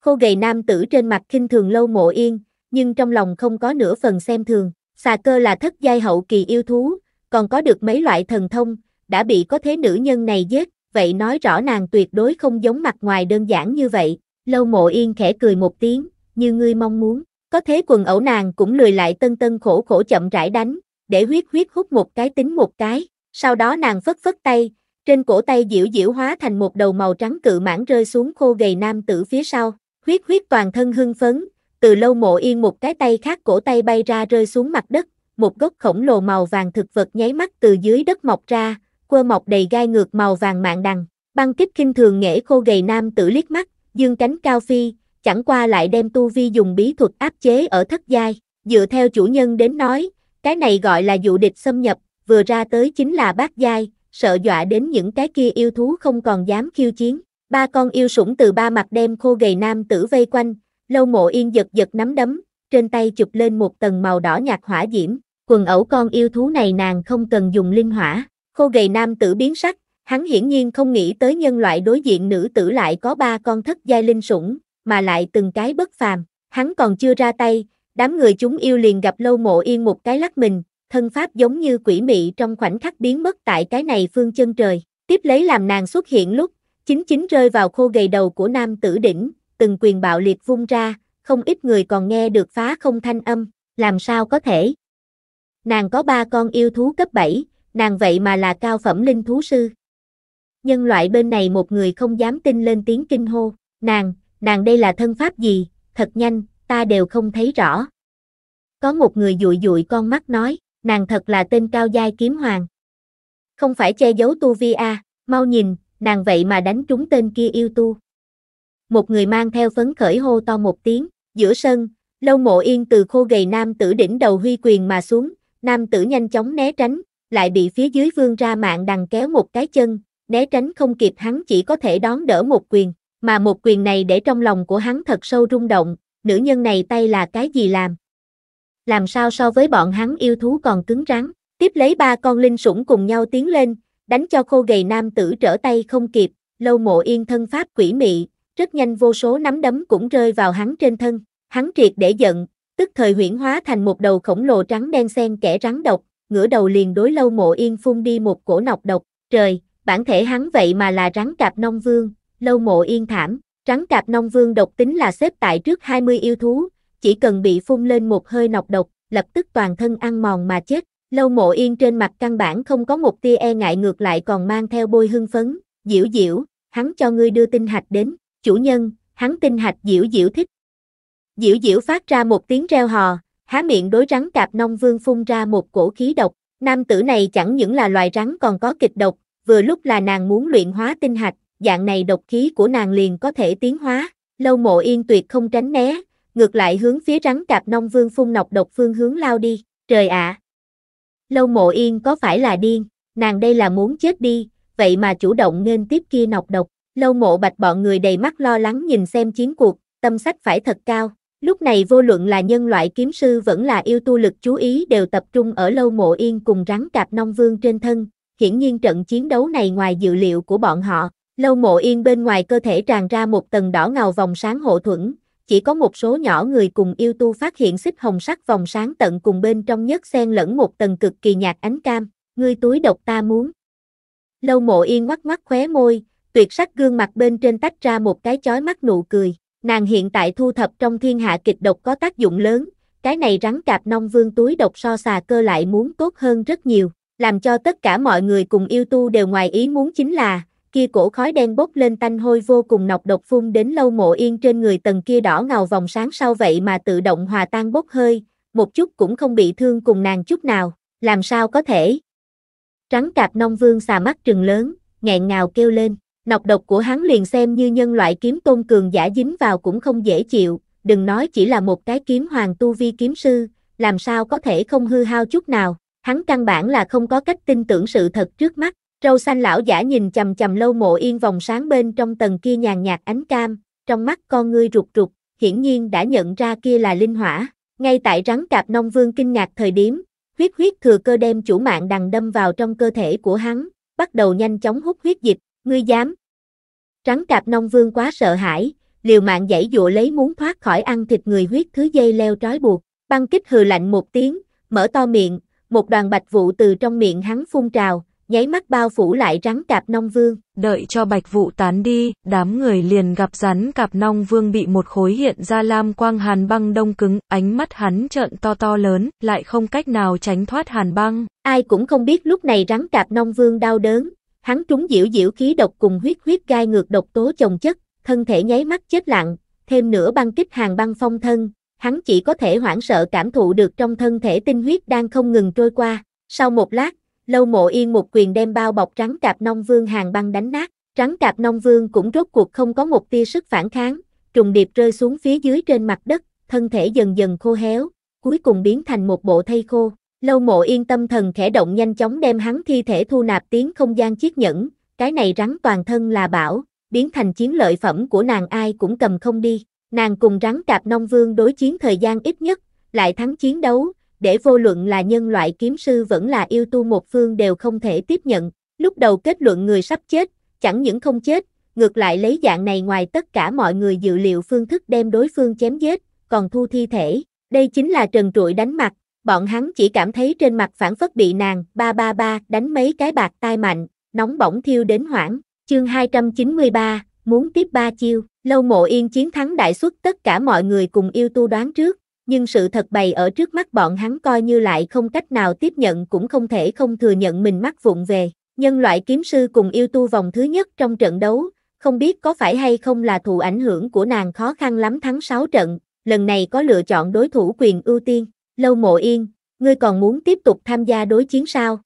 Khô gầy nam tử trên mặt khinh thường lâu mộ yên, nhưng trong lòng không có nửa phần xem thường, xà cơ là thất giai hậu kỳ yêu thú, còn có được mấy loại thần thông, đã bị có thế nữ nhân này giết, vậy nói rõ nàng tuyệt đối không giống mặt ngoài đơn giản như vậy, lâu mộ yên khẽ cười một tiếng, như ngươi mong muốn, có thế quần ẩu nàng cũng lười lại tân tân khổ khổ chậm rãi đánh, để huyết huyết hút một cái tính một cái, sau đó nàng phất phất tay, trên cổ tay diễu diễu hóa thành một đầu màu trắng cự mãn rơi xuống khô gầy nam tử phía sau, huyết huyết toàn thân hưng phấn, từ lâu mộ yên một cái tay khác cổ tay bay ra rơi xuống mặt đất, một gốc khổng lồ màu vàng thực vật nháy mắt từ dưới đất mọc ra, quơ mọc đầy gai ngược màu vàng mạng đằng, băng kích kinh thường nghệ khô gầy nam tử liếc mắt, dương cánh cao phi, chẳng qua lại đem tu vi dùng bí thuật áp chế ở thất giai, dựa theo chủ nhân đến nói, cái này gọi là dụ địch xâm nhập, vừa ra tới chính là bát giai, sợ dọa đến những cái kia yêu thú không còn dám khiêu chiến. Ba con yêu sủng từ ba mặt đem khô gầy nam tử vây quanh, lâu mộ yên giật giật nắm đấm, trên tay chụp lên một tầng màu đỏ nhạt hỏa diễm, quần ẩu con yêu thú này nàng không cần dùng linh hỏa, Khô gầy nam tử biến sắc, hắn hiển nhiên không nghĩ tới nhân loại đối diện nữ tử lại có ba con thất giai linh sủng, mà lại từng cái bất phàm. Hắn còn chưa ra tay, đám người chúng yêu liền gặp lâu mộ yên một cái lắc mình, thân pháp giống như quỷ mị trong khoảnh khắc biến mất tại cái này phương chân trời. Tiếp lấy làm nàng xuất hiện lúc, chính chính rơi vào khô gầy đầu của nam tử đỉnh, từng quyền bạo liệt vung ra, không ít người còn nghe được phá không thanh âm, làm sao có thể. Nàng có ba con yêu thú cấp 7, nàng vậy mà là cao phẩm linh thú sư. Nhân loại bên này một người không dám tin lên tiếng kinh hô, nàng, nàng đây là thân pháp gì, thật nhanh, ta đều không thấy rõ. Có một người dụi dụi con mắt nói, nàng thật là tên cao giai kiếm hoàng. Không phải che giấu tu vi a, à, mau nhìn, nàng vậy mà đánh trúng tên kia yêu tu. Một người mang theo phấn khởi hô to một tiếng, giữa sân, lâu mộ yên từ khô gầy nam tử đỉnh đầu huy quyền mà xuống, nam tử nhanh chóng né tránh, lại bị phía dưới vương ra mạng đằng kéo một cái chân, né tránh không kịp hắn chỉ có thể đón đỡ một quyền, mà một quyền này để trong lòng của hắn thật sâu rung động, nữ nhân này tay là cái gì làm? Làm sao so với bọn hắn yêu thú còn cứng rắn, tiếp lấy ba con linh sủng cùng nhau tiến lên, đánh cho khô gầy nam tử trở tay không kịp, lâu mộ yên thân pháp quỷ mị, rất nhanh vô số nắm đấm cũng rơi vào hắn trên thân, hắn triệt để giận, tức thời huyển hóa thành một đầu khổng lồ trắng đen xen kẻ rắn độc, ngửa đầu liền đối lâu mộ yên phun đi một cổ nọc độc, trời, bản thể hắn vậy mà là rắn cạp nông vương, lâu mộ yên thảm, rắn cạp nông vương độc tính là xếp tại trước 20 yêu thú, chỉ cần bị phun lên một hơi nọc độc, lập tức toàn thân ăn mòn mà chết, lâu mộ yên trên mặt căn bản không có một tia e ngại ngược lại còn mang theo bôi hưng phấn, diễu diễu, hắn cho ngươi đưa tinh hạch đến, chủ nhân, hắn tinh hạch diễu diễu thích. Diễu diễu phát ra một tiếng reo hò, há miệng đối rắn cạp nong vương phun ra một cổ khí độc, nam tử này chẳng những là loài rắn còn có kịch độc, vừa lúc là nàng muốn luyện hóa tinh hạch, dạng này độc khí của nàng liền có thể tiến hóa, lâu mộ yên tuyệt không tránh né, ngược lại hướng phía rắn cạp nong vương phun nọc độc phương hướng lao đi, trời ạ! Lâu mộ yên có phải là điên, nàng đây là muốn chết đi, vậy mà chủ động nên tiếp kia nọc độc, lâu mộ bạch bọn người đầy mắt lo lắng nhìn xem chiến cuộc, tâm sách phải thật cao, Lúc này vô luận là nhân loại kiếm sư vẫn là yêu tu lực chú ý đều tập trung ở lâu mộ yên cùng rắn cạp nông vương trên thân, hiển nhiên trận chiến đấu này ngoài dự liệu của bọn họ, lâu mộ yên bên ngoài cơ thể tràn ra một tầng đỏ ngầu vòng sáng hộ thuẫn, chỉ có một số nhỏ người cùng yêu tu phát hiện xích hồng sắc vòng sáng tận cùng bên trong nhất xen lẫn một tầng cực kỳ nhạt ánh cam, ngươi túi độc ta muốn. Lâu mộ yên ngoắc ngoắc khóe môi, tuyệt sắc gương mặt bên trên tách ra một cái chói mắt nụ cười nàng hiện tại thu thập trong thiên hạ kịch độc có tác dụng lớn, cái này rắn cạp nông vương túi độc so xà cơ lại muốn tốt hơn rất nhiều, làm cho tất cả mọi người cùng yêu tu đều ngoài ý muốn chính là, kia cổ khói đen bốc lên tanh hôi vô cùng nọc độc phun đến lâu mộ yên trên người tầng kia đỏ ngầu vòng sáng sau vậy mà tự động hòa tan bốc hơi, một chút cũng không bị thương cùng nàng chút nào, làm sao có thể. Rắn cạp nông vương xà mắt trừng lớn, nghẹn ngào kêu lên. Nọc độc của hắn liền xem như nhân loại kiếm tôn cường giả dính vào cũng không dễ chịu, đừng nói chỉ là một cái kiếm hoàng tu vi kiếm sư, làm sao có thể không hư hao chút nào, hắn căn bản là không có cách tin tưởng sự thật trước mắt. Râu xanh lão giả nhìn chầm chầm lâu mộ yên vòng sáng bên trong tầng kia nhàn nhạt ánh cam, trong mắt con ngươi rụt rụt, hiển nhiên đã nhận ra kia là linh hỏa. Ngay tại rắn cạp nông vương kinh ngạc thời điểm, huyết huyết thừa cơ đem chủ mạng đằng đâm vào trong cơ thể của hắn, bắt đầu nhanh chóng hút huyết dịch, ngươi dám, Rắn cạp nông vương quá sợ hãi, liều mạng dãy dụa lấy muốn thoát khỏi ăn thịt người huyết thứ dây leo trói buộc. Băng kích hừ lạnh một tiếng, mở to miệng, một đoàn bạch vụ từ trong miệng hắn phun trào, nháy mắt bao phủ lại rắn cạp nông vương. Đợi cho bạch vụ tán đi, đám người liền gặp rắn cạp nông vương bị một khối hiện ra lam quang hàn băng đông cứng, ánh mắt hắn trợn to to lớn, lại không cách nào tránh thoát hàn băng. Ai cũng không biết lúc này rắn cạp nông vương đau đớn, Hắn trúng diễu diễu khí độc cùng huyết huyết gai ngược độc tố chồng chất, thân thể nháy mắt chết lặng, thêm nữa băng kích hàng băng phong thân, hắn chỉ có thể hoảng sợ cảm thụ được trong thân thể tinh huyết đang không ngừng trôi qua. Sau một lát, lâu mộ yên một quyền đem bao bọc trắng cạp nông vương hàng băng đánh nát, trắng cạp nông vương cũng rốt cuộc không có một tia sức phản kháng, trùng điệp rơi xuống phía dưới trên mặt đất, thân thể dần dần khô héo, cuối cùng biến thành một bộ thây khô. Lâu mộ yên tâm thần khẽ động nhanh chóng đem hắn thi thể thu nạp tiếng không gian chiếc nhẫn, cái này rắn toàn thân là bảo, biến thành chiến lợi phẩm của nàng ai cũng cầm không đi. Nàng cùng rắn cạp nông vương đối chiến thời gian ít nhất, lại thắng chiến đấu, để vô luận là nhân loại kiếm sư vẫn là yêu tu một phương đều không thể tiếp nhận. Lúc đầu kết luận người sắp chết, chẳng những không chết, ngược lại lấy dạng này ngoài tất cả mọi người dự liệu phương thức đem đối phương chém giết, còn thu thi thể. Đây chính là trần trụi đánh mặt, bọn hắn chỉ cảm thấy trên mặt phản phất bị nàng ba ba ba đánh mấy cái bạc tai mạnh, nóng bỏng thiêu đến hoảng. Chương 293, muốn tiếp ba chiêu, lâu mộ yên chiến thắng đại xuất tất cả mọi người cùng yêu tu đoán trước, nhưng sự thật bày ở trước mắt bọn hắn coi như lại không cách nào tiếp nhận cũng không thể không thừa nhận mình mắc vụng về. Nhân loại kiếm sư cùng yêu tu vòng thứ nhất trong trận đấu, không biết có phải hay không là thụ ảnh hưởng của nàng khó khăn lắm thắng 6 trận, lần này có lựa chọn đối thủ quyền ưu tiên, Lâu Mộ Yên, ngươi còn muốn tiếp tục tham gia đối chiến sao?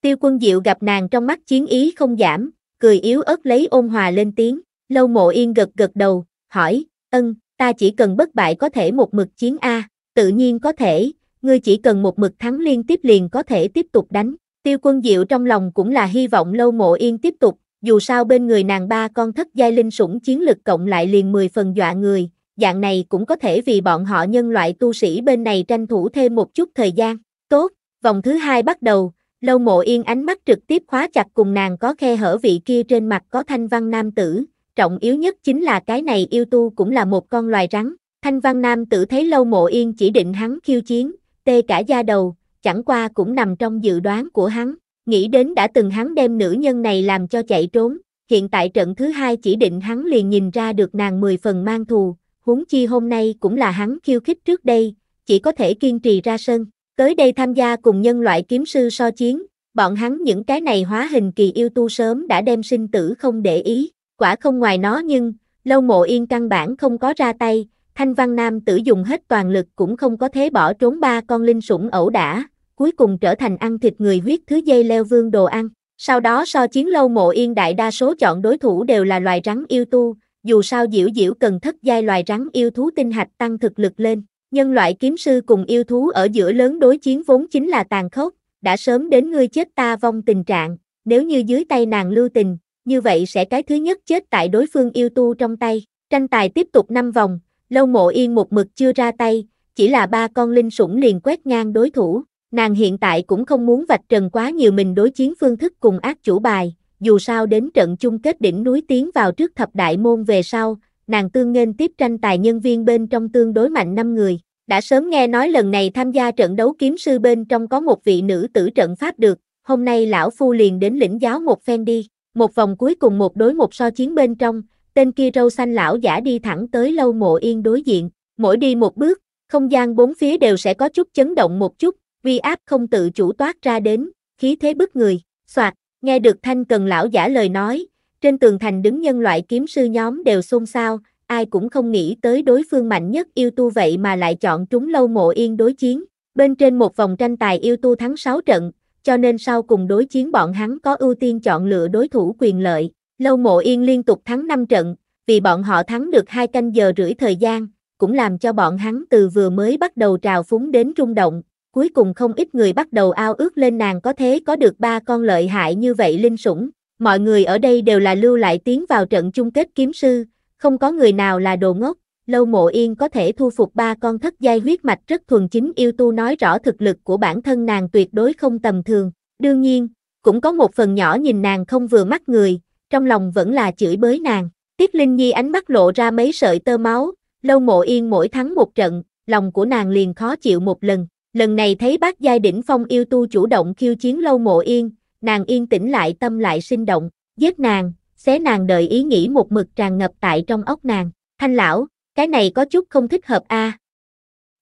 Tiêu quân diệu gặp nàng trong mắt chiến ý không giảm, cười yếu ớt lấy ôn hòa lên tiếng, lâu mộ yên gật gật đầu, hỏi, ân, ta chỉ cần bất bại có thể một mực chiến A, tự nhiên có thể, ngươi chỉ cần một mực thắng liên tiếp liền có thể tiếp tục đánh. Tiêu quân diệu trong lòng cũng là hy vọng lâu mộ yên tiếp tục, dù sao bên người nàng ba con thất giai linh sủng chiến lực cộng lại liền 10 phần dọa người, dạng này cũng có thể vì bọn họ nhân loại tu sĩ bên này tranh thủ thêm một chút thời gian. Tốt, vòng thứ hai bắt đầu, lâu mộ yên ánh mắt trực tiếp khóa chặt cùng nàng có khe hở vị kia trên mặt có thanh văn nam tử, trọng yếu nhất chính là cái này yêu tu cũng là một con loài rắn. Thanh văn nam tử thấy lâu mộ yên chỉ định hắn khiêu chiến, tê cả da đầu, chẳng qua cũng nằm trong dự đoán của hắn, nghĩ đến đã từng hắn đem nữ nhân này làm cho chạy trốn, hiện tại trận thứ hai chỉ định hắn liền nhìn ra được nàng mười phần mang thù, huống chi hôm nay cũng là hắn khiêu khích trước đây, chỉ có thể kiên trì ra sân. Tới đây tham gia cùng nhân loại kiếm sư so chiến, bọn hắn những cái này hóa hình kỳ yêu tu sớm đã đem sinh tử không để ý, quả không ngoài nó nhưng, lâu mộ yên căn bản không có ra tay, thanh văn nam tử dùng hết toàn lực cũng không có thế bỏ trốn ba con linh sủng ẩu đả, cuối cùng trở thành ăn thịt người huyết thứ dây leo vương đồ ăn. Sau đó so chiến lâu mộ yên đại đa số chọn đối thủ đều là loài rắn yêu tu, dù sao diễu diễu cần thất giai loài rắn yêu thú tinh hạch tăng thực lực lên. Nhân loại kiếm sư cùng yêu thú ở giữa lớn đối chiến vốn chính là tàn khốc, đã sớm đến ngươi chết ta vong tình trạng, nếu như dưới tay nàng lưu tình, như vậy sẽ cái thứ nhất chết tại đối phương yêu tu trong tay. Tranh tài tiếp tục 5 vòng, lâu mộ yên một mực chưa ra tay, chỉ là ba con linh sủng liền quét ngang đối thủ. Nàng hiện tại cũng không muốn vạch trần quá nhiều mình đối chiến phương thức cùng ác chủ bài, dù sao đến trận chung kết đỉnh núi tiến vào trước thập đại môn về sau, nàng tương nghênh tiếp tranh tài nhân viên bên trong tương đối mạnh 5 người. Đã sớm nghe nói lần này tham gia trận đấu kiếm sư bên trong có một vị nữ tử trận pháp được, hôm nay lão phu liền đến lĩnh giáo một phen đi, một vòng cuối cùng một đối một so chiến bên trong, tên kia râu xanh lão giả đi thẳng tới lâu mộ yên đối diện, mỗi đi một bước, không gian bốn phía đều sẽ có chút chấn động một chút, vi áp không tự chủ toát ra đến, khí thế bức người, soạt, Nghe được thanh cần lão giả lời nói, trên tường thành đứng nhân loại kiếm sư nhóm đều xôn xao, ai cũng không nghĩ tới đối phương mạnh nhất yêu tu vậy mà lại chọn trúng lâu mộ yên đối chiến. Bên trên một vòng tranh tài yêu tu thắng 6 trận, cho nên sau cùng đối chiến bọn hắn có ưu tiên chọn lựa đối thủ quyền lợi. Lâu mộ yên liên tục thắng 5 trận, vì bọn họ thắng được hai canh giờ rưỡi thời gian, cũng làm cho bọn hắn từ vừa mới bắt đầu trào phúng đến rung động, cuối cùng không ít người bắt đầu ao ước lên nàng có thế có được ba con lợi hại như vậy linh sủng. Mọi người ở đây đều là lưu lại tiến vào trận chung kết kiếm sư, không có người nào là đồ ngốc. Lâu Mộ Yên có thể thu phục ba con thất giai huyết mạch rất thuần chính yêu tu nói rõ thực lực của bản thân nàng tuyệt đối không tầm thường. Đương nhiên, cũng có một phần nhỏ nhìn nàng không vừa mắt người, trong lòng vẫn là chửi bới nàng. Tiết Linh Nhi ánh mắt lộ ra mấy sợi tơ máu, Lâu Mộ Yên mỗi thắng một trận, lòng của nàng liền khó chịu một lần. Lần này thấy bác giai đỉnh phong yêu tu chủ động khiêu chiến lâu mộ yên, nàng yên tĩnh lại tâm lại sinh động, giết nàng, xé nàng đợi ý nghĩ một mực tràn ngập tại trong ốc nàng. Thanh lão, cái này có chút không thích hợp a.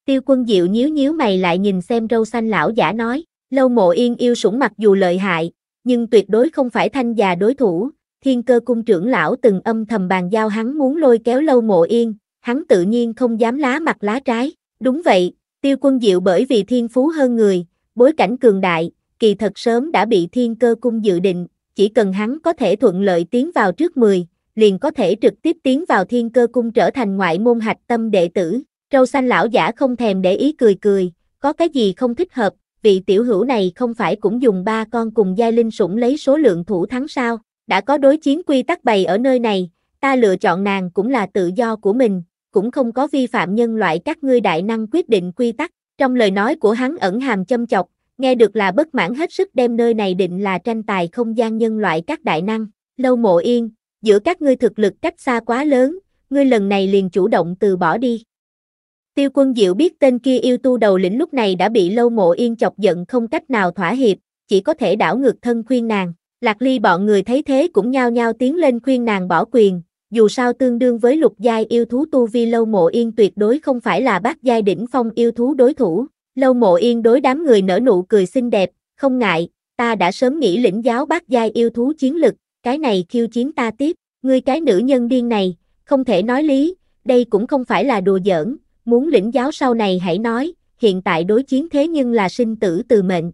Tiêu quân diệu nhíu nhíu mày lại nhìn xem râu xanh lão giả nói, lâu mộ yên yêu sủng mặc dù lợi hại, nhưng tuyệt đối không phải thanh già đối thủ, thiên cơ cung trưởng lão từng âm thầm bàn giao hắn muốn lôi kéo lâu mộ yên, hắn tự nhiên không dám lá mặt lá trái, đúng vậy, Tiêu quân diệu bởi vì thiên phú hơn người, bối cảnh cường đại, kỳ thật sớm đã bị thiên cơ cung dự định, chỉ cần hắn có thể thuận lợi tiến vào trước 10, liền có thể trực tiếp tiến vào thiên cơ cung trở thành ngoại môn hạch tâm đệ tử. Trâu xanh lão giả không thèm để ý cười cười, có cái gì không thích hợp, vị tiểu hữu này không phải cũng dùng ba con cùng giai linh sủng lấy số lượng thủ thắng sao, đã có đối chiến quy tắc bày ở nơi này, ta lựa chọn nàng cũng là tự do của mình, cũng không có vi phạm nhân loại các ngươi đại năng quyết định quy tắc. Trong lời nói của hắn ẩn hàm châm chọc, nghe được là bất mãn hết sức đem nơi này định là tranh tài không gian nhân loại các đại năng. Lâu mộ yên, giữa các ngươi thực lực cách xa quá lớn, ngươi lần này liền chủ động từ bỏ đi. Tiêu quân diệu biết tên kia yêu tu đầu lĩnh lúc này đã bị lâu mộ yên chọc giận không cách nào thỏa hiệp, chỉ có thể đảo ngược thân khuyên nàng. Lạc ly bọn người thấy thế cũng nhao nhao tiến lên khuyên nàng bỏ quyền, dù sao tương đương với lục giai yêu thú tu vi lâu mộ yên tuyệt đối không phải là bát giai đỉnh phong yêu thú đối thủ. Lâu mộ yên đối đám người nở nụ cười xinh đẹp, không ngại, ta đã sớm nghĩ lĩnh giáo bát giai yêu thú chiến lực, cái này khiêu chiến ta tiếp, ngươi cái nữ nhân điên này, không thể nói lý, đây cũng không phải là đùa giỡn, muốn lĩnh giáo sau này hãy nói, hiện tại đối chiến thế nhưng là sinh tử từ mệnh.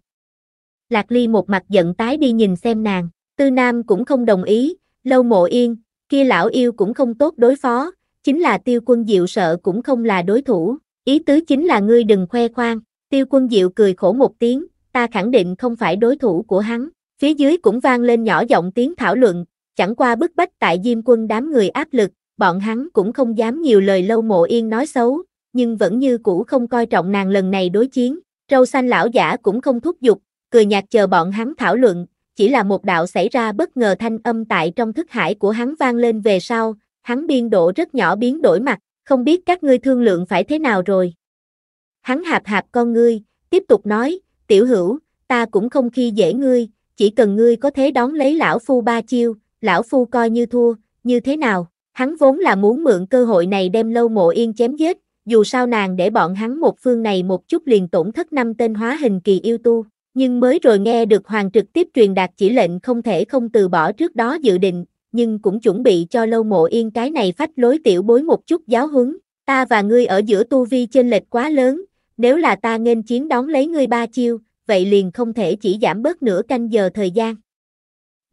Lạc Ly một mặt giận tái đi nhìn xem nàng, Tư Nam cũng không đồng ý, lâu mộ yên, kia lão yêu cũng không tốt đối phó, chính là tiêu quân diệu sợ cũng không là đối thủ, ý tứ chính là ngươi đừng khoe khoang, tiêu quân diệu cười khổ một tiếng, ta khẳng định không phải đối thủ của hắn, phía dưới cũng vang lên nhỏ giọng tiếng thảo luận, chẳng qua bức bách tại diêm quân đám người áp lực, bọn hắn cũng không dám nhiều lời lâu mộ yên nói xấu, nhưng vẫn như cũ không coi trọng nàng lần này đối chiến, râu xanh lão giả cũng không thúc giục, cười nhạt chờ bọn hắn thảo luận, chỉ là một đạo xảy ra bất ngờ thanh âm tại trong thức hải của hắn vang lên về sau, hắn biên độ rất nhỏ biến đổi mặt, không biết các ngươi thương lượng phải thế nào rồi. Hắn hạp hạp con ngươi, tiếp tục nói, tiểu hữu, ta cũng không khi dễ ngươi, chỉ cần ngươi có thế đón lấy lão phu ba chiêu, lão phu coi như thua, như thế nào. Hắn vốn là muốn mượn cơ hội này đem lâu mộ yên chém giết, dù sao nàng để bọn hắn một phương này một chút liền tổn thất năm tên hóa hình kỳ yêu tu nhưng mới rồi nghe được hoàng trực tiếp truyền đạt chỉ lệnh không thể không từ bỏ trước đó dự định, nhưng cũng chuẩn bị cho lâu mộ yên cái này phách lối tiểu bối một chút giáo huấn, ta và ngươi ở giữa tu vi trên lệch quá lớn, nếu là ta nên chiến đón lấy ngươi ba chiêu, vậy liền không thể chỉ giảm bớt nửa canh giờ thời gian.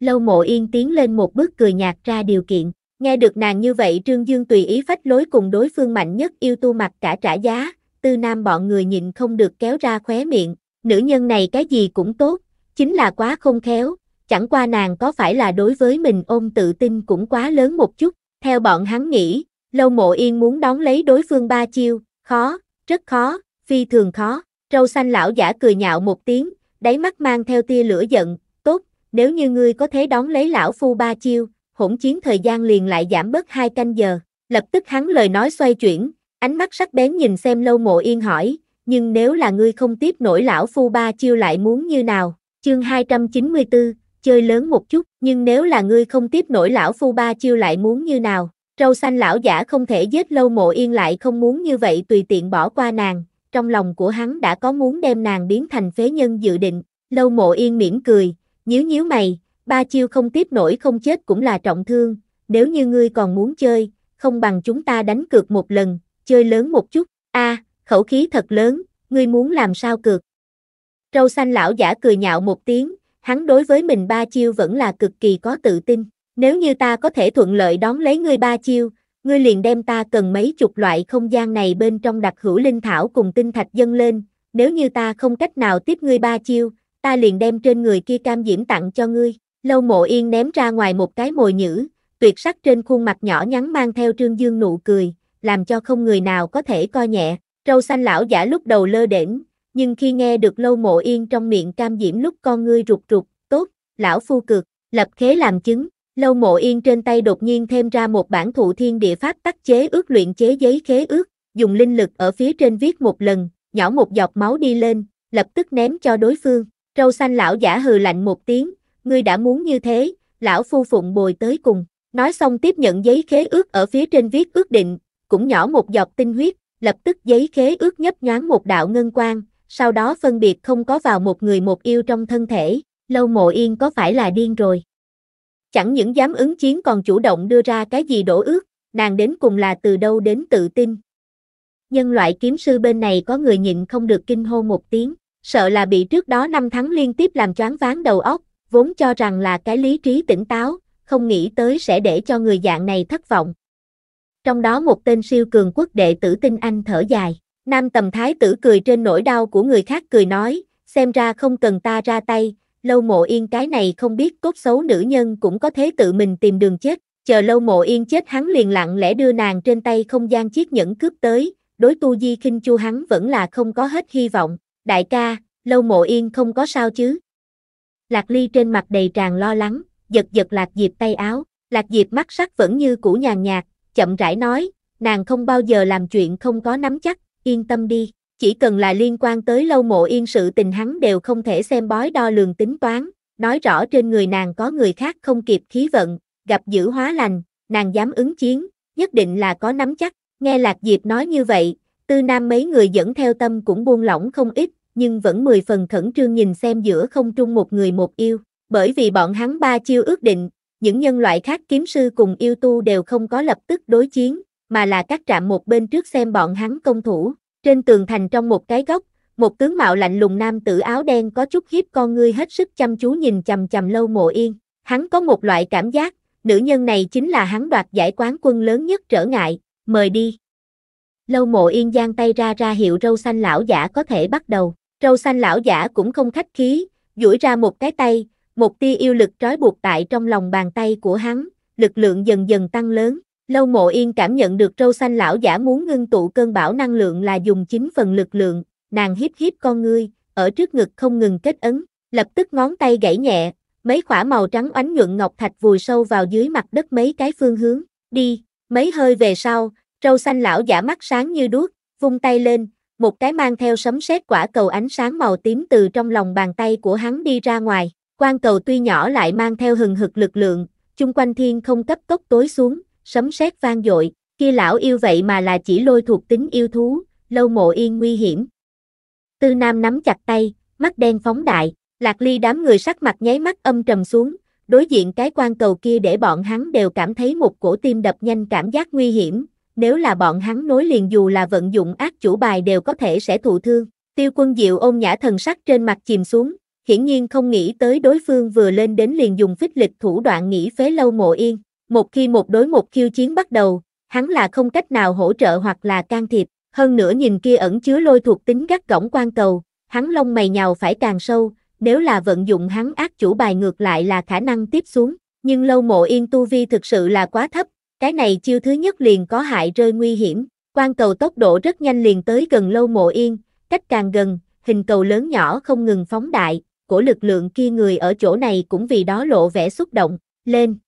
Lâu mộ yên tiến lên một bước cười nhạt ra điều kiện, nghe được nàng như vậy Trương Dương tùy ý phách lối cùng đối phương mạnh nhất yêu tu mặt cả trả giá, tư nam bọn người nhìn không được kéo ra khóe miệng, Nữ nhân này cái gì cũng tốt, chính là quá không khéo, chẳng qua nàng có phải là đối với mình ôm tự tin cũng quá lớn một chút, theo bọn hắn nghĩ, lâu mộ yên muốn đón lấy đối phương ba chiêu, khó, rất khó, phi thường khó, râu xanh lão giả cười nhạo một tiếng, đáy mắt mang theo tia lửa giận, tốt, nếu như ngươi có thể đón lấy lão phu ba chiêu, hỗn chiến thời gian liền lại giảm bớt hai canh giờ, lập tức hắn lời nói xoay chuyển, ánh mắt sắc bén nhìn xem lâu mộ yên hỏi, nhưng nếu là ngươi không tiếp nổi lão phu ba chiêu lại muốn như nào, chương 294, chơi lớn một chút, nhưng nếu là ngươi không tiếp nổi lão phu ba chiêu lại muốn như nào, râu xanh lão giả không thể giết lâu mộ yên lại không muốn như vậy tùy tiện bỏ qua nàng, trong lòng của hắn đã có muốn đem nàng biến thành phế nhân dự định, lâu mộ yên mỉm cười, nhíu nhíu mày, ba chiêu không tiếp nổi không chết cũng là trọng thương, nếu như ngươi còn muốn chơi, không bằng chúng ta đánh cược một lần, chơi lớn một chút, a à, khẩu khí thật lớn, ngươi muốn làm sao cược. Râu xanh lão giả cười nhạo một tiếng, hắn đối với mình ba chiêu vẫn là cực kỳ có tự tin. Nếu như ta có thể thuận lợi đón lấy ngươi ba chiêu, ngươi liền đem ta cần mấy chục loại không gian này bên trong đặc hữu linh thảo cùng tinh thạch dâng lên, nếu như ta không cách nào tiếp ngươi ba chiêu, ta liền đem trên người kia cam diễm tặng cho ngươi. Lâu mộ yên ném ra ngoài một cái mồi nhữ, tuyệt sắc trên khuôn mặt nhỏ nhắn mang theo trương dương nụ cười, làm cho không người nào có thể coi nhẹ. Râu xanh lão giả lúc đầu lơ đễnh, nhưng khi nghe được lâu mộ yên trong miệng cam diễm lúc con ngươi rụt rụt, tốt, lão phu cực, lập khế làm chứng, lâu mộ yên trên tay đột nhiên thêm ra một bản thụ thiên địa pháp tắc chế ước luyện chế giấy khế ước, dùng linh lực ở phía trên viết một lần, nhỏ một giọt máu đi lên, lập tức ném cho đối phương, râu xanh lão giả hừ lạnh một tiếng, ngươi đã muốn như thế, lão phu phụng bồi tới cùng, nói xong tiếp nhận giấy khế ước ở phía trên viết ước định, cũng nhỏ một giọt tinh huyết lập tức giấy khế ước nhấp nhoáng một đạo ngân quang, sau đó phân biệt không có vào một người một yêu trong thân thể, lâu mộ yên có phải là điên rồi. Chẳng những dám ứng chiến còn chủ động đưa ra cái gì đổ ước, nàng đến cùng là từ đâu đến tự tin. Nhân loại kiếm sư bên này có người nhịn không được kinh hô một tiếng, sợ là bị trước đó năm tháng liên tiếp làm choáng váng đầu óc, vốn cho rằng là cái lý trí tỉnh táo, không nghĩ tới sẽ để cho người dạng này thất vọng. Trong đó một tên siêu cường quốc đệ tử tinh anh thở dài. Nam tầm thái tử cười trên nỗi đau của người khác cười nói, xem ra không cần ta ra tay, lâu mộ yên cái này không biết cốt xấu nữ nhân cũng có thế tự mình tìm đường chết. Chờ lâu mộ yên chết hắn liền lặng lẽ đưa nàng trên tay không gian chiếc nhẫn cướp tới, đối tu di khinh chu hắn vẫn là không có hết hy vọng. Đại ca, lâu mộ yên không có sao chứ. Lạc ly trên mặt đầy tràn lo lắng, giật giật lạc diệp tay áo, lạc diệp mắt sắc vẫn như cũ nhàn nhạt, chậm rãi nói, nàng không bao giờ làm chuyện không có nắm chắc, yên tâm đi, chỉ cần là liên quan tới lâu mộ yên sự tình hắn đều không thể xem bói đo lường tính toán, nói rõ trên người nàng có người khác không kịp khí vận, gặp dữ hóa lành, nàng dám ứng chiến, nhất định là có nắm chắc, nghe Lạc Diệp nói như vậy, tư nam mấy người dẫn theo tâm cũng buông lỏng không ít, nhưng vẫn mười phần khẩn trương nhìn xem giữa không trung một người một yêu, bởi vì bọn hắn ba chiêu ước định, những nhân loại khác kiếm sư cùng yêu tu đều không có lập tức đối chiến, mà là các trạm một bên trước xem bọn hắn công thủ. Trên tường thành trong một cái góc, một tướng mạo lạnh lùng nam tử áo đen có chút hiếp con ngươi hết sức chăm chú nhìn chầm chầm lâu mộ yên. Hắn có một loại cảm giác, nữ nhân này chính là hắn đoạt giải quán quân lớn nhất trở ngại, mời đi. Lâu mộ yên giang tay ra ra hiệu râu xanh lão giả có thể bắt đầu. Râu xanh lão giả cũng không khách khí, duỗi ra một cái tay, một tia yêu lực trói buộc tại trong lòng bàn tay của hắn, lực lượng dần dần tăng lớn. Lâu mộ yên cảm nhận được trâu xanh lão giả muốn ngưng tụ cơn bão năng lượng là dùng chính phần lực lượng, nàng hiếp hiếp con ngươi, ở trước ngực không ngừng kết ấn, lập tức ngón tay gãy nhẹ, mấy khỏa màu trắng oánh nhuận ngọc thạch vùi sâu vào dưới mặt đất mấy cái phương hướng, đi, mấy hơi về sau, trâu xanh lão giả mắt sáng như đuốc, vung tay lên, một cái mang theo sấm sét quả cầu ánh sáng màu tím từ trong lòng bàn tay của hắn đi ra ngoài, Quan cầu tuy nhỏ lại mang theo hừng hực lực lượng, chung quanh thiên không cấp tốc tối xuống, sấm sét vang dội, kia lão yêu vậy mà là chỉ lôi thuộc tính yêu thú, lâu mộ yên nguy hiểm. Tư Nam nắm chặt tay, mắt đen phóng đại, lạc ly đám người sắc mặt nháy mắt âm trầm xuống, đối diện cái quan cầu kia để bọn hắn đều cảm thấy một cổ tim đập nhanh cảm giác nguy hiểm, nếu là bọn hắn nối liền dù là vận dụng ác chủ bài đều có thể sẽ thụ thương. Tiêu quân diệu ôm nhã thần sắc trên mặt chìm xuống, hiển nhiên không nghĩ tới đối phương vừa lên đến liền dùng phích lịch thủ đoạn nghĩ phế lâu mộ yên. Một khi một đối một khiêu chiến bắt đầu, hắn là không cách nào hỗ trợ hoặc là can thiệp, hơn nữa nhìn kia ẩn chứa lôi thuộc tính gắt gỏng quan cầu, hắn lông mày nhào phải càng sâu, nếu là vận dụng hắn ác chủ bài ngược lại là khả năng tiếp xuống, nhưng lâu mộ yên tu vi thực sự là quá thấp, cái này chiêu thứ nhất liền có hại rơi nguy hiểm, quan cầu tốc độ rất nhanh liền tới gần lâu mộ yên, cách càng gần, hình cầu lớn nhỏ không ngừng phóng đại, của lực lượng kia người ở chỗ này cũng vì đó lộ vẻ xúc động, lên.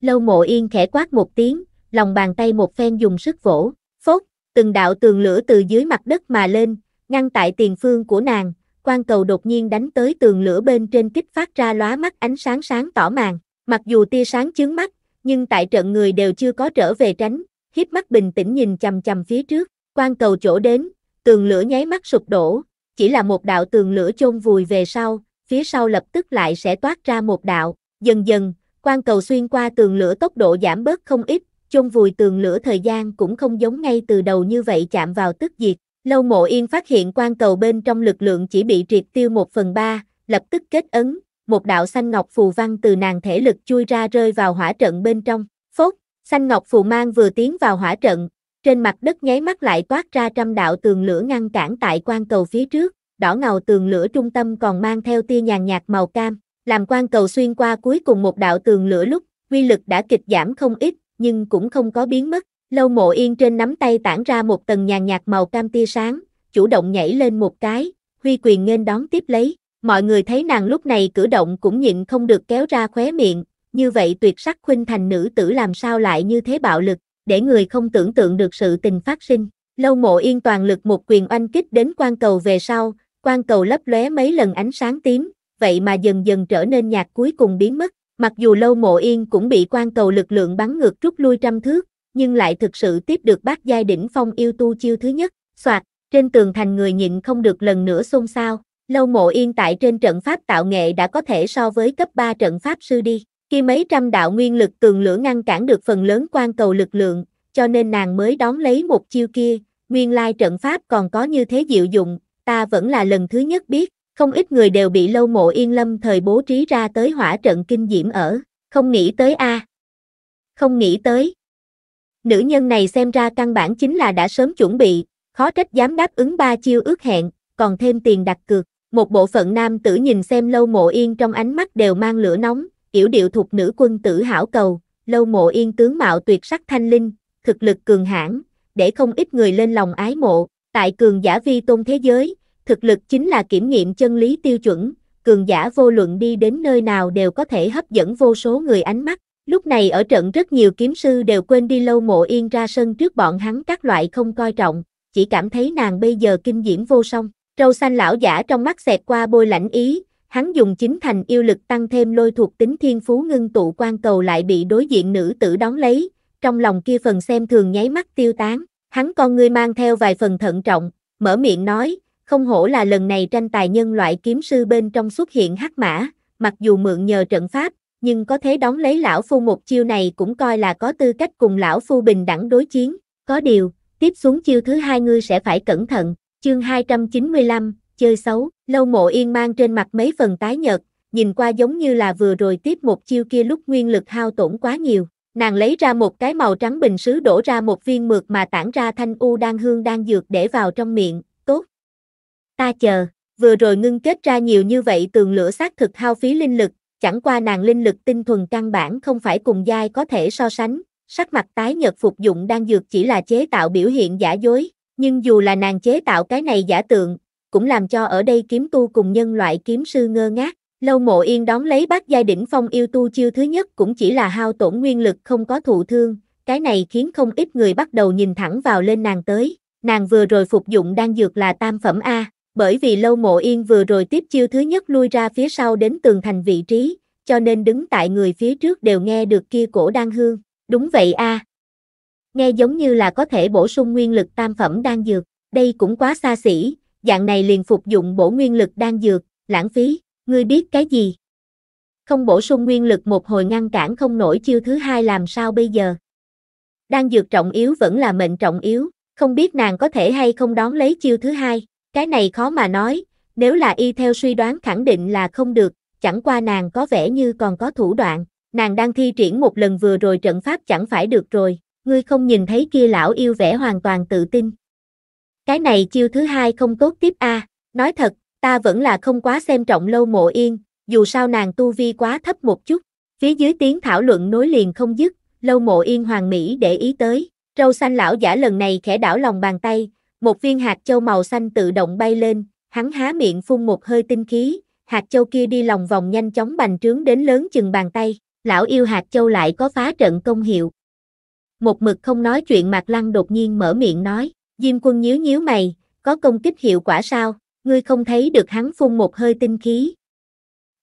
Lâu mộ yên khẽ quát một tiếng, lòng bàn tay một phen dùng sức vỗ, phốt, từng đạo tường lửa từ dưới mặt đất mà lên, ngăn tại tiền phương của nàng, quan cầu đột nhiên đánh tới tường lửa bên trên kích phát ra lóa mắt ánh sáng sáng tỏ màng, mặc dù tia sáng chướng mắt, nhưng tại trận người đều chưa có trở về tránh, hít mắt bình tĩnh nhìn chầm chầm phía trước, quan cầu chỗ đến, tường lửa nháy mắt sụp đổ, chỉ là một đạo tường lửa chôn vùi về sau, phía sau lập tức lại sẽ toát ra một đạo, dần dần, quan cầu xuyên qua tường lửa tốc độ giảm bớt không ít, chôn vùi tường lửa thời gian cũng không giống ngay từ đầu như vậy chạm vào tức diệt. Lâu mộ yên phát hiện quan cầu bên trong lực lượng chỉ bị triệt tiêu một phần ba, lập tức kết ấn, một đạo xanh ngọc phù văn từ nàng thể lực chui ra rơi vào hỏa trận bên trong. Phốt, xanh ngọc phù mang vừa tiến vào hỏa trận, trên mặt đất nháy mắt lại toát ra trăm đạo tường lửa ngăn cản tại quan cầu phía trước, đỏ ngầu tường lửa trung tâm còn mang theo tia nhàn nhạt màu cam, làm quan cầu xuyên qua cuối cùng một đạo tường lửa lúc, quy lực đã kịch giảm không ít, nhưng cũng không có biến mất. Lâu mộ yên trên nắm tay tản ra một tầng nhàn nhạt màu cam tia sáng, chủ động nhảy lên một cái, huy quyền nên đón tiếp lấy. Mọi người thấy nàng lúc này cử động cũng nhịn không được kéo ra khóe miệng, như vậy tuyệt sắc khuynh thành nữ tử làm sao lại như thế bạo lực để người không tưởng tượng được sự tình phát sinh. Lâu mộ yên toàn lực một quyền oanh kích đến quan cầu về sau, quan cầu lấp lóe mấy lần ánh sáng tím, vậy mà dần dần trở nên nhạt cuối cùng biến mất. Mặc dù lâu mộ yên cũng bị quan cầu lực lượng bắn ngược rút lui trăm thước, nhưng lại thực sự tiếp được bát giai đỉnh phong yêu tu chiêu thứ nhất, soạt, trên tường thành người nhịn không được lần nữa xôn xao, lâu mộ yên tại trên trận pháp tạo nghệ đã có thể so với cấp 3 trận pháp sư đi, khi mấy trăm đạo nguyên lực cường lửa ngăn cản được phần lớn quan cầu lực lượng, cho nên nàng mới đón lấy một chiêu kia, nguyên lai trận pháp còn có như thế diệu dụng, ta vẫn là lần thứ nhất biết, không ít người đều bị lâu mộ yên lâm thời bố trí ra tới hỏa trận kinh diễm ở, không nghĩ tới a Không nghĩ tới. Nữ nhân này xem ra căn bản chính là đã sớm chuẩn bị, khó trách dám đáp ứng ba chiêu ước hẹn, còn thêm tiền đặt cược. Một bộ phận nam tử nhìn xem lâu mộ yên trong ánh mắt đều mang lửa nóng, yểu điệu thuộc nữ quân tử hảo cầu, lâu mộ yên tướng mạo tuyệt sắc thanh linh, thực lực cường hãn, để không ít người lên lòng ái mộ, tại cường giả vi tôn thế giới, thực lực chính là kiểm nghiệm chân lý tiêu chuẩn, cường giả vô luận đi đến nơi nào đều có thể hấp dẫn vô số người ánh mắt. Lúc này ở trận rất nhiều kiếm sư đều quên đi lâu mộ yên ra sân trước bọn hắn các loại không coi trọng, chỉ cảm thấy nàng bây giờ kinh diễm vô song. Râu xanh lão giả trong mắt xẹt qua bôi lãnh ý, hắn dùng chính thành yêu lực tăng thêm lôi thuộc tính thiên phú ngưng tụ quan cầu lại bị đối diện nữ tử đón lấy, trong lòng kia phần xem thường nháy mắt tiêu tán, hắn con ngươi mang theo vài phần thận trọng, mở miệng nói, không hổ là lần này tranh tài nhân loại kiếm sư bên trong xuất hiện hắc mã, mặc dù mượn nhờ trận pháp, nhưng có thế đón lấy lão phu một chiêu này cũng coi là có tư cách cùng lão phu bình đẳng đối chiến, có điều, tiếp xuống chiêu thứ hai ngươi sẽ phải cẩn thận, chương 295, chơi xấu, lâu mộ yên mang trên mặt mấy phần tái nhợt, nhìn qua giống như là vừa rồi tiếp một chiêu kia lúc nguyên lực hao tổn quá nhiều. Nàng lấy ra một cái màu trắng bình sứ đổ ra một viên mượt mà tản ra thanh u đang hương đang dược để vào trong miệng, tốt. Ta chờ, vừa rồi ngưng kết ra nhiều như vậy tường lửa xác thực hao phí linh lực, chẳng qua nàng linh lực tinh thuần căn bản không phải cùng giai có thể so sánh, sắc mặt tái nhật phục dụng đang dược chỉ là chế tạo biểu hiện giả dối, nhưng dù là nàng chế tạo cái này giả tượng, cũng làm cho ở đây kiếm tu cùng nhân loại kiếm sư ngơ ngác. Lâu mộ yên đón lấy bác giai đỉnh phong yêu tu chiêu thứ nhất cũng chỉ là hao tổn nguyên lực không có thụ thương, cái này khiến không ít người bắt đầu nhìn thẳng vào lên nàng tới, nàng vừa rồi phục dụng đang dược là tam phẩm A, bởi vì lâu mộ yên vừa rồi tiếp chiêu thứ nhất lui ra phía sau đến tường thành vị trí, cho nên đứng tại người phía trước đều nghe được kia cổ đan hương, đúng vậy A. Nghe giống như là có thể bổ sung nguyên lực tam phẩm đan dược, đây cũng quá xa xỉ, dạng này liền phục dụng bổ nguyên lực đang dược, lãng phí, ngươi biết cái gì? Không bổ sung nguyên lực một hồi ngăn cản không nổi chiêu thứ hai làm sao bây giờ? Đang dược trọng yếu vẫn là mệnh trọng yếu, không biết nàng có thể hay không đón lấy chiêu thứ hai, cái này khó mà nói, nếu là y theo suy đoán khẳng định là không được, chẳng qua nàng có vẻ như còn có thủ đoạn, nàng đang thi triển một lần vừa rồi trận pháp chẳng phải được rồi, ngươi không nhìn thấy kia lão yêu vẻ hoàn toàn tự tin. Cái này chiêu thứ hai không tốt tiếp a, à. nói thật, ta vẫn là không quá xem trọng lâu mộ yên, dù sao nàng tu vi quá thấp một chút. Phía dưới tiếng thảo luận nối liền không dứt, lâu mộ yên hoàng mỹ để ý tới, râu xanh lão giả lần này khẽ đảo lòng bàn tay, một viên hạt châu màu xanh tự động bay lên, hắn há miệng phun một hơi tinh khí, hạt châu kia đi lòng vòng nhanh chóng bành trướng đến lớn chừng bàn tay, lão yêu hạt châu lại có phá trận công hiệu. Một mực không nói chuyện Mạc Lăng đột nhiên mở miệng nói, Diêm quân nhíu nhíu mày, có công kích hiệu quả sao, ngươi không thấy được hắn phun một hơi tinh khí.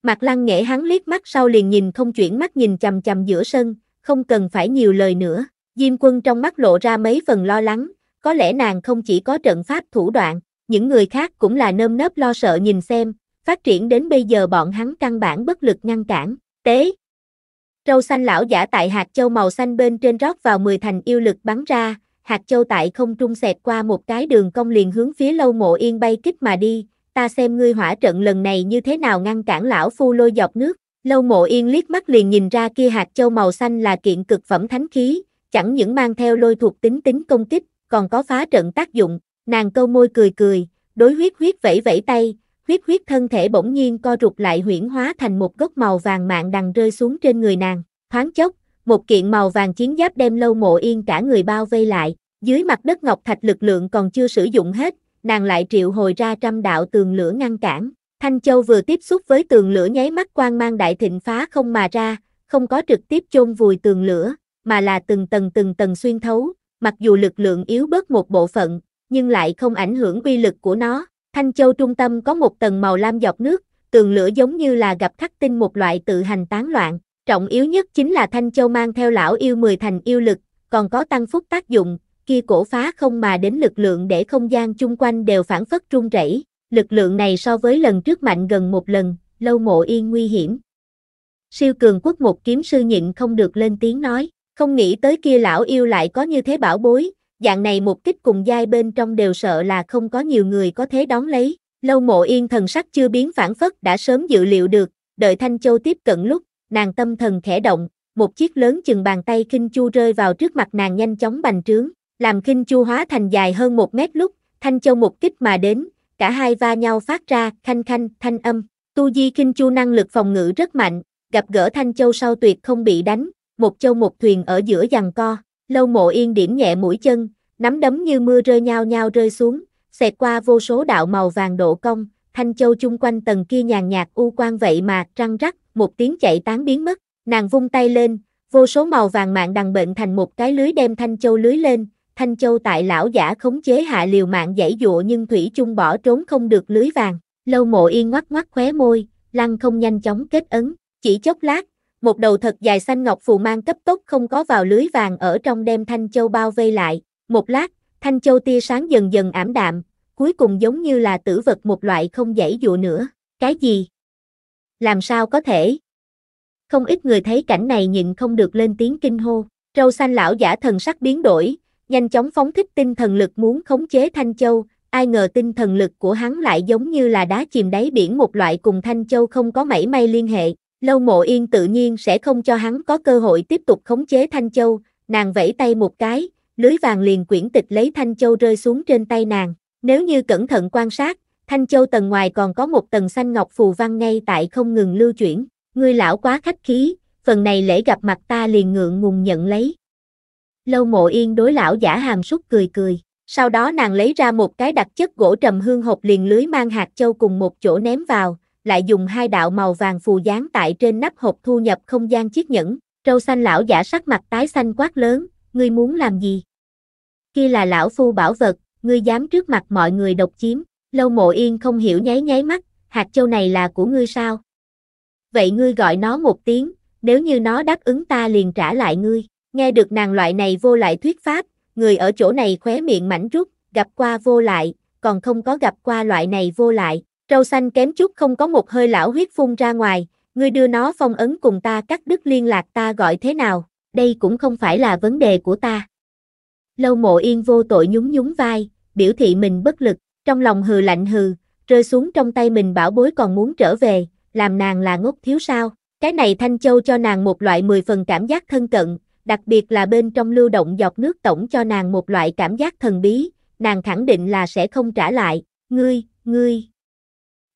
Mặt lăng nghệ hắn liếc mắt sau liền nhìn không chuyển mắt nhìn chầm chầm giữa sân, không cần phải nhiều lời nữa. Diêm quân trong mắt lộ ra mấy phần lo lắng, có lẽ nàng không chỉ có trận pháp thủ đoạn, những người khác cũng là nơm nớp lo sợ nhìn xem, phát triển đến bây giờ bọn hắn căn bản bất lực ngăn cản, tế. Râu xanh lão giả tại hạt châu màu xanh bên trên rót vào 10 thành yêu lực bắn ra, hạt châu tại không trung xẹt qua một cái đường cong liền hướng phía lâu mộ yên bay kích mà đi, ta xem ngươi hỏa trận lần này như thế nào ngăn cản lão phu lôi dọc nước, lâu mộ yên liếc mắt liền nhìn ra kia hạt châu màu xanh là kiện cực phẩm thánh khí, chẳng những mang theo lôi thuộc tính tính công kích, còn có phá trận tác dụng, nàng câu môi cười cười, đối huyết huyết vẫy vẫy tay, huyết huyết thân thể bỗng nhiên co rụt lại huyển hóa thành một gốc màu vàng mạng đằng rơi xuống trên người nàng, thoáng chốc, một kiện màu vàng chiến giáp đem lâu mộ yên cả người bao vây lại, dưới mặt đất ngọc thạch lực lượng còn chưa sử dụng hết, nàng lại triệu hồi ra trăm đạo tường lửa ngăn cản. Thanh Châu vừa tiếp xúc với tường lửa nháy mắt quang mang đại thịnh phá không mà ra, không có trực tiếp chôn vùi tường lửa, mà là từng tầng từng tầng xuyên thấu, mặc dù lực lượng yếu bớt một bộ phận, nhưng lại không ảnh hưởng quy lực của nó. Thanh Châu trung tâm có một tầng màu lam dọc nước, tường lửa giống như là gặp khắc tinh một loại tự hành tán loạn, Trọng yếu nhất chính là Thanh Châu mang theo lão yêu 10 thành yêu lực, còn có tăng phúc tác dụng, kia cổ phá không mà đến lực lượng để không gian chung quanh đều phản phất trung rẩy. Lực lượng này so với lần trước mạnh gần một lần, lâu mộ yên nguy hiểm. Siêu cường quốc một kiếm sư nhịn không được lên tiếng nói, không nghĩ tới kia lão yêu lại có như thế bảo bối, dạng này một kích cùng giai bên trong đều sợ là không có nhiều người có thế đón lấy. Lâu mộ yên thần sắc chưa biến phản phất đã sớm dự liệu được, đợi Thanh Châu tiếp cận lúc, nàng tâm thần khẽ động, một chiếc lớn chừng bàn tay khinh chu rơi vào trước mặt nàng nhanh chóng bành trướng, làm khinh chu hóa thành dài hơn một mét lúc, thanh châu một kích mà đến, cả hai va nhau phát ra khanh khanh thanh âm. Tu Di Kinh Chu năng lực phòng ngự rất mạnh, gặp gỡ Thanh Châu sau tuyệt không bị đánh, một châu một thuyền ở giữa giằng co, lâu mộ yên điểm nhẹ mũi chân, nắm đấm như mưa rơi nhau nhau rơi xuống, xẹt qua vô số đạo màu vàng độ công Thanh Châu chung quanh tầng kia nhàn nhạt u quan vậy mà răng rắc, một tiếng chạy tán biến mất, nàng vung tay lên, vô số màu vàng mạng đằng bệnh thành một cái lưới đem Thanh Châu lưới lên, Thanh Châu tại lão giả khống chế hạ liều mạng dãy dụa nhưng Thủy chung bỏ trốn không được lưới vàng, lâu mộ yên ngoắc ngoắc khóe môi, lăng không nhanh chóng kết ấn, chỉ chốc lát, một đầu thật dài xanh ngọc phù mang cấp tốc không có vào lưới vàng ở trong đem Thanh Châu bao vây lại, một lát, Thanh Châu tia sáng dần dần ảm đạm, cuối cùng giống như là tử vật một loại không dãy dụa nữa, cái gì? Làm sao có thể? Không ít người thấy cảnh này nhịn không được lên tiếng kinh hô, râu xanh lão giả thần sắc biến đổi, nhanh chóng phóng thích tinh thần lực muốn khống chế Thanh Châu, ai ngờ tinh thần lực của hắn lại giống như là đá chìm đáy biển một loại cùng Thanh Châu không có mảy may liên hệ, Lâu Mộ Yên tự nhiên sẽ không cho hắn có cơ hội tiếp tục khống chế Thanh Châu, nàng vẫy tay một cái, lưới vàng liền quyển tịch lấy Thanh Châu rơi xuống trên tay nàng, nếu như cẩn thận quan sát, Thanh Châu tầng ngoài còn có một tầng xanh ngọc phù văn ngay tại không ngừng lưu chuyển, người lão quá khách khí, phần này lễ gặp mặt ta liền ngượng ngùng nhận lấy. Lâu mộ yên đối lão giả hàm súc cười cười, sau đó nàng lấy ra một cái đặc chất gỗ trầm hương hộp liền lưới mang hạt châu cùng một chỗ ném vào, lại dùng hai đạo màu vàng phù dán tại trên nắp hộp thu nhập không gian chiếc nhẫn, trâu xanh lão giả sắc mặt tái xanh quát lớn, ngươi muốn làm gì? Kia là lão phu bảo vật, ngươi dám trước mặt mọi người độc chiếm, lâu mộ yên không hiểu nháy nháy mắt, hạt châu này là của ngươi sao? Vậy ngươi gọi nó một tiếng, nếu như nó đáp ứng ta liền trả lại ngươi, nghe được nàng loại này vô lại thuyết pháp, người ở chỗ này khóe miệng mảnh rút, gặp qua vô lại, còn không có gặp qua loại này vô lại, trâu xanh kém chút không có một hơi lão huyết phun ra ngoài, ngươi đưa nó phong ấn cùng ta cắt đứt liên lạc ta gọi thế nào, đây cũng không phải là vấn đề của ta. Lâu mộ yên vô tội nhún nhún vai, biểu thị mình bất lực, trong lòng hừ lạnh hừ, rơi xuống trong tay mình bảo bối còn muốn trở về, làm nàng là ngốc thiếu sao. Cái này Thanh Châu cho nàng một loại 10 phần cảm giác thân cận, đặc biệt là bên trong lưu động dọc nước tổng cho nàng một loại cảm giác thần bí, nàng khẳng định là sẽ không trả lại, ngươi, ngươi.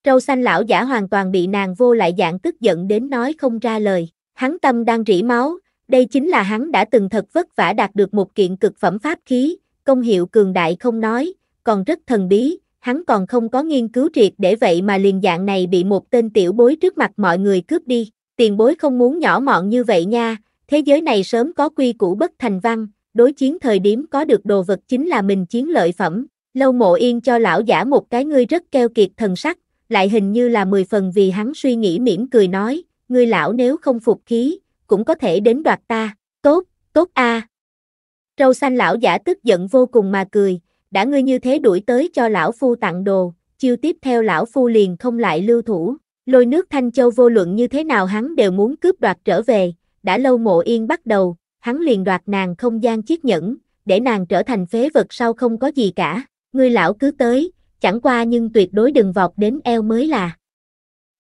Trâu xanh lão giả hoàn toàn bị nàng vô lại dạng tức giận đến nói không ra lời, hắn tâm đang rỉ máu, đây chính là hắn đã từng thật vất vả đạt được một kiện cực phẩm pháp khí, công hiệu cường đại không nói, còn rất thần bí, hắn còn không có nghiên cứu triệt để vậy mà liền dạng này bị một tên tiểu bối trước mặt mọi người cướp đi. Tiền bối không muốn nhỏ mọn như vậy nha, thế giới này sớm có quy củ bất thành văn, đối chiến thời điểm có được đồ vật chính là mình chiến lợi phẩm. Lâu mộ yên cho lão giả một cái ngươi rất keo kiệt thần sắc, lại hình như là mười phần vì hắn suy nghĩ mỉm cười nói, ngươi lão nếu không phục khí, cũng có thể đến đoạt ta. Tốt, tốt a, à, Râu xanh lão giả tức giận vô cùng mà cười, đã ngươi như thế đuổi tới cho lão phu tặng đồ, chiêu tiếp theo lão phu liền không lại lưu thủ. Lôi nước Thanh Châu vô luận như thế nào hắn đều muốn cướp đoạt trở về, đã lâu mộ yên bắt đầu, hắn liền đoạt nàng không gian chiếc nhẫn, để nàng trở thành phế vật sau không có gì cả, ngươi lão cứ tới, chẳng qua nhưng tuyệt đối đừng vọt đến eo mới là.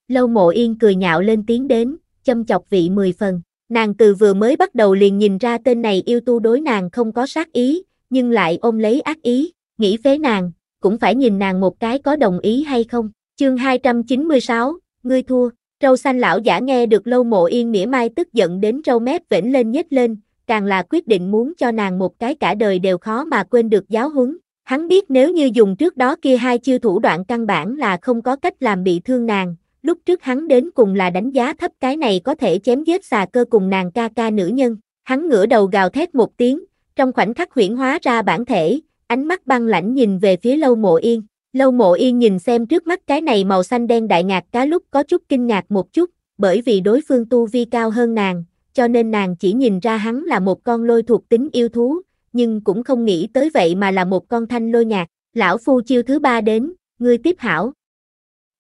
Lâu mộ yên cười nhạo lên tiếng đến, châm chọc vị mười phần. Nàng từ vừa mới bắt đầu liền nhìn ra tên này yêu tu đối nàng không có sát ý, nhưng lại ôm lấy ác ý, nghĩ phế nàng, cũng phải nhìn nàng một cái có đồng ý hay không. Chương 296, ngươi thua, trâu xanh lão giả nghe được lâu mộ yên mỉa mai tức giận đến trâu mép vểnh lên nhếch lên, càng là quyết định muốn cho nàng một cái cả đời đều khó mà quên được giáo huấn. Hắn biết nếu như dùng trước đó kia hai chiêu thủ đoạn căn bản là không có cách làm bị thương nàng, lúc trước hắn đến cùng là đánh giá thấp cái này có thể chém giết xà cơ cùng nàng ca ca nữ nhân, hắn ngửa đầu gào thét một tiếng, trong khoảnh khắc huyển hóa ra bản thể, ánh mắt băng lãnh nhìn về phía lâu mộ yên. Lâu mộ yên nhìn xem trước mắt cái này màu xanh đen đại ngạc cá lúc có chút kinh ngạc một chút, bởi vì đối phương tu vi cao hơn nàng, cho nên nàng chỉ nhìn ra hắn là một con lôi thuộc tính yêu thú, nhưng cũng không nghĩ tới vậy mà là một con thanh lôi nhạc. Lão phu chiêu thứ ba đến, ngươi tiếp hảo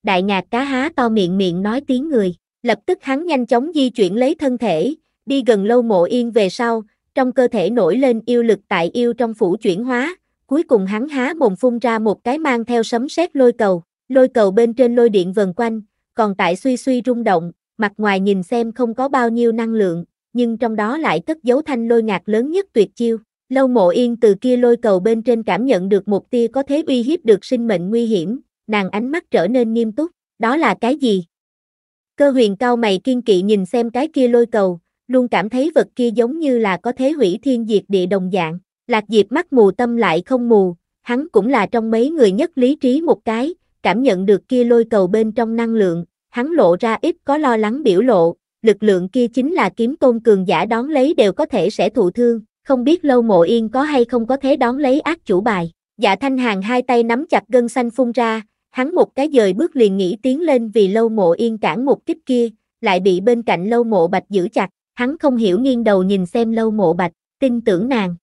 đại ngạc cá há to miệng miệng nói tiếng người. Lập tức hắn nhanh chóng di chuyển lấy thân thể, đi gần lâu mộ yên về sau, trong cơ thể nổi lên yêu lực tại yêu trong phủ chuyển hóa, cuối cùng hắn há mồm phun ra một cái mang theo sấm sét lôi cầu, lôi cầu bên trên lôi điện vần quanh, còn tại suy suy rung động, mặt ngoài nhìn xem không có bao nhiêu năng lượng, nhưng trong đó lại cất dấu thanh lôi ngạc lớn nhất tuyệt chiêu. Lâu mộ yên từ kia lôi cầu bên trên cảm nhận được một tia có thế uy hiếp được sinh mệnh nguy hiểm, nàng ánh mắt trở nên nghiêm túc, đó là cái gì? Cơ huyền cao mày kiên kỵ nhìn xem cái kia lôi cầu, luôn cảm thấy vật kia giống như là có thế hủy thiên diệt địa đồng dạng, lạc diệp mắt mù tâm lại không mù, hắn cũng là trong mấy người nhất lý trí một cái, cảm nhận được kia lôi cầu bên trong năng lượng, hắn lộ ra ít có lo lắng biểu lộ, lực lượng kia chính là kiếm tôn cường giả đón lấy đều có thể sẽ thụ thương, không biết lâu mộ yên có hay không có thế đón lấy ác chủ bài. Dạ thanh hàng hai tay nắm chặt gân xanh phun ra, hắn một cái dời bước liền nghĩ tiến lên vì lâu mộ yên cản một kích kia, lại bị bên cạnh lâu mộ bạch giữ chặt, hắn không hiểu nghiêng đầu nhìn xem lâu mộ bạch, tin tưởng nàng.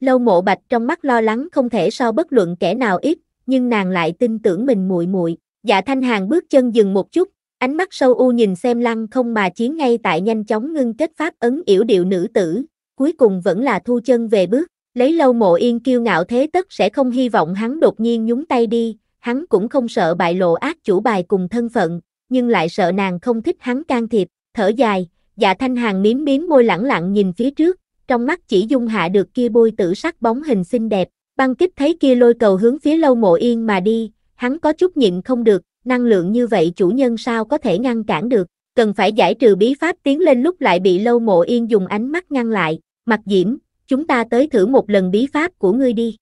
Lâu mộ bạch trong mắt lo lắng không thể so bất luận kẻ nào ít, nhưng nàng lại tin tưởng mình muội muội. Dạ thanh hàng bước chân dừng một chút, ánh mắt sâu u nhìn xem lăng không mà chiến ngay tại nhanh chóng ngưng kết pháp ấn yểu điệu nữ tử, cuối cùng vẫn là thu chân về bước. Lấy lâu mộ yên kiêu ngạo thế tất sẽ không hy vọng hắn đột nhiên nhúng tay đi, hắn cũng không sợ bại lộ ác chủ bài cùng thân phận, nhưng lại sợ nàng không thích hắn can thiệp, thở dài, dạ thanh hàng miếm miếm môi lẳng lặng nhìn phía trước, trong mắt chỉ dung hạ được kia bôi tử sắc bóng hình xinh đẹp, băng kích thấy kia lôi cầu hướng phía lâu mộ yên mà đi, hắn có chút nhịn không được, năng lượng như vậy chủ nhân sao có thể ngăn cản được, cần phải giải trừ bí pháp tiến lên lúc lại bị lâu mộ yên dùng ánh mắt ngăn lại, mặt diễm, chúng ta tới thử một lần bí pháp của ngươi đi.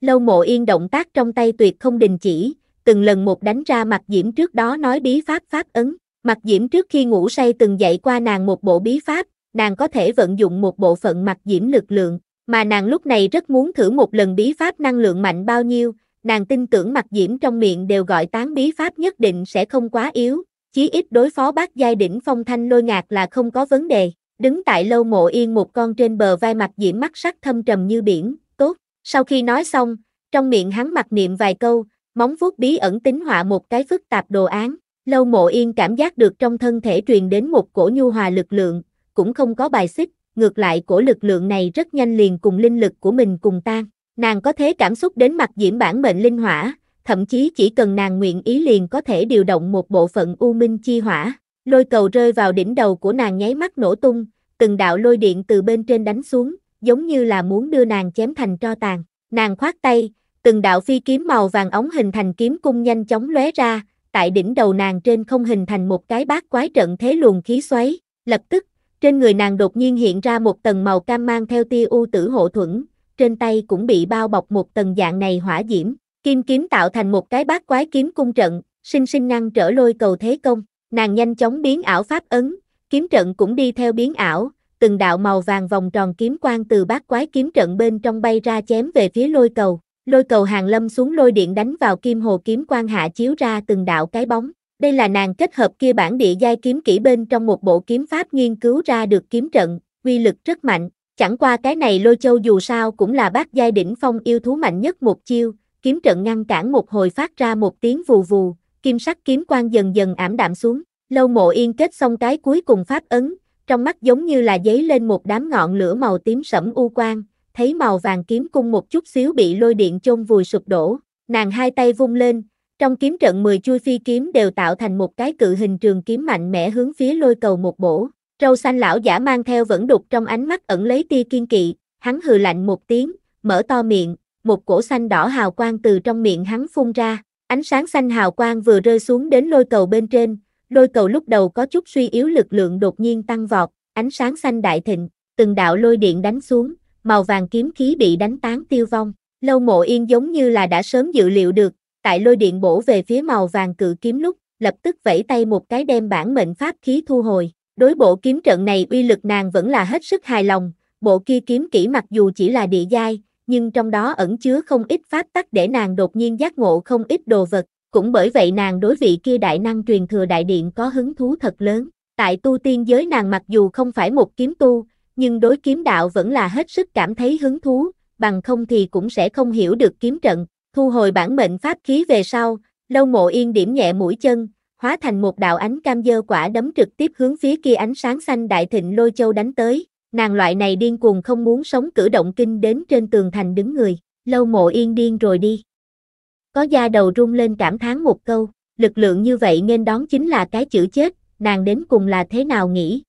Lâu mộ yên động tác trong tay tuyệt không đình chỉ, từng lần một đánh ra mặt diễm trước đó nói bí pháp pháp ấn. Mặt diễm trước khi ngủ say từng dạy qua nàng một bộ bí pháp, nàng có thể vận dụng một bộ phận mặt diễm lực lượng, mà nàng lúc này rất muốn thử một lần bí pháp năng lượng mạnh bao nhiêu, nàng tin tưởng mặt diễm trong miệng đều gọi tán bí pháp nhất định sẽ không quá yếu, chí ít đối phó bác giai đỉnh phong thanh lôi ngạc là không có vấn đề, đứng tại lâu mộ yên một con trên bờ vai mặt diễm mắt sắc thâm trầm như biển, tốt. Sau khi nói xong, trong miệng hắn mặc niệm vài câu, móng vuốt bí ẩn tính họa một cái phức tạp đồ án. Lâu mộ yên cảm giác được trong thân thể truyền đến một cổ nhu hòa lực lượng, cũng không có bài xích, ngược lại cổ lực lượng này rất nhanh liền cùng linh lực của mình cùng tan. Nàng có thế cảm xúc đến mặt diễm bản mệnh linh hỏa, thậm chí chỉ cần nàng nguyện ý liền có thể điều động một bộ phận u minh chi hỏa. Lôi cầu rơi vào đỉnh đầu của nàng nháy mắt nổ tung, từng đạo lôi điện từ bên trên đánh xuống, giống như là muốn đưa nàng chém thành tro tàn. Nàng khoát tay, từng đạo phi kiếm màu vàng ống hình thành kiếm cung nhanh chóng lóe ra, tại đỉnh đầu nàng trên không hình thành một cái bát quái trận thế luồng khí xoáy, lập tức, trên người nàng đột nhiên hiện ra một tầng màu cam mang theo tia u tử hộ thuẫn, trên tay cũng bị bao bọc một tầng dạng này hỏa diễm, kim kiếm tạo thành một cái bát quái kiếm cung trận, sinh sinh ngăn trở lôi cầu thế công. Nàng nhanh chóng biến ảo pháp ấn, kiếm trận cũng đi theo biến ảo, từng đạo màu vàng vòng tròn kiếm quang từ bát quái kiếm trận bên trong bay ra chém về phía lôi cầu. Lôi cầu hàng lâm xuống lôi điện đánh vào kim hồ kiếm quang hạ chiếu ra từng đạo cái bóng. Đây là nàng kết hợp kia bản địa giai kiếm kỹ bên trong một bộ kiếm pháp nghiên cứu ra được kiếm trận, uy lực rất mạnh. Chẳng qua cái này lôi châu dù sao cũng là bát giai đỉnh phong yêu thú mạnh nhất một chiêu, kiếm trận ngăn cản một hồi phát ra một tiếng vù vù, kim sắc kiếm quang dần dần ảm đạm xuống. Lâu mộ yên kết xong cái cuối cùng pháp ấn, trong mắt giống như là giấy lên một đám ngọn lửa màu tím sẫm u quang, thấy màu vàng kiếm cung một chút xíu bị lôi điện chôn vùi sụp đổ, nàng hai tay vung lên, trong kiếm trận 10 chui phi kiếm đều tạo thành một cái cự hình trường kiếm mạnh mẽ hướng phía lôi cầu một bổ. Trâu xanh lão giả mang theo vẫn đục trong ánh mắt ẩn lấy tia kiên kỵ, hắn hừ lạnh một tiếng, mở to miệng, một cổ xanh đỏ hào quang từ trong miệng hắn phun ra, Ánh sáng xanh hào quang vừa rơi xuống đến lôi cầu bên trên, lôi cầu lúc đầu có chút suy yếu lực lượng đột nhiên tăng vọt, ánh sáng xanh đại thịnh, từng đạo lôi điện đánh xuống, màu vàng kiếm khí bị đánh tán tiêu vong. Lâu mộ yên giống như là đã sớm dự liệu được, tại lôi điện bổ về phía màu vàng cự kiếm lúc, lập tức vẫy tay một cái đem bản mệnh pháp khí thu hồi. Đối bộ kiếm trận này uy lực nàng vẫn là hết sức hài lòng, bộ kia kiếm kỹ mặc dù chỉ là địa giai, nhưng trong đó ẩn chứa không ít pháp tắc để nàng đột nhiên giác ngộ không ít đồ vật, cũng bởi vậy nàng đối vị kia đại năng truyền thừa đại điện có hứng thú thật lớn. Tại tu tiên giới nàng mặc dù không phải một kiếm tu, nhưng đối kiếm đạo vẫn là hết sức cảm thấy hứng thú, bằng không thì cũng sẽ không hiểu được kiếm trận. Thu hồi bản mệnh pháp khí về sau, lâu mộ yên điểm nhẹ mũi chân, hóa thành một đạo ánh cam dơ quả đấm trực tiếp hướng phía kia ánh sáng xanh đại thịnh lôi châu đánh tới, nàng loại này điên cuồng không muốn sống cử động kinh đến trên tường thành đứng người, lâu mộ yên điên rồi đi. Có da đầu rung lên cảm thán một câu, lực lượng như vậy nên đón chính là cái chữ chết, nàng đến cùng là thế nào nghĩ.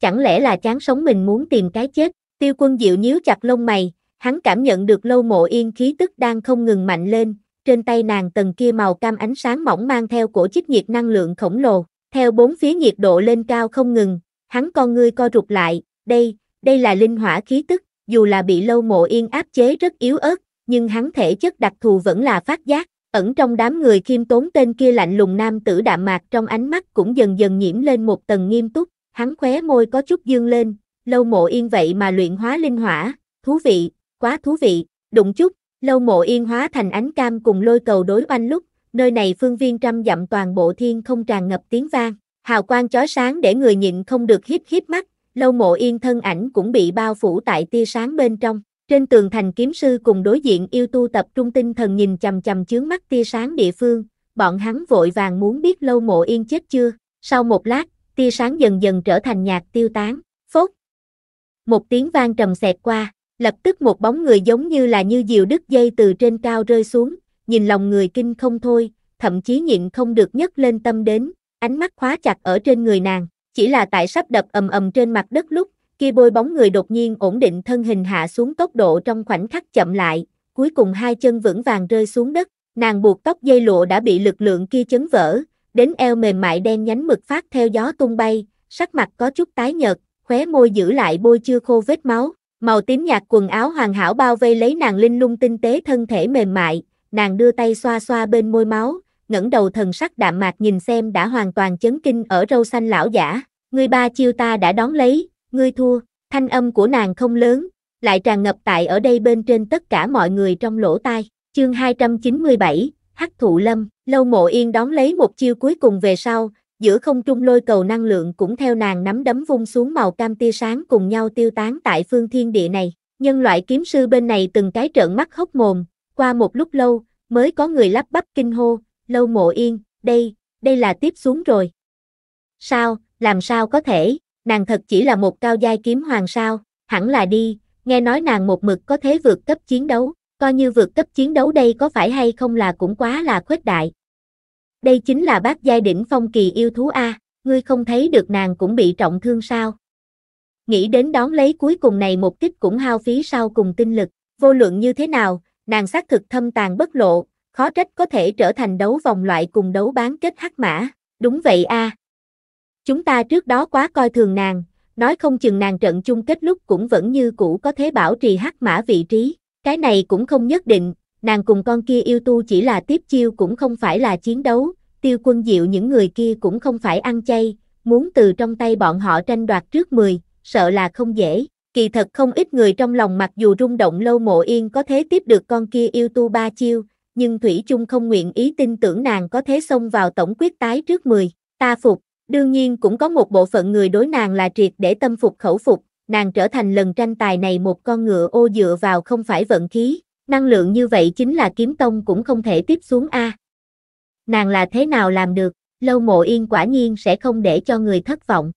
Chẳng lẽ là chán sống mình muốn tìm cái chết, tiêu quân diệu nhíu chặt lông mày, hắn cảm nhận được lâu mộ yên khí tức đang không ngừng mạnh lên, trên tay nàng tầng kia màu cam ánh sáng mỏng mang theo cổ chích nhiệt năng lượng khổng lồ, theo bốn phía nhiệt độ lên cao không ngừng, hắn con ngươi co rụt lại, đây, đây là linh hỏa khí tức, dù là bị lâu mộ yên áp chế rất yếu ớt, nhưng hắn thể chất đặc thù vẫn là phát giác, ẩn trong đám người khiêm tốn tên kia lạnh lùng nam tử đạm mạc trong ánh mắt cũng dần dần nhiễm lên một tầng nghiêm túc, hắn khóe môi có chút dương lên, lâu mộ yên vậy mà luyện hóa linh hỏa, thú vị, quá thú vị, đụng chút, lâu mộ yên hóa thành ánh cam cùng lôi cầu đối oanh lúc, nơi này phương viên trăm dặm toàn bộ thiên không tràn ngập tiếng vang, hào quang chói sáng để người nhịn không được hiếp hiếp mắt, lâu mộ yên thân ảnh cũng bị bao phủ tại tia sáng bên trong. Trên tường thành kiếm sư cùng đối diện yêu tu tập trung tinh thần nhìn chầm chầm chướng mắt tia sáng địa phương, bọn hắn vội vàng muốn biết lâu mộ yên chết chưa. Sau một lát, tia sáng dần dần trở thành nhạc tiêu tán, phốt. Một tiếng vang trầm xẹt qua, lập tức một bóng người giống như là như diều đứt dây từ trên cao rơi xuống, nhìn lòng người kinh không thôi, thậm chí nhịn không được nhấc lên tâm đến, ánh mắt khóa chặt ở trên người nàng. Chỉ là tại sắp đập ầm ầm trên mặt đất lúc, kia bôi bóng người đột nhiên ổn định thân hình hạ xuống tốc độ trong khoảnh khắc chậm lại, cuối cùng hai chân vững vàng rơi xuống đất, nàng buộc tóc dây lụa đã bị lực lượng kia chấn vỡ, đến eo mềm mại đen nhánh mực phát theo gió tung bay, sắc mặt có chút tái nhợt, khóe môi giữ lại bôi chưa khô vết máu, màu tím nhạt quần áo hoàn hảo bao vây lấy nàng linh lung tinh tế thân thể mềm mại, nàng đưa tay xoa xoa bên môi máu, ngẩng đầu thần sắc đạm mạc nhìn xem đã hoàn toàn chấn kinh ở râu xanh lão giả, ngươi ba chiêu ta đã đón lấy, ngươi thua, thanh âm của nàng không lớn, lại tràn ngập tại ở đây bên trên tất cả mọi người trong lỗ tai, chương 297, Hắc Thụ Lâm, Lâu Mộ Yên đón lấy một chiêu cuối cùng về sau, giữa không trung lôi cầu năng lượng cũng theo nàng nắm đấm vung xuống màu cam tia sáng cùng nhau tiêu tán tại phương thiên địa này. Nhân loại kiếm sư bên này từng cái trợn mắt hốc mồm, qua một lúc lâu, mới có người lắp bắp kinh hô, Lâu mộ yên, đây, đây là tiếp xuống rồi. Sao, làm sao có thể, nàng thật chỉ là một cao giai kiếm hoàng sao, hẳn là đi, nghe nói nàng một mực có thế vượt cấp chiến đấu, coi như vượt cấp chiến đấu đây có phải hay không là cũng quá là khuếch đại. Đây chính là bác giai đỉnh phong kỳ yêu thú A, ngươi không thấy được nàng cũng bị trọng thương sao. Nghĩ đến đón lấy cuối cùng này một kích cũng hao phí sau cùng tinh lực, vô luận như thế nào, nàng xác thực thâm tàn bất lộ, khó trách có thể trở thành đấu vòng loại cùng đấu bán kết hắc mã, đúng vậy a. Chúng ta trước đó quá coi thường nàng, nói không chừng nàng trận chung kết lúc cũng vẫn như cũ có thể bảo trì hắc mã vị trí, cái này cũng không nhất định, nàng cùng con kia yêu tu chỉ là tiếp chiêu cũng không phải là chiến đấu, tiêu quân diệu những người kia cũng không phải ăn chay, muốn từ trong tay bọn họ tranh đoạt trước 10, sợ là không dễ. Kỳ thật không ít người trong lòng mặc dù rung động lâu mộ yên có thế tiếp được con kia yêu tu ba chiêu, nhưng Thủy chung không nguyện ý tin tưởng nàng có thế xông vào tổng quyết tái trước 10, ta phục, đương nhiên cũng có một bộ phận người đối nàng là triệt để tâm phục khẩu phục, nàng trở thành lần tranh tài này một con ngựa ô dựa vào không phải vận khí, năng lượng như vậy chính là kiếm tông cũng không thể tiếp xuống A. Nàng là thế nào làm được, lâu mộ yên quả nhiên sẽ không để cho người thất vọng.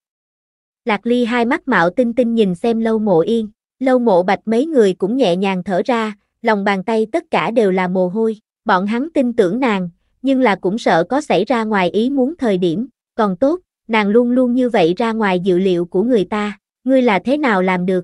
Lạc Ly hai mắt mạo tinh tinh nhìn xem lâu mộ yên, lâu mộ bạch mấy người cũng nhẹ nhàng thở ra, lòng bàn tay tất cả đều là mồ hôi. Bọn hắn tin tưởng nàng, nhưng là cũng sợ có xảy ra ngoài ý muốn thời điểm, còn tốt, nàng luôn luôn như vậy ra ngoài dự liệu của người ta, ngươi là thế nào làm được.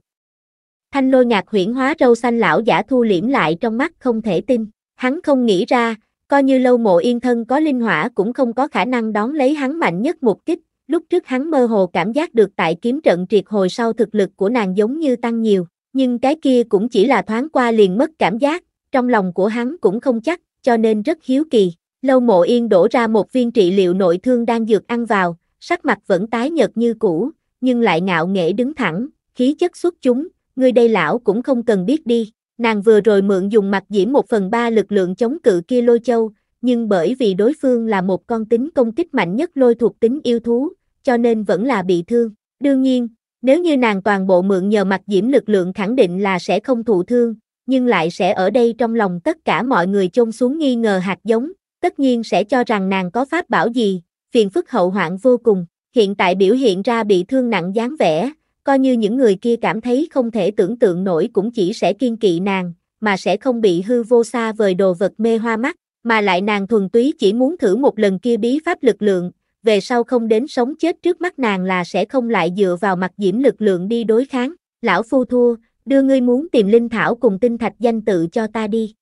Thanh lôi ngạc huyển hóa râu xanh lão giả thu liễm lại trong mắt không thể tin, hắn không nghĩ ra, coi như lâu mộ yên thân có linh hỏa cũng không có khả năng đón lấy hắn mạnh nhất một kích, lúc trước hắn mơ hồ cảm giác được tại kiếm trận triệt hồi sau thực lực của nàng giống như tăng nhiều, nhưng cái kia cũng chỉ là thoáng qua liền mất cảm giác, trong lòng của hắn cũng không chắc cho nên rất hiếu kỳ. Lâu mộ yên đổ ra một viên trị liệu nội thương đang dược ăn vào, sắc mặt vẫn tái nhợt như cũ, nhưng lại ngạo nghễ đứng thẳng, khí chất xuất chúng, Người đây lão cũng không cần biết đi. Nàng vừa rồi mượn dùng mặt diễm một phần ba lực lượng chống cự kia lôi châu, nhưng bởi vì đối phương là một con tính công kích mạnh nhất lôi thuộc tính yêu thú, cho nên vẫn là bị thương. Đương nhiên, nếu như nàng toàn bộ mượn nhờ mặt diễm lực lượng khẳng định là sẽ không thụ thương, nhưng lại sẽ ở đây trong lòng tất cả mọi người chôn xuống nghi ngờ hạt giống, tất nhiên sẽ cho rằng nàng có pháp bảo gì, phiền phức hậu hoạn vô cùng, hiện tại biểu hiện ra bị thương nặng dáng vẻ, coi như những người kia cảm thấy không thể tưởng tượng nổi cũng chỉ sẽ kiên kỵ nàng, mà sẽ không bị hư vô xa vời đồ vật mê hoa mắt, mà lại nàng thuần túy chỉ muốn thử một lần kia bí pháp lực lượng, về sau không đến sống chết trước mắt nàng là sẽ không lại dựa vào mặt diễm lực lượng đi đối kháng, lão phu thua, đưa ngươi muốn tìm linh thảo cùng tinh thạch danh tự cho ta đi.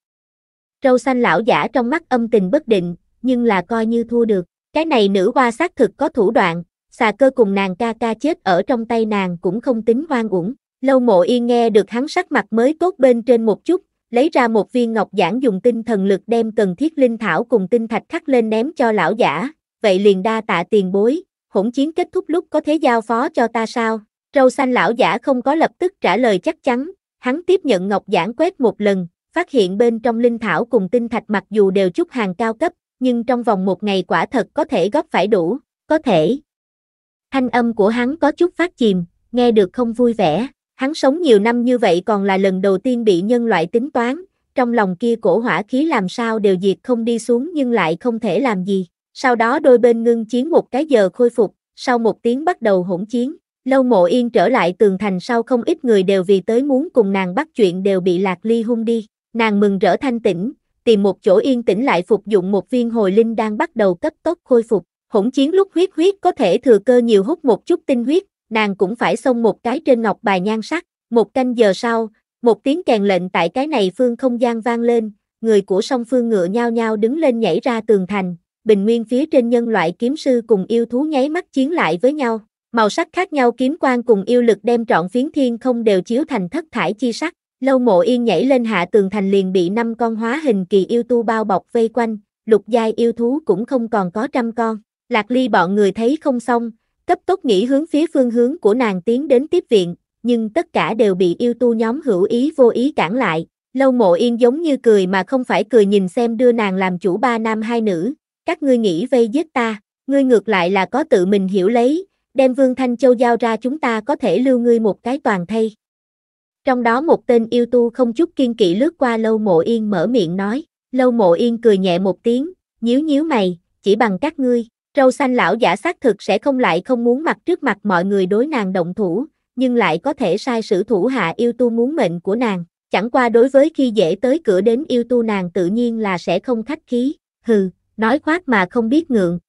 Râu xanh lão giả trong mắt âm tình bất định, nhưng là coi như thua được. Cái này nữ hoa xác thực có thủ đoạn, xà cơ cùng nàng ca ca chết ở trong tay nàng cũng không tính hoang uổng. Lâu mộ yên nghe được hắn sắc mặt mới tốt bên trên một chút, lấy ra một viên ngọc giản dùng tinh thần lực đem cần thiết linh thảo cùng tinh thạch khắc lên ném cho lão giả, vậy liền đa tạ tiền bối, hỗn chiến kết thúc lúc có thế giao phó cho ta sao? Râu xanh lão giả không có lập tức trả lời chắc chắn, hắn tiếp nhận ngọc giản quét một lần, phát hiện bên trong linh thảo cùng tinh thạch mặc dù đều chút hàng cao cấp, nhưng trong vòng một ngày quả thật có thể góp phải đủ, có thể. Thanh âm của hắn có chút phát chìm, nghe được không vui vẻ, hắn sống nhiều năm như vậy còn là lần đầu tiên bị nhân loại tính toán, trong lòng kia cổ hỏa khí làm sao đều diệt không đi xuống nhưng lại không thể làm gì. Sau đó đôi bên ngưng chiến một cái giờ khôi phục, sau một tiếng bắt đầu hỗn chiến. Lâu mộ yên trở lại tường thành sau không ít người đều vì tới muốn cùng nàng bắt chuyện đều bị lạc ly hung đi. Nàng mừng rỡ thanh tĩnh, tìm một chỗ yên tĩnh lại phục dụng một viên hồi linh đang bắt đầu cấp tốc khôi phục. Hỗn chiến lúc huyết huyết có thể thừa cơ nhiều hút một chút tinh huyết, nàng cũng phải xông một cái trên ngọc bài nhan sắc. Một canh giờ sau, một tiếng kèn lệnh tại cái này phương không gian vang lên, người của song phương ngựa nhao nhao đứng lên nhảy ra tường thành, bình nguyên phía trên nhân loại kiếm sư cùng yêu thú nháy mắt chiến lại với nhau. Màu sắc khác nhau kiếm quang cùng yêu lực đem trọn phiến thiên không đều chiếu thành thất thải chi sắc. Lâu mộ yên nhảy lên hạ tường thành liền bị năm con hóa hình kỳ yêu tu bao bọc vây quanh, lục giai yêu thú cũng không còn có trăm con. Lạc ly bọn người thấy không xong, cấp tốc nghĩ hướng phía phương hướng của nàng tiến đến tiếp viện, nhưng tất cả đều bị yêu tu nhóm hữu ý vô ý cản lại. Lâu mộ yên giống như cười mà không phải cười nhìn xem đưa nàng làm chủ ba nam hai nữ, các ngươi nghĩ vây giết ta, ngươi ngược lại là có tự mình hiểu lấy, đem Vương Thanh Châu giao ra chúng ta có thể lưu ngươi một cái toàn thây. Trong đó một tên yêu tu không chút kiên kỵ lướt qua Lâu Mộ Yên mở miệng nói, Lâu Mộ Yên cười nhẹ một tiếng, nhíu nhíu mày, chỉ bằng các ngươi, râu xanh lão giả xác thực sẽ không lại không muốn mặt trước mặt mọi người đối nàng động thủ, nhưng lại có thể sai sử thủ hạ yêu tu muốn mệnh của nàng, chẳng qua đối với khi dễ tới cửa đến yêu tu nàng tự nhiên là sẽ không khách khí, hừ, nói khoác mà không biết ngượng.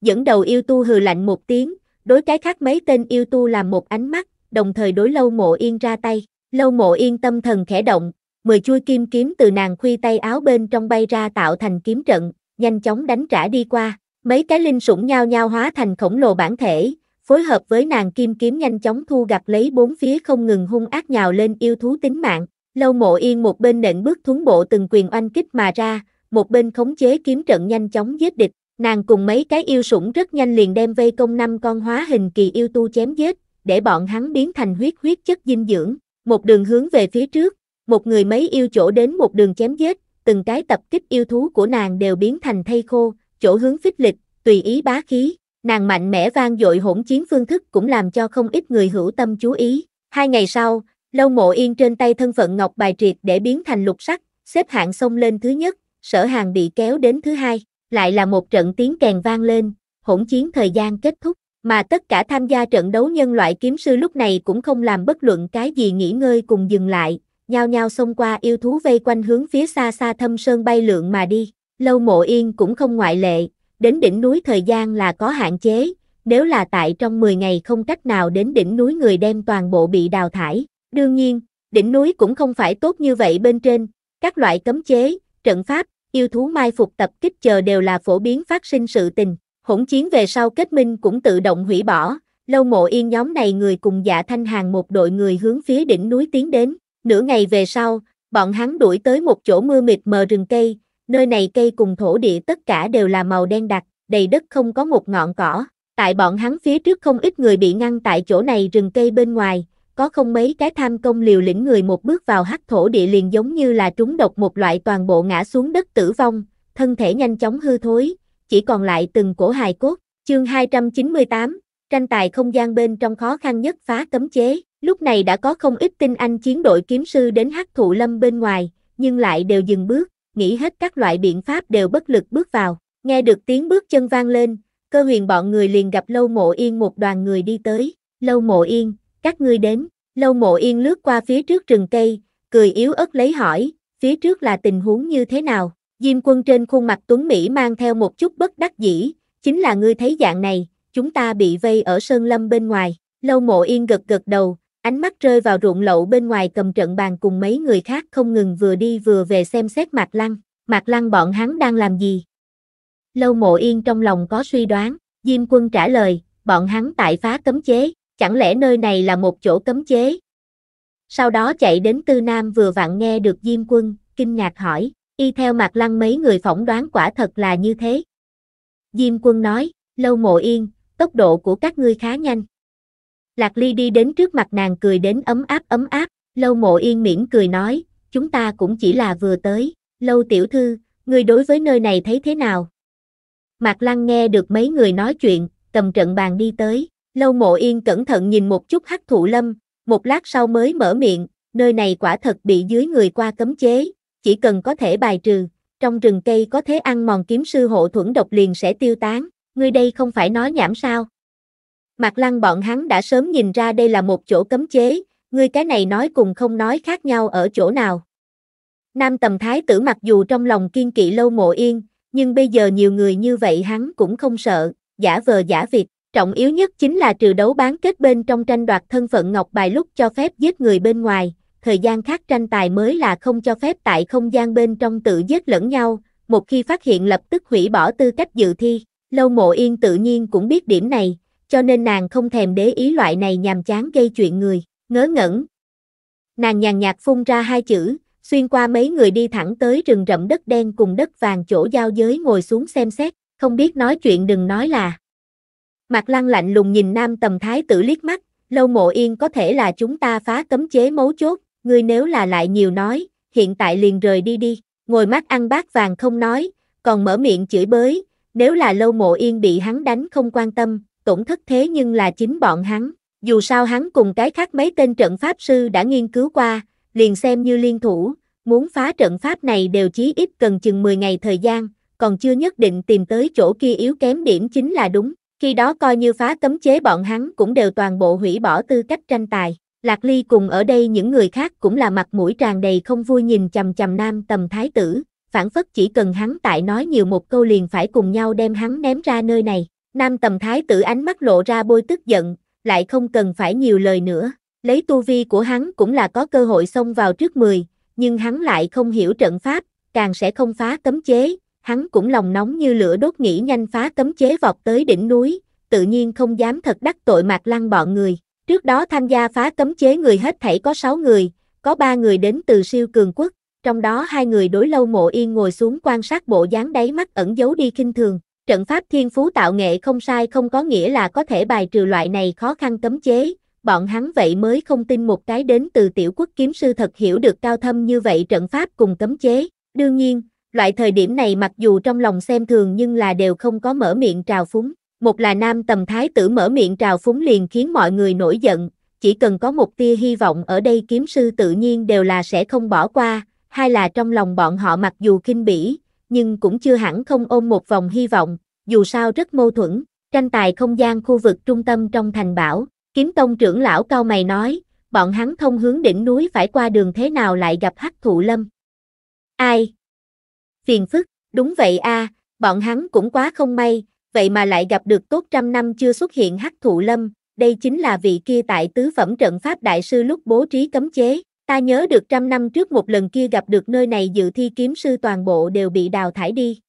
Dẫn đầu yêu tu hừ lạnh một tiếng, đối cái khác mấy tên yêu tu làm một ánh mắt, đồng thời đối lâu mộ yên ra tay. Lâu mộ yên tâm thần khẽ động, mười chui kim kiếm từ nàng khuy tay áo bên trong bay ra tạo thành kiếm trận, nhanh chóng đánh trả đi qua. Mấy cái linh sủng nhao nhao hóa thành khổng lồ bản thể, phối hợp với nàng kim kiếm nhanh chóng thu gặp lấy bốn phía không ngừng hung ác nhào lên yêu thú tính mạng. Lâu mộ yên một bên nện bước thúng bộ từng quyền oanh kích mà ra, một bên khống chế kiếm trận nhanh chóng giết địch. Nàng cùng mấy cái yêu sủng rất nhanh liền đem vây công năm con hóa hình kỳ yêu tu chém giết, để bọn hắn biến thành huyết huyết chất dinh dưỡng, một đường hướng về phía trước, một người mấy yêu chỗ đến một đường chém giết, từng cái tập kích yêu thú của nàng đều biến thành thây khô, chỗ hướng phích lịch, tùy ý bá khí, nàng mạnh mẽ vang dội hỗn chiến phương thức cũng làm cho không ít người hữu tâm chú ý. Hai ngày sau, Lâu Mộ Yên trên tay thân phận ngọc bài triệt để biến thành lục sắc, xếp hạng xông lên thứ nhất, Sở Hàng bị kéo đến thứ hai lại là một trận tiếng kèn vang lên, hỗn chiến thời gian kết thúc, mà tất cả tham gia trận đấu nhân loại kiếm sư lúc này cũng không làm bất luận cái gì nghỉ ngơi cùng dừng lại, nhao nhao xông qua yêu thú vây quanh hướng phía xa xa thâm sơn bay lượn mà đi, lâu mộ yên cũng không ngoại lệ, đến đỉnh núi thời gian là có hạn chế, nếu là tại trong 10 ngày không cách nào đến đỉnh núi người đem toàn bộ bị đào thải, đương nhiên, đỉnh núi cũng không phải tốt như vậy bên trên, các loại cấm chế, trận pháp, yêu thú mai phục tập kích chờ đều là phổ biến phát sinh sự tình, hỗn chiến về sau kết minh cũng tự động hủy bỏ, lâu mộ yên nhóm này người cùng dạ thanh hàng một đội người hướng phía đỉnh núi tiến đến, nửa ngày về sau, bọn hắn đuổi tới một chỗ mưa mịt mờ rừng cây, nơi này cây cùng thổ địa tất cả đều là màu đen đặc, đầy đất không có một ngọn cỏ, tại bọn hắn phía trước không ít người bị ngăn tại chỗ này rừng cây bên ngoài, có không mấy cái tham công liều lĩnh người một bước vào hắc thổ địa liền giống như là trúng độc một loại toàn bộ ngã xuống đất tử vong, thân thể nhanh chóng hư thối, chỉ còn lại từng cổ hài cốt. Chương 298, tranh tài không gian bên trong khó khăn nhất phá cấm chế, lúc này đã có không ít tinh anh chiến đội kiếm sư đến hắc thụ lâm bên ngoài, nhưng lại đều dừng bước, nghĩ hết các loại biện pháp đều bất lực bước vào, nghe được tiếng bước chân vang lên, cơ huyền bọn người liền gặp lâu mộ yên một đoàn người đi tới, lâu mộ yên, các ngươi đến, lâu mộ yên lướt qua phía trước rừng cây, cười yếu ớt lấy hỏi, phía trước là tình huống như thế nào, Diêm quân trên khuôn mặt Tuấn Mỹ mang theo một chút bất đắc dĩ, chính là ngươi thấy dạng này, chúng ta bị vây ở sơn lâm bên ngoài, lâu mộ yên gật gật đầu, ánh mắt rơi vào ruộng lậu bên ngoài cầm trận bàn cùng mấy người khác không ngừng vừa đi vừa về xem xét Mạc Lăng, Mạc Lăng bọn hắn đang làm gì. Lâu mộ yên trong lòng có suy đoán, Diêm quân trả lời, bọn hắn tại phá cấm chế, Chẳng lẽ nơi này là một chỗ cấm chế? Sau đó chạy đến Tư Nam vừa vặn nghe được Diêm Quân, kinh ngạc hỏi, y theo mặt lăng mấy người phỏng đoán quả thật là như thế. Diêm Quân nói, lâu mộ yên, tốc độ của các ngươi khá nhanh. Lạc Ly đi đến trước mặt nàng cười đến ấm áp ấm áp, lâu mộ yên miễn cười nói, chúng ta cũng chỉ là vừa tới, lâu tiểu thư, người đối với nơi này thấy thế nào? Mạc Lăng nghe được mấy người nói chuyện, cầm trận bàn đi tới. Lâu mộ yên cẩn thận nhìn một chút hắc thụ lâm, một lát sau mới mở miệng, nơi này quả thật bị dưới người qua cấm chế, chỉ cần có thể bài trừ, trong rừng cây có thế ăn mòn kiếm sư hộ thuẫn độc liền sẽ tiêu tán, ngươi đây không phải nói nhảm sao. mặt lăng bọn hắn đã sớm nhìn ra đây là một chỗ cấm chế, ngươi cái này nói cùng không nói khác nhau ở chỗ nào. Nam tầm thái tử mặc dù trong lòng kiên kỵ lâu mộ yên, nhưng bây giờ nhiều người như vậy hắn cũng không sợ, giả vờ giả việc. Trọng yếu nhất chính là trừ đấu bán kết bên trong tranh đoạt thân phận ngọc bài lúc cho phép giết người bên ngoài, thời gian khác tranh tài mới là không cho phép tại không gian bên trong tự giết lẫn nhau, một khi phát hiện lập tức hủy bỏ tư cách dự thi. Lâu mộ yên tự nhiên cũng biết điểm này, cho nên nàng không thèm để ý loại này nhàm chán gây chuyện người, ngớ ngẩn. Nàng nhàn nhạt phun ra hai chữ, xuyên qua mấy người đi thẳng tới rừng rậm đất đen cùng đất vàng chỗ giao giới ngồi xuống xem xét, không biết nói chuyện đừng nói là. Mạc Lăng lạnh lùng nhìn nam tầm thái tử liếc mắt, lâu mộ yên có thể là chúng ta phá cấm chế mấu chốt, ngươi nếu là lại nhiều nói, hiện tại liền rời đi đi, ngồi mắt ăn bát vàng không nói, còn mở miệng chửi bới, nếu là lâu mộ yên bị hắn đánh không quan tâm, tổn thất thế nhưng là chính bọn hắn, dù sao hắn cùng cái khác mấy tên trận pháp sư đã nghiên cứu qua, liền xem như liên thủ, muốn phá trận pháp này đều chí ít cần chừng 10 ngày thời gian, còn chưa nhất định tìm tới chỗ kia yếu kém điểm chính là đúng. Khi đó coi như phá cấm chế bọn hắn cũng đều toàn bộ hủy bỏ tư cách tranh tài. Lạc Ly cùng ở đây những người khác cũng là mặt mũi tràn đầy không vui nhìn chầm chầm nam tầm thái tử, phản phất chỉ cần hắn tại nói nhiều một câu liền phải cùng nhau đem hắn ném ra nơi này. Nam tầm thái tử ánh mắt lộ ra bôi tức giận, lại không cần phải nhiều lời nữa. Lấy tu vi của hắn cũng là có cơ hội xông vào trước 10, nhưng hắn lại không hiểu trận pháp, càng sẽ không phá cấm chế, hắn cũng lòng nóng như lửa đốt nghĩ nhanh phá cấm chế vọt tới đỉnh núi, tự nhiên không dám thật đắc tội mạc lăng bọn người. Trước đó tham gia phá cấm chế người hết thảy có 6 người, có 3 người đến từ siêu cường quốc, trong đó hai người đối lâu mộ yên ngồi xuống quan sát bộ dáng đáy mắt ẩn giấu đi kinh thường. Trận pháp thiên phú tạo nghệ không sai không có nghĩa là có thể bài trừ loại này khó khăn cấm chế, bọn hắn vậy mới không tin một cái đến từ tiểu quốc kiếm sư thật hiểu được cao thâm như vậy trận pháp cùng cấm chế. Đương nhiên, loại thời điểm này mặc dù trong lòng xem thường nhưng là đều không có mở miệng trào phúng. Một là nam tầm thái tử mở miệng trào phúng liền khiến mọi người nổi giận, chỉ cần có một tia hy vọng ở đây kiếm sư tự nhiên đều là sẽ không bỏ qua, hai là trong lòng bọn họ mặc dù kinh bỉ, nhưng cũng chưa hẳn không ôm một vòng hy vọng, dù sao rất mâu thuẫn, tranh tài không gian khu vực trung tâm trong thành bảo, kiếm tông trưởng lão cao mày nói, bọn hắn thông hướng đỉnh núi phải qua đường thế nào lại gặp hắc thụ lâm. Ai? phiền phức, đúng vậy a, bọn hắn cũng quá không may, vậy mà lại gặp được tốt trăm năm chưa xuất hiện hắc thụ lâm, đây chính là vị kia tại tứ phẩm trận pháp đại sư lúc bố trí cấm chế, ta nhớ được trăm năm trước một lần kia gặp được nơi này dự thi kiếm sư toàn bộ đều bị đào thải đi.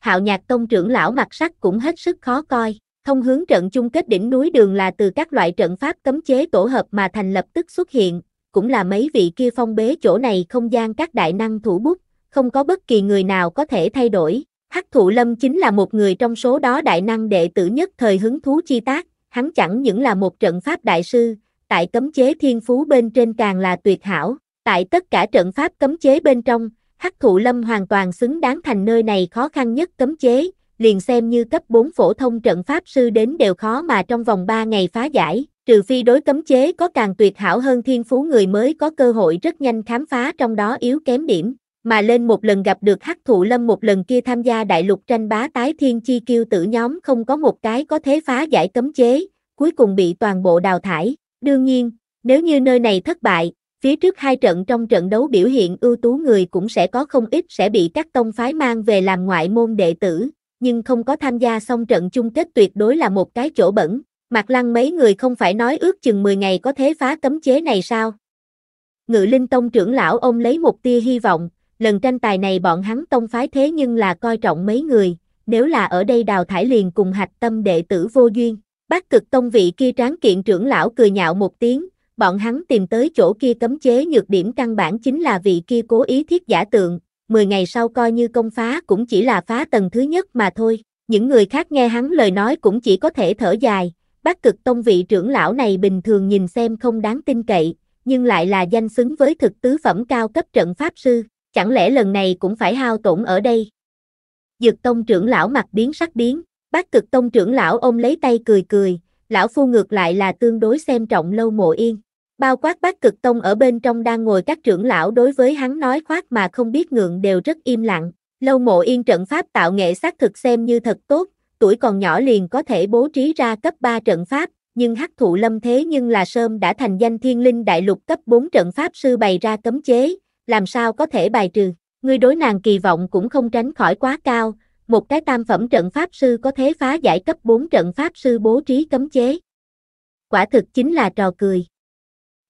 Hạo nhạc tông trưởng lão mặt sắc cũng hết sức khó coi, thông hướng trận chung kết đỉnh núi đường là từ các loại trận pháp cấm chế tổ hợp mà thành lập tức xuất hiện, cũng là mấy vị kia phong bế chỗ này không gian các đại năng thủ bút, không có bất kỳ người nào có thể thay đổi. Hắc Thụ Lâm chính là một người trong số đó đại năng đệ tử nhất thời hứng thú chi tác, hắn chẳng những là một trận pháp đại sư, tại cấm chế thiên phú bên trên càng là tuyệt hảo, tại tất cả trận pháp cấm chế bên trong, Hắc Thụ Lâm hoàn toàn xứng đáng thành nơi này khó khăn nhất cấm chế, liền xem như cấp 4 phổ thông trận pháp sư đến đều khó mà trong vòng 3 ngày phá giải, trừ phi đối cấm chế có càng tuyệt hảo hơn thiên phú người mới có cơ hội rất nhanh khám phá trong đó yếu kém điểm mà lên một lần gặp được hắc thụ lâm một lần kia tham gia đại lục tranh bá tái thiên chi kiêu tử nhóm không có một cái có thế phá giải cấm chế, cuối cùng bị toàn bộ đào thải. Đương nhiên, nếu như nơi này thất bại, phía trước hai trận trong trận đấu biểu hiện ưu tú người cũng sẽ có không ít sẽ bị các tông phái mang về làm ngoại môn đệ tử, nhưng không có tham gia xong trận chung kết tuyệt đối là một cái chỗ bẩn. Mạc Lăng mấy người không phải nói ước chừng 10 ngày có thế phá cấm chế này sao? Ngự Linh Tông trưởng lão ông lấy một tia hy vọng, lần tranh tài này bọn hắn tông phái thế nhưng là coi trọng mấy người, nếu là ở đây đào thải liền cùng hạch tâm đệ tử vô duyên. Bác cực tông vị kia tráng kiện trưởng lão cười nhạo một tiếng, bọn hắn tìm tới chỗ kia cấm chế nhược điểm căn bản chính là vị kia cố ý thiết giả tượng, 10 ngày sau coi như công phá cũng chỉ là phá tầng thứ nhất mà thôi. Những người khác nghe hắn lời nói cũng chỉ có thể thở dài, bác cực tông vị trưởng lão này bình thường nhìn xem không đáng tin cậy, nhưng lại là danh xứng với thực tứ phẩm cao cấp trận pháp sư chẳng lẽ lần này cũng phải hao tổn ở đây? Dược tông trưởng lão mặt biến sắc biến, bác cực tông trưởng lão ôm lấy tay cười cười, lão phu ngược lại là tương đối xem trọng lâu mộ yên. Bao quát bác cực tông ở bên trong đang ngồi các trưởng lão đối với hắn nói khoác mà không biết ngượng đều rất im lặng. Lâu mộ yên trận pháp tạo nghệ xác thực xem như thật tốt, tuổi còn nhỏ liền có thể bố trí ra cấp 3 trận pháp, nhưng hắc thụ lâm thế nhưng là Sơm đã thành danh thiên linh đại lục cấp 4 trận pháp sư bày ra cấm chế, làm sao có thể bài trừ. Ngươi đối nàng kỳ vọng cũng không tránh khỏi quá cao, một cái tam phẩm trận pháp sư có thế phá giải cấp 4 trận pháp sư bố trí cấm chế. Quả thực chính là trò cười.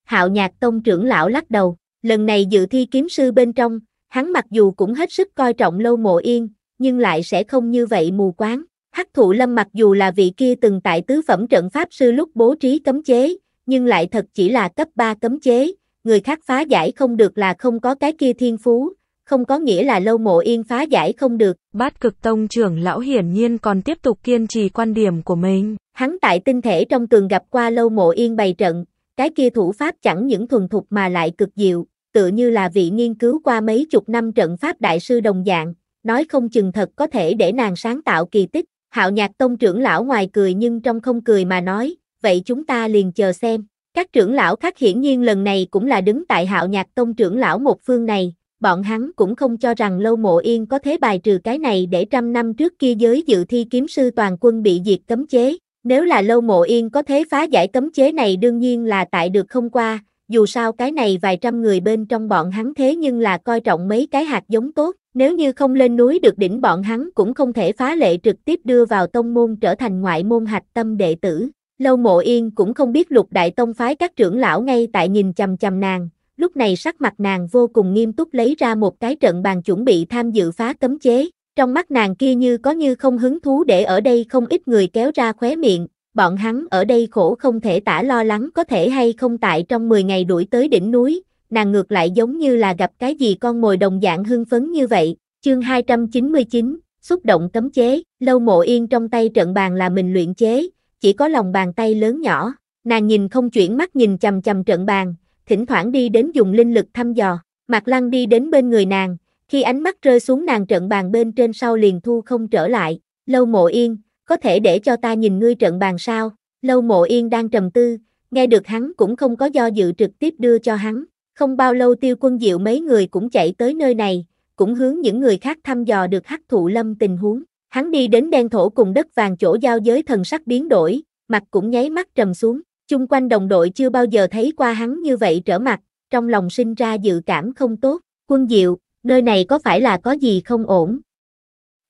Hạo Nhạc Tông trưởng lão lắc đầu, lần này dự thi kiếm sư bên trong, hắn mặc dù cũng hết sức coi trọng Lâu Mộ Yên, nhưng lại sẽ không như vậy mù quáng. Hắc Thụ Lâm mặc dù là vị kia từng tại tứ phẩm trận pháp sư lúc bố trí cấm chế, nhưng lại thật chỉ là cấp 3 cấm chế, người khác phá giải không được là không có cái kia thiên phú, không có nghĩa là lâu mộ yên phá giải không được. Bát cực tông trưởng lão hiển nhiên còn tiếp tục kiên trì quan điểm của mình. Hắn tại tinh thể trong tường gặp qua lâu mộ yên bày trận, cái kia thủ pháp chẳng những thuần thục mà lại cực diệu, tựa như là vị nghiên cứu qua mấy chục năm trận pháp đại sư đồng dạng, nói không chừng thật có thể để nàng sáng tạo kỳ tích. Hạo nhạc tông trưởng lão ngoài cười nhưng trong không cười mà nói, vậy chúng ta liền chờ xem. Các trưởng lão khác hiển nhiên lần này cũng là đứng tại hạo nhạc tông trưởng lão một phương này, bọn hắn cũng không cho rằng Lâu Mộ Yên có thế bài trừ cái này để trăm năm trước kia giới dự thi kiếm sư toàn quân bị diệt cấm chế. Nếu là Lâu Mộ Yên có thế phá giải cấm chế này đương nhiên là tại được không qua, dù sao cái này vài trăm người bên trong bọn hắn thế nhưng là coi trọng mấy cái hạt giống tốt, nếu như không lên núi được đỉnh bọn hắn cũng không thể phá lệ trực tiếp đưa vào tông môn trở thành ngoại môn hạch tâm đệ tử, Lâu mộ yên cũng không biết lục đại tông phái các trưởng lão ngay tại nhìn chầm chầm nàng, lúc này sắc mặt nàng vô cùng nghiêm túc lấy ra một cái trận bàn chuẩn bị tham dự phá cấm chế, trong mắt nàng kia như có như không hứng thú để ở đây không ít người kéo ra khóe miệng, bọn hắn ở đây khổ không thể tả lo lắng có thể hay không tại trong 10 ngày đuổi tới đỉnh núi, nàng ngược lại giống như là gặp cái gì con mồi đồng dạng hưng phấn như vậy, chương 299, xúc động cấm chế, lâu mộ yên trong tay trận bàn là mình luyện chế, chỉ có lòng bàn tay lớn nhỏ, nàng nhìn không chuyển mắt nhìn chầm chầm trận bàn, thỉnh thoảng đi đến dùng linh lực thăm dò, mặt Lăng đi đến bên người nàng, khi ánh mắt rơi xuống nàng trận bàn bên trên sau liền thu không trở lại, lâu mộ yên, có thể để cho ta nhìn ngươi trận bàn sao, lâu mộ yên đang trầm tư, nghe được hắn cũng không có do dự trực tiếp đưa cho hắn, không bao lâu tiêu quân diệu mấy người cũng chạy tới nơi này, cũng hướng những người khác thăm dò được hắc thụ lâm tình huống. Hắn đi đến đen thổ cùng đất vàng chỗ giao giới thần sắc biến đổi, mặt cũng nháy mắt trầm xuống, chung quanh đồng đội chưa bao giờ thấy qua hắn như vậy trở mặt, trong lòng sinh ra dự cảm không tốt, quân diệu, nơi này có phải là có gì không ổn?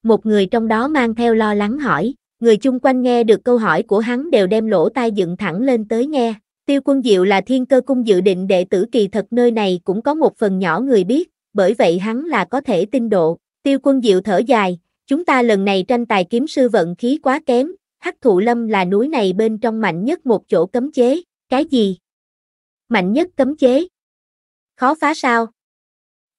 Một người trong đó mang theo lo lắng hỏi, người chung quanh nghe được câu hỏi của hắn đều đem lỗ tai dựng thẳng lên tới nghe, tiêu quân diệu là thiên cơ cung dự định đệ tử kỳ thật nơi này cũng có một phần nhỏ người biết, bởi vậy hắn là có thể tin độ, tiêu quân diệu thở dài, Chúng ta lần này tranh tài kiếm sư vận khí quá kém, hắc thụ lâm là núi này bên trong mạnh nhất một chỗ cấm chế, cái gì? Mạnh nhất cấm chế? Khó phá sao?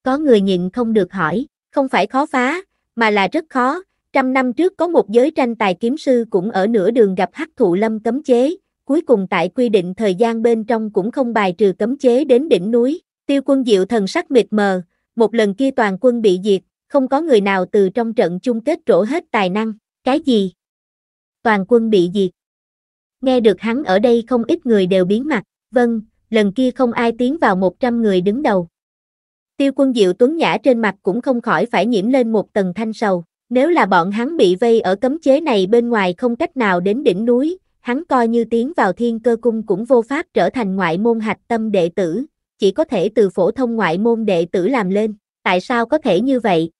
Có người nhịn không được hỏi, không phải khó phá, mà là rất khó. Trăm năm trước có một giới tranh tài kiếm sư cũng ở nửa đường gặp hắc thụ lâm cấm chế, cuối cùng tại quy định thời gian bên trong cũng không bài trừ cấm chế đến đỉnh núi. Tiêu quân diệu thần sắc mịt mờ, một lần kia toàn quân bị diệt, không có người nào từ trong trận chung kết trổ hết tài năng, cái gì? Toàn quân bị diệt. Nghe được hắn ở đây không ít người đều biến mặt, vâng, lần kia không ai tiến vào 100 người đứng đầu. Tiêu quân diệu tuấn nhã trên mặt cũng không khỏi phải nhiễm lên một tầng thanh sầu, nếu là bọn hắn bị vây ở cấm chế này bên ngoài không cách nào đến đỉnh núi, hắn coi như tiến vào thiên cơ cung cũng vô pháp trở thành ngoại môn hạch tâm đệ tử, chỉ có thể từ phổ thông ngoại môn đệ tử làm lên. Tại sao có thể như vậy?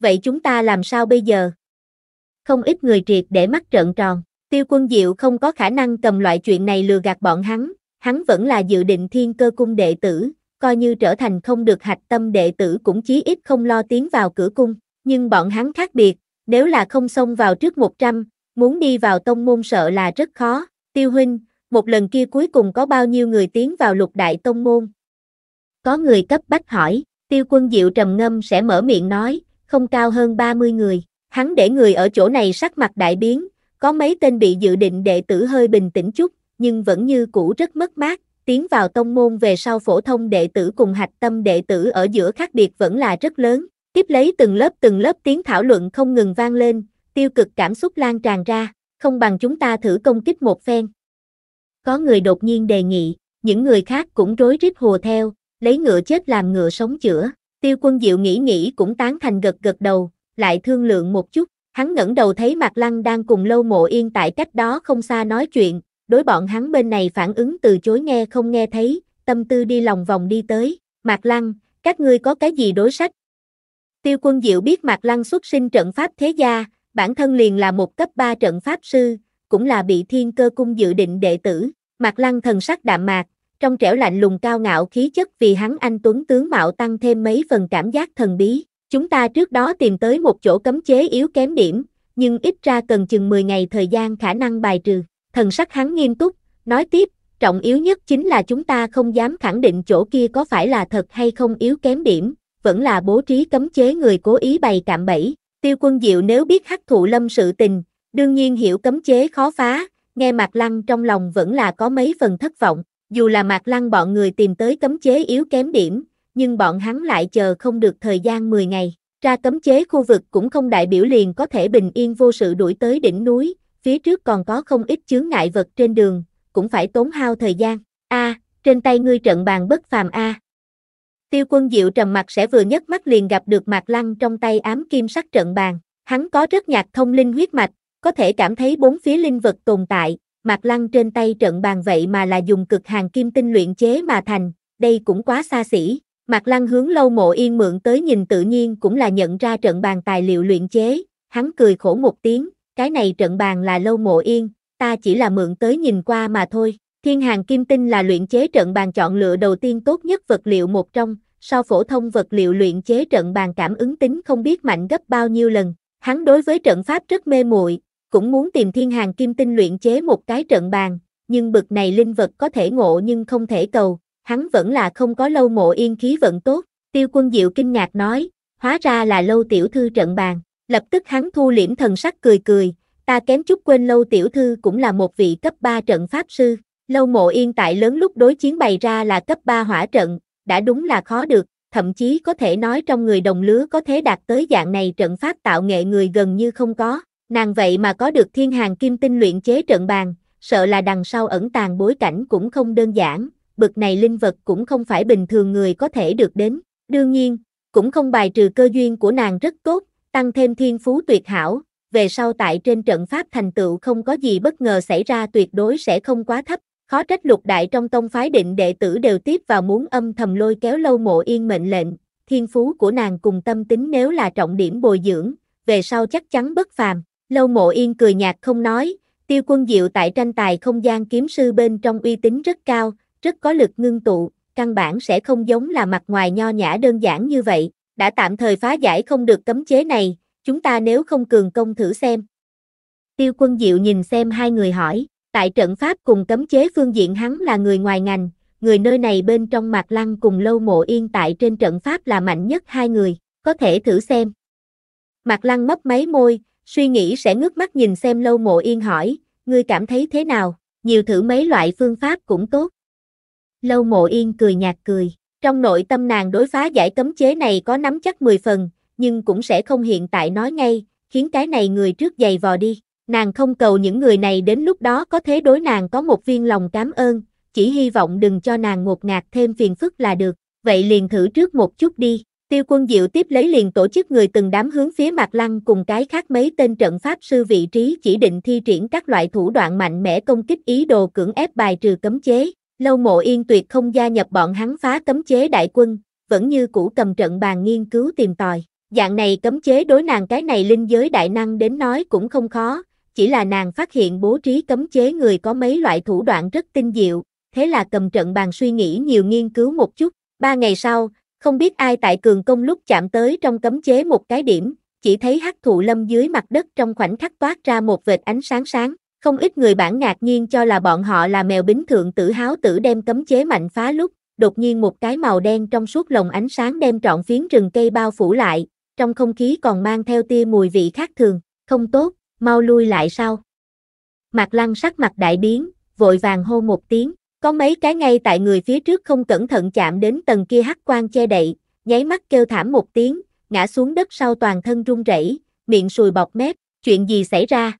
Vậy chúng ta làm sao bây giờ? Không ít người triệt để mắt trợn tròn. Tiêu quân diệu không có khả năng cầm loại chuyện này lừa gạt bọn hắn. Hắn vẫn là dự định thiên cơ cung đệ tử, coi như trở thành không được hạch tâm đệ tử cũng chí ít không lo tiến vào cửa cung. Nhưng bọn hắn khác biệt, nếu là không xông vào trước 100, muốn đi vào tông môn sợ là rất khó. Tiêu huynh, một lần kia cuối cùng có bao nhiêu người tiến vào lục đại tông môn? Có người cấp bách hỏi, tiêu quân diệu trầm ngâm sẽ mở miệng nói, không cao hơn 30 người. Hắn để người ở chỗ này sắc mặt đại biến, có mấy tên bị dự định đệ tử hơi bình tĩnh chút, nhưng vẫn như cũ rất mất mát, tiến vào tông môn về sau phổ thông đệ tử cùng hạch tâm đệ tử ở giữa khác biệt vẫn là rất lớn. Tiếp lấy từng lớp từng lớp tiếng thảo luận không ngừng vang lên, tiêu cực cảm xúc lan tràn ra, không bằng chúng ta thử công kích một phen. Có người đột nhiên đề nghị, những người khác cũng rối rít hùa theo, lấy ngựa chết làm ngựa sống chữa, Tiêu quân diệu nghĩ nghĩ cũng tán thành gật gật đầu, lại thương lượng một chút, hắn ngẩng đầu thấy Mạc Lăng đang cùng lâu mộ yên tại cách đó không xa nói chuyện, đối bọn hắn bên này phản ứng từ chối nghe không nghe thấy, tâm tư đi lòng vòng đi tới, Mạc Lăng, các ngươi có cái gì đối sách? Tiêu quân diệu biết Mạc Lăng xuất sinh trận pháp thế gia, bản thân liền là một cấp 3 trận pháp sư, cũng là bị thiên cơ cung dự định đệ tử, Mạc Lăng thần sắc đạm mạc, trong trẻo lạnh lùng cao ngạo khí chất vì hắn anh tuấn tướng mạo tăng thêm mấy phần cảm giác thần bí. Chúng ta trước đó tìm tới một chỗ cấm chế yếu kém điểm, nhưng ít ra cần chừng 10 ngày thời gian khả năng bài trừ. Thần sắc hắn nghiêm túc, nói tiếp, trọng yếu nhất chính là chúng ta không dám khẳng định chỗ kia có phải là thật hay không yếu kém điểm, vẫn là bố trí cấm chế người cố ý bày cạm bẫy. Tiêu quân diệu nếu biết hắc thụ lâm sự tình, đương nhiên hiểu cấm chế khó phá, nghe mặt lăng trong lòng vẫn là có mấy phần thất vọng, dù là Mạc Lăng bọn người tìm tới cấm chế yếu kém điểm, nhưng bọn hắn lại chờ không được thời gian 10 ngày. Ra cấm chế khu vực cũng không đại biểu liền có thể bình yên vô sự đuổi tới đỉnh núi, phía trước còn có không ít chướng ngại vật trên đường, cũng phải tốn hao thời gian. A, à, trên tay ngươi trận bàn bất phàm A. Tiêu quân diệu trầm mặt sẽ vừa nhất mắt liền gặp được Mạc lăng trong tay ám kim sắc trận bàn. Hắn có rất nhạt thông linh huyết mạch, có thể cảm thấy bốn phía linh vật tồn tại, Mạc Lăng trên tay trận bàn vậy mà là dùng cực hàng kim tinh luyện chế mà thành, đây cũng quá xa xỉ. Mạc Lăng hướng lâu mộ yên mượn tới nhìn tự nhiên cũng là nhận ra trận bàn tài liệu luyện chế, hắn cười khổ một tiếng, cái này trận bàn là lâu mộ yên, ta chỉ là mượn tới nhìn qua mà thôi. Thiên hàng kim tinh là luyện chế trận bàn chọn lựa đầu tiên tốt nhất vật liệu một trong, so phổ thông vật liệu luyện chế trận bàn cảm ứng tính không biết mạnh gấp bao nhiêu lần. Hắn đối với trận pháp rất mê muội, cũng muốn tìm thiên hàng kim tinh luyện chế một cái trận bàn, nhưng bực này linh vật có thể ngộ nhưng không thể cầu, hắn vẫn là không có lâu mộ yên khí vận tốt, tiêu quân diệu kinh ngạc nói, hóa ra là lâu tiểu thư trận bàn, lập tức hắn thu liễm thần sắc cười cười, ta kém chút quên lâu tiểu thư cũng là một vị cấp 3 trận pháp sư, lâu mộ yên tại lớn lúc đối chiến bày ra là cấp 3 hỏa trận, đã đúng là khó được, thậm chí có thể nói trong người đồng lứa có thế đạt tới dạng này trận pháp tạo nghệ người gần như không có, Nàng vậy mà có được thiên hàng kim tinh luyện chế trận bàn, sợ là đằng sau ẩn tàng bối cảnh cũng không đơn giản, bực này linh vật cũng không phải bình thường người có thể được đến. Đương nhiên, cũng không bài trừ cơ duyên của nàng rất tốt, tăng thêm thiên phú tuyệt hảo, về sau tại trên trận pháp thành tựu không có gì bất ngờ xảy ra tuyệt đối sẽ không quá thấp. Khó trách lục đại trong tông phái định đệ tử đều tiếp vào muốn âm thầm lôi kéo lâu mộ yên mệnh lệnh, thiên phú của nàng cùng tâm tính nếu là trọng điểm bồi dưỡng, về sau chắc chắn bất phàm. Lâu mộ yên cười nhạt không nói, tiêu quân diệu tại tranh tài không gian kiếm sư bên trong uy tín rất cao, rất có lực ngưng tụ, căn bản sẽ không giống là mặt ngoài nho nhã đơn giản như vậy, đã tạm thời phá giải không được cấm chế này, chúng ta nếu không cường công thử xem. Tiêu quân diệu nhìn xem hai người hỏi, tại trận pháp cùng cấm chế phương diện hắn là người ngoài ngành, người nơi này bên trong mặt lăng cùng lâu mộ yên tại trên trận pháp là mạnh nhất hai người, có thể thử xem. Mặt lăng mấp máy môi, Suy nghĩ sẽ ngước mắt nhìn xem lâu mộ yên hỏi, ngươi cảm thấy thế nào, nhiều thử mấy loại phương pháp cũng tốt. Lâu mộ yên cười nhạt cười, trong nội tâm nàng đối phá giải cấm chế này có nắm chắc 10 phần, nhưng cũng sẽ không hiện tại nói ngay, khiến cái này người trước giày vò đi. Nàng không cầu những người này đến lúc đó có thế đối nàng có một viên lòng cảm ơn, chỉ hy vọng đừng cho nàng ngột ngạt thêm phiền phức là được, vậy liền thử trước một chút đi. Tiêu quân diệu tiếp lấy liền tổ chức người từng đám hướng phía mặt lăng cùng cái khác mấy tên trận pháp sư vị trí chỉ định thi triển các loại thủ đoạn mạnh mẽ công kích ý đồ cưỡng ép bài trừ cấm chế. Lâu mộ yên tuyệt không gia nhập bọn hắn phá cấm chế đại quân, vẫn như cũ cầm trận bàn nghiên cứu tìm tòi. Dạng này cấm chế đối nàng cái này linh giới đại năng đến nói cũng không khó, chỉ là nàng phát hiện bố trí cấm chế người có mấy loại thủ đoạn rất tinh diệu, thế là cầm trận bàn suy nghĩ nhiều nghiên cứu một chút. Ba ngày sau, không biết ai tại cường công lúc chạm tới trong cấm chế một cái điểm, chỉ thấy hắc thụ lâm dưới mặt đất trong khoảnh khắc toát ra một vệt ánh sáng sáng, không ít người bản ngạc nhiên cho là bọn họ là mèo bính thượng tử háo tử đem cấm chế mạnh phá lúc, đột nhiên một cái màu đen trong suốt lồng ánh sáng đem trọn phiến rừng cây bao phủ lại, trong không khí còn mang theo tia mùi vị khác thường, không tốt, mau lui lại sau. mặt Lăng sắc mặt đại biến, vội vàng hô một tiếng. Có mấy cái ngay tại người phía trước không cẩn thận chạm đến tầng kia hắc quan che đậy, nháy mắt kêu thảm một tiếng, ngã xuống đất sau toàn thân run rẩy, miệng sùi bọt mép, chuyện gì xảy ra?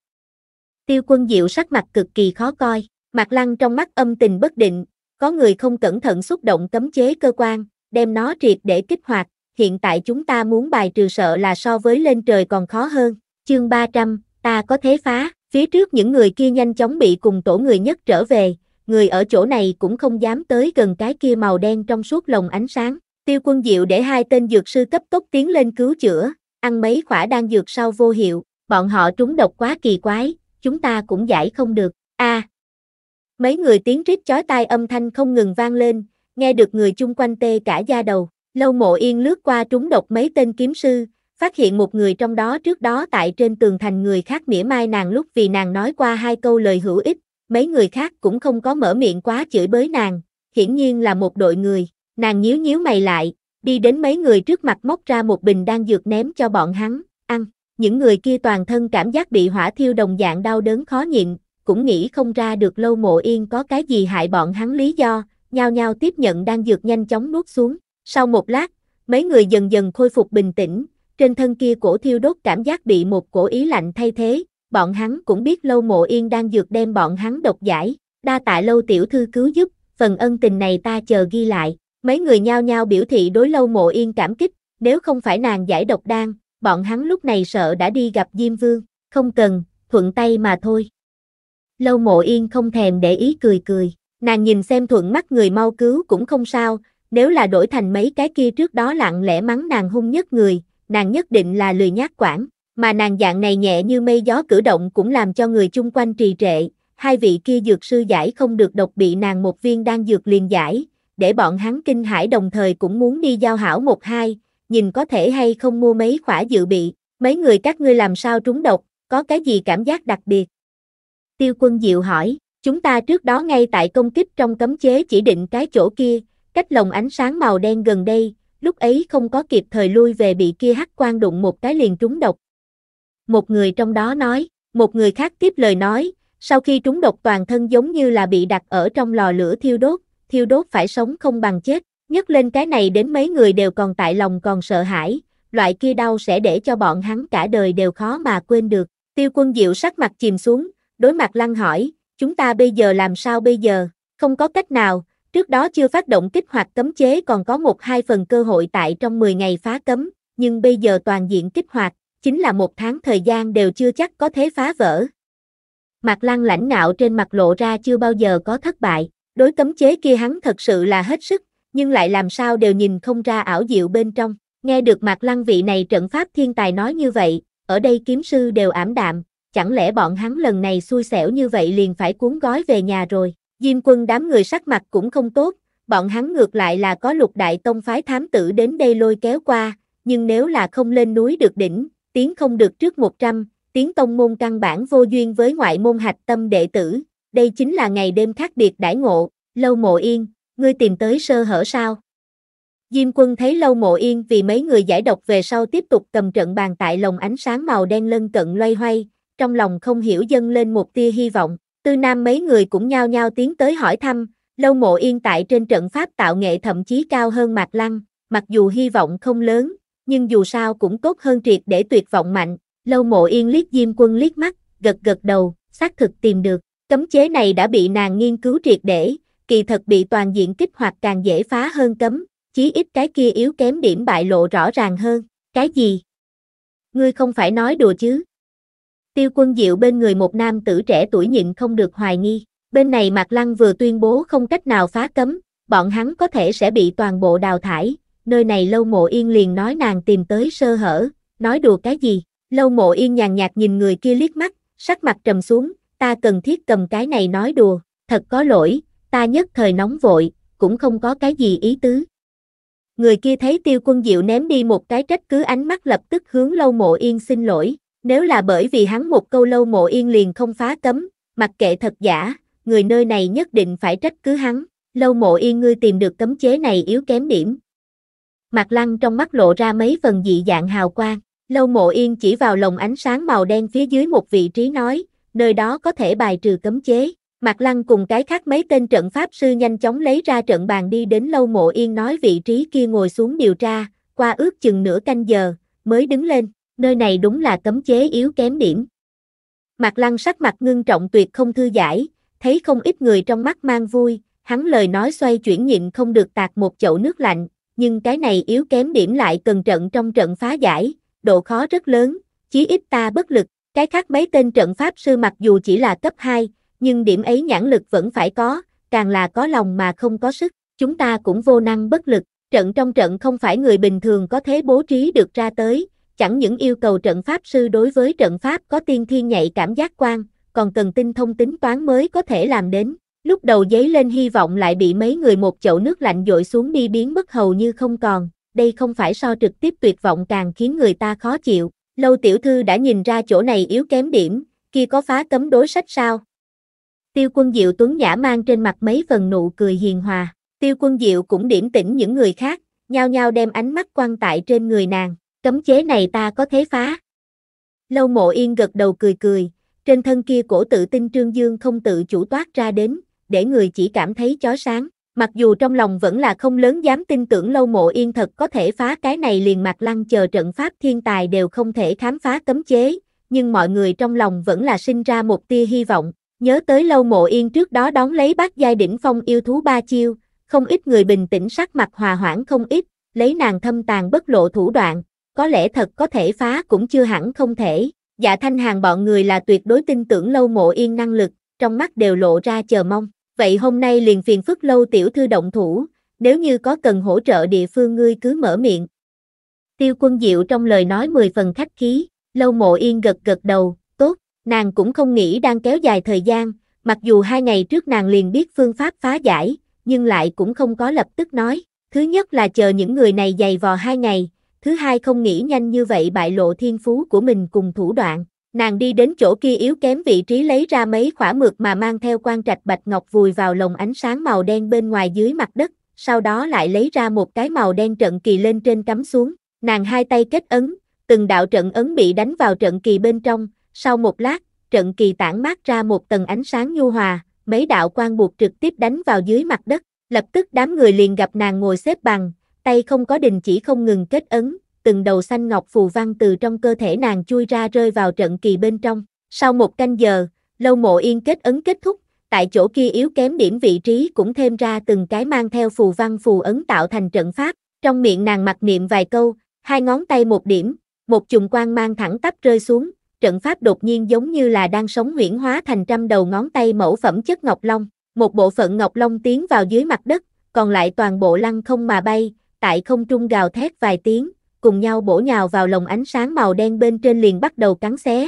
Tiêu quân diệu sắc mặt cực kỳ khó coi, mặt lăng trong mắt âm tình bất định, có người không cẩn thận xúc động cấm chế cơ quan, đem nó triệt để kích hoạt, hiện tại chúng ta muốn bài trừ sợ là so với lên trời còn khó hơn, chương 300, ta có thế phá, phía trước những người kia nhanh chóng bị cùng tổ người nhất trở về, người ở chỗ này cũng không dám tới gần cái kia màu đen trong suốt lồng ánh sáng. Tiêu quân diệu để hai tên dược sư cấp tốc tiến lên cứu chữa, ăn mấy khỏa đang dược sau vô hiệu, bọn họ trúng độc quá kỳ quái, chúng ta cũng giải không được. A. À, mấy người tiếng rít chói tai âm thanh không ngừng vang lên, nghe được người chung quanh tê cả da đầu. Lâu Mộ Yên lướt qua trúng độc mấy tên kiếm sư, phát hiện một người trong đó trước đó tại trên tường thành người khác mỉa mai nàng lúc vì nàng nói qua hai câu lời hữu ích, mấy người khác cũng không có mở miệng quá chửi bới nàng, hiển nhiên là một đội người, nàng nhíu nhíu mày lại, đi đến mấy người trước mặt móc ra một bình đan dược ném cho bọn hắn, ăn, những người kia toàn thân cảm giác bị hỏa thiêu đồng dạng đau đớn khó nhịn, cũng nghĩ không ra được lâu mộ yên có cái gì hại bọn hắn lý do, nhao nhao tiếp nhận đan dược nhanh chóng nuốt xuống, sau một lát, mấy người dần dần khôi phục bình tĩnh, trên thân kia cổ thiêu đốt cảm giác bị một cổ ý lạnh thay thế, bọn hắn cũng biết lâu mộ yên đang dược đem bọn hắn độc giải, đa tạ lâu tiểu thư cứu giúp, phần ân tình này ta chờ ghi lại, mấy người nhao nhao biểu thị đối lâu mộ yên cảm kích, nếu không phải nàng giải độc đan, bọn hắn lúc này sợ đã đi gặp Diêm Vương, không cần, thuận tay mà thôi. Lâu mộ yên không thèm để ý cười cười, nàng nhìn xem thuận mắt người mau cứu cũng không sao, nếu là đổi thành mấy cái kia trước đó lặng lẽ mắng nàng hung nhất người, nàng nhất định là lười nhát quản mà nàng dạng này nhẹ như mây gió cử động cũng làm cho người chung quanh trì trệ, hai vị kia dược sư giải không được độc bị nàng một viên đang dược liền giải, để bọn hắn kinh hãi đồng thời cũng muốn đi giao hảo một hai, nhìn có thể hay không mua mấy khỏa dự bị, mấy người các ngươi làm sao trúng độc, có cái gì cảm giác đặc biệt? Tiêu quân diệu hỏi, chúng ta trước đó ngay tại công kích trong cấm chế chỉ định cái chỗ kia, cách lồng ánh sáng màu đen gần đây, lúc ấy không có kịp thời lui về bị kia hắc quan đụng một cái liền trúng độc, một người trong đó nói, một người khác tiếp lời nói, sau khi trúng độc toàn thân giống như là bị đặt ở trong lò lửa thiêu đốt, thiêu đốt phải sống không bằng chết, nhấc lên cái này đến mấy người đều còn tại lòng còn sợ hãi, loại kia đau sẽ để cho bọn hắn cả đời đều khó mà quên được. Tiêu quân diệu sắc mặt chìm xuống, đối mặt lăng hỏi, chúng ta bây giờ làm sao bây giờ, không có cách nào, trước đó chưa phát động kích hoạt cấm chế còn có một hai phần cơ hội tại trong 10 ngày phá cấm, nhưng bây giờ toàn diện kích hoạt, chính là một tháng thời gian đều chưa chắc có thể phá vỡ. Mặt lăng lãnh nạo trên mặt lộ ra chưa bao giờ có thất bại, đối cấm chế kia hắn thật sự là hết sức, nhưng lại làm sao đều nhìn không ra ảo diệu bên trong. Nghe được mặt lăng vị này trận pháp thiên tài nói như vậy, ở đây kiếm sư đều ảm đạm, chẳng lẽ bọn hắn lần này xui xẻo như vậy liền phải cuốn gói về nhà rồi. Diêm quân đám người sắc mặt cũng không tốt, bọn hắn ngược lại là có lục đại tông phái thám tử đến đây lôi kéo qua, nhưng nếu là không lên núi được đỉnh, tiếng không được trước 100, tiếng tông môn căn bản vô duyên với ngoại môn hạch tâm đệ tử, đây chính là ngày đêm khác biệt đãi ngộ, lâu mộ yên, ngươi tìm tới sơ hở sao? Diêm quân thấy lâu mộ yên vì mấy người giải độc về sau tiếp tục cầm trận bàn tại lồng ánh sáng màu đen lân cận loay hoay, trong lòng không hiểu dâng lên một tia hy vọng, tư nam mấy người cũng nhao nhao tiến tới hỏi thăm, lâu mộ yên tại trên trận pháp tạo nghệ thậm chí cao hơn mạc lăng, mặc dù hy vọng không lớn, nhưng dù sao cũng tốt hơn triệt để tuyệt vọng mạnh. Lâu mộ yên liếc Diêm quân liếc mắt, gật gật đầu, xác thực tìm được. Cấm chế này đã bị nàng nghiên cứu triệt để, kỳ thật bị toàn diện kích hoạt càng dễ phá hơn cấm, chí ít cái kia yếu kém điểm bại lộ rõ ràng hơn. Cái gì? Ngươi không phải nói đùa chứ? Tiêu quân diệu bên người một nam tử trẻ tuổi nhịn không được hoài nghi. Bên này Mạc Lăng vừa tuyên bố không cách nào phá cấm, bọn hắn có thể sẽ bị toàn bộ đào thải, nơi này lâu mộ yên liền nói nàng tìm tới sơ hở, nói đùa cái gì, lâu mộ yên nhàn nhạt nhìn người kia liếc mắt, sắc mặt trầm xuống, ta cần thiết cầm cái này nói đùa, thật có lỗi, ta nhất thời nóng vội, cũng không có cái gì ý tứ. Người kia thấy tiêu quân diệu ném đi một cái trách cứ ánh mắt lập tức hướng lâu mộ yên xin lỗi, nếu là bởi vì hắn một câu lâu mộ yên liền không phá cấm, mặc kệ thật giả, người nơi này nhất định phải trách cứ hắn, lâu mộ yên ngươi tìm được cấm chế này yếu kém điểm, Mạc Lăng trong mắt lộ ra mấy phần dị dạng hào quang. Lâu Mộ Yên chỉ vào lồng ánh sáng màu đen phía dưới một vị trí nói, nơi đó có thể bài trừ cấm chế. Mạc Lăng cùng cái khác mấy tên trận pháp sư nhanh chóng lấy ra trận bàn đi đến Lâu Mộ Yên nói vị trí kia ngồi xuống điều tra, qua ước chừng nửa canh giờ, mới đứng lên, nơi này đúng là cấm chế yếu kém điểm. Mạc Lăng sắc mặt ngưng trọng tuyệt không thư giải, thấy không ít người trong mắt mang vui, hắn lời nói xoay chuyển nhịn không được tạt một chậu nước lạnh, nhưng cái này yếu kém điểm lại cần trận trong trận phá giải, độ khó rất lớn, chí ít ta bất lực, cái khác mấy tên trận pháp sư mặc dù chỉ là cấp 2, nhưng điểm ấy nhãn lực vẫn phải có, càng là có lòng mà không có sức, chúng ta cũng vô năng bất lực, trận trong trận không phải người bình thường có thế bố trí được ra tới, chẳng những yêu cầu trận pháp sư đối với trận pháp có tiên thiên nhạy cảm giác quan, còn cần tinh thông tính toán mới có thể làm đến lúc đầu giấy lên hy vọng lại bị mấy người một chậu nước lạnh dội xuống đi biến mất hầu như không còn, đây không phải so trực tiếp tuyệt vọng càng khiến người ta khó chịu, lâu tiểu thư đã nhìn ra chỗ này yếu kém điểm, kia có phá cấm đối sách sao? Tiêu quân diệu tuấn nhã mang trên mặt mấy phần nụ cười hiền hòa, tiêu quân diệu cũng điểm tỉnh những người khác, nhao nhao đem ánh mắt quan tại trên người nàng, cấm chế này ta có thế phá. Lâu mộ yên gật đầu cười cười, trên thân kia cổ tự tin trương dương không tự chủ toát ra đến, để người chỉ cảm thấy chó sáng. Mặc dù trong lòng vẫn là không lớn dám tin tưởng lâu mộ yên thật có thể phá cái này liền mặt lăng chờ trận pháp thiên tài đều không thể khám phá cấm chế, nhưng mọi người trong lòng vẫn là sinh ra một tia hy vọng. Nhớ tới lâu mộ yên trước đó đón lấy bác giai đỉnh phong yêu thú ba chiêu, không ít người bình tĩnh sắc mặt hòa hoãn không ít, lấy nàng thâm tàn bất lộ thủ đoạn, có lẽ thật có thể phá cũng chưa hẳn không thể. Dạ thanh hàng bọn người là tuyệt đối tin tưởng lâu mộ yên năng lực, trong mắt đều lộ ra chờ mong vậy hôm nay liền phiền phức lâu tiểu thư động thủ, nếu như có cần hỗ trợ địa phương ngươi cứ mở miệng. Tiêu quân diệu trong lời nói mười phần khách khí, lâu mộ yên gật gật đầu, tốt, nàng cũng không nghĩ đang kéo dài thời gian, mặc dù hai ngày trước nàng liền biết phương pháp phá giải, nhưng lại cũng không có lập tức nói, thứ nhất là chờ những người này dày vò hai ngày, thứ hai không nghĩ nhanh như vậy bại lộ thiên phú của mình cùng thủ đoạn, Nàng đi đến chỗ kia yếu kém vị trí lấy ra mấy khỏa mượt mà mang theo quan trạch bạch ngọc vùi vào lồng ánh sáng màu đen bên ngoài dưới mặt đất, sau đó lại lấy ra một cái màu đen trận kỳ lên trên cắm xuống. Nàng hai tay kết ấn, từng đạo trận ấn bị đánh vào trận kỳ bên trong, sau một lát, trận kỳ tản mát ra một tầng ánh sáng nhu hòa, mấy đạo quan buộc trực tiếp đánh vào dưới mặt đất, lập tức đám người liền gặp nàng ngồi xếp bằng, tay không có đình chỉ không ngừng kết ấn, từng đầu xanh ngọc phù văn từ trong cơ thể nàng chui ra rơi vào trận kỳ bên trong. Sau một canh giờ, lâu mộ yên kết ấn kết thúc, tại chỗ kia yếu kém điểm vị trí cũng thêm ra từng cái mang theo phù văn phù ấn tạo thành trận pháp. Trong miệng nàng mặc niệm vài câu, hai ngón tay một điểm, một chùm quang mang thẳng tắp rơi xuống, trận pháp đột nhiên giống như là đang sống huyễn hóa thành trăm đầu ngón tay mẫu phẩm chất ngọc long, một bộ phận ngọc long tiến vào dưới mặt đất, còn lại toàn bộ lăng không mà bay, tại không trung gào thét vài tiếng, cùng nhau bổ nhào vào lồng ánh sáng màu đen bên trên liền bắt đầu cắn xé.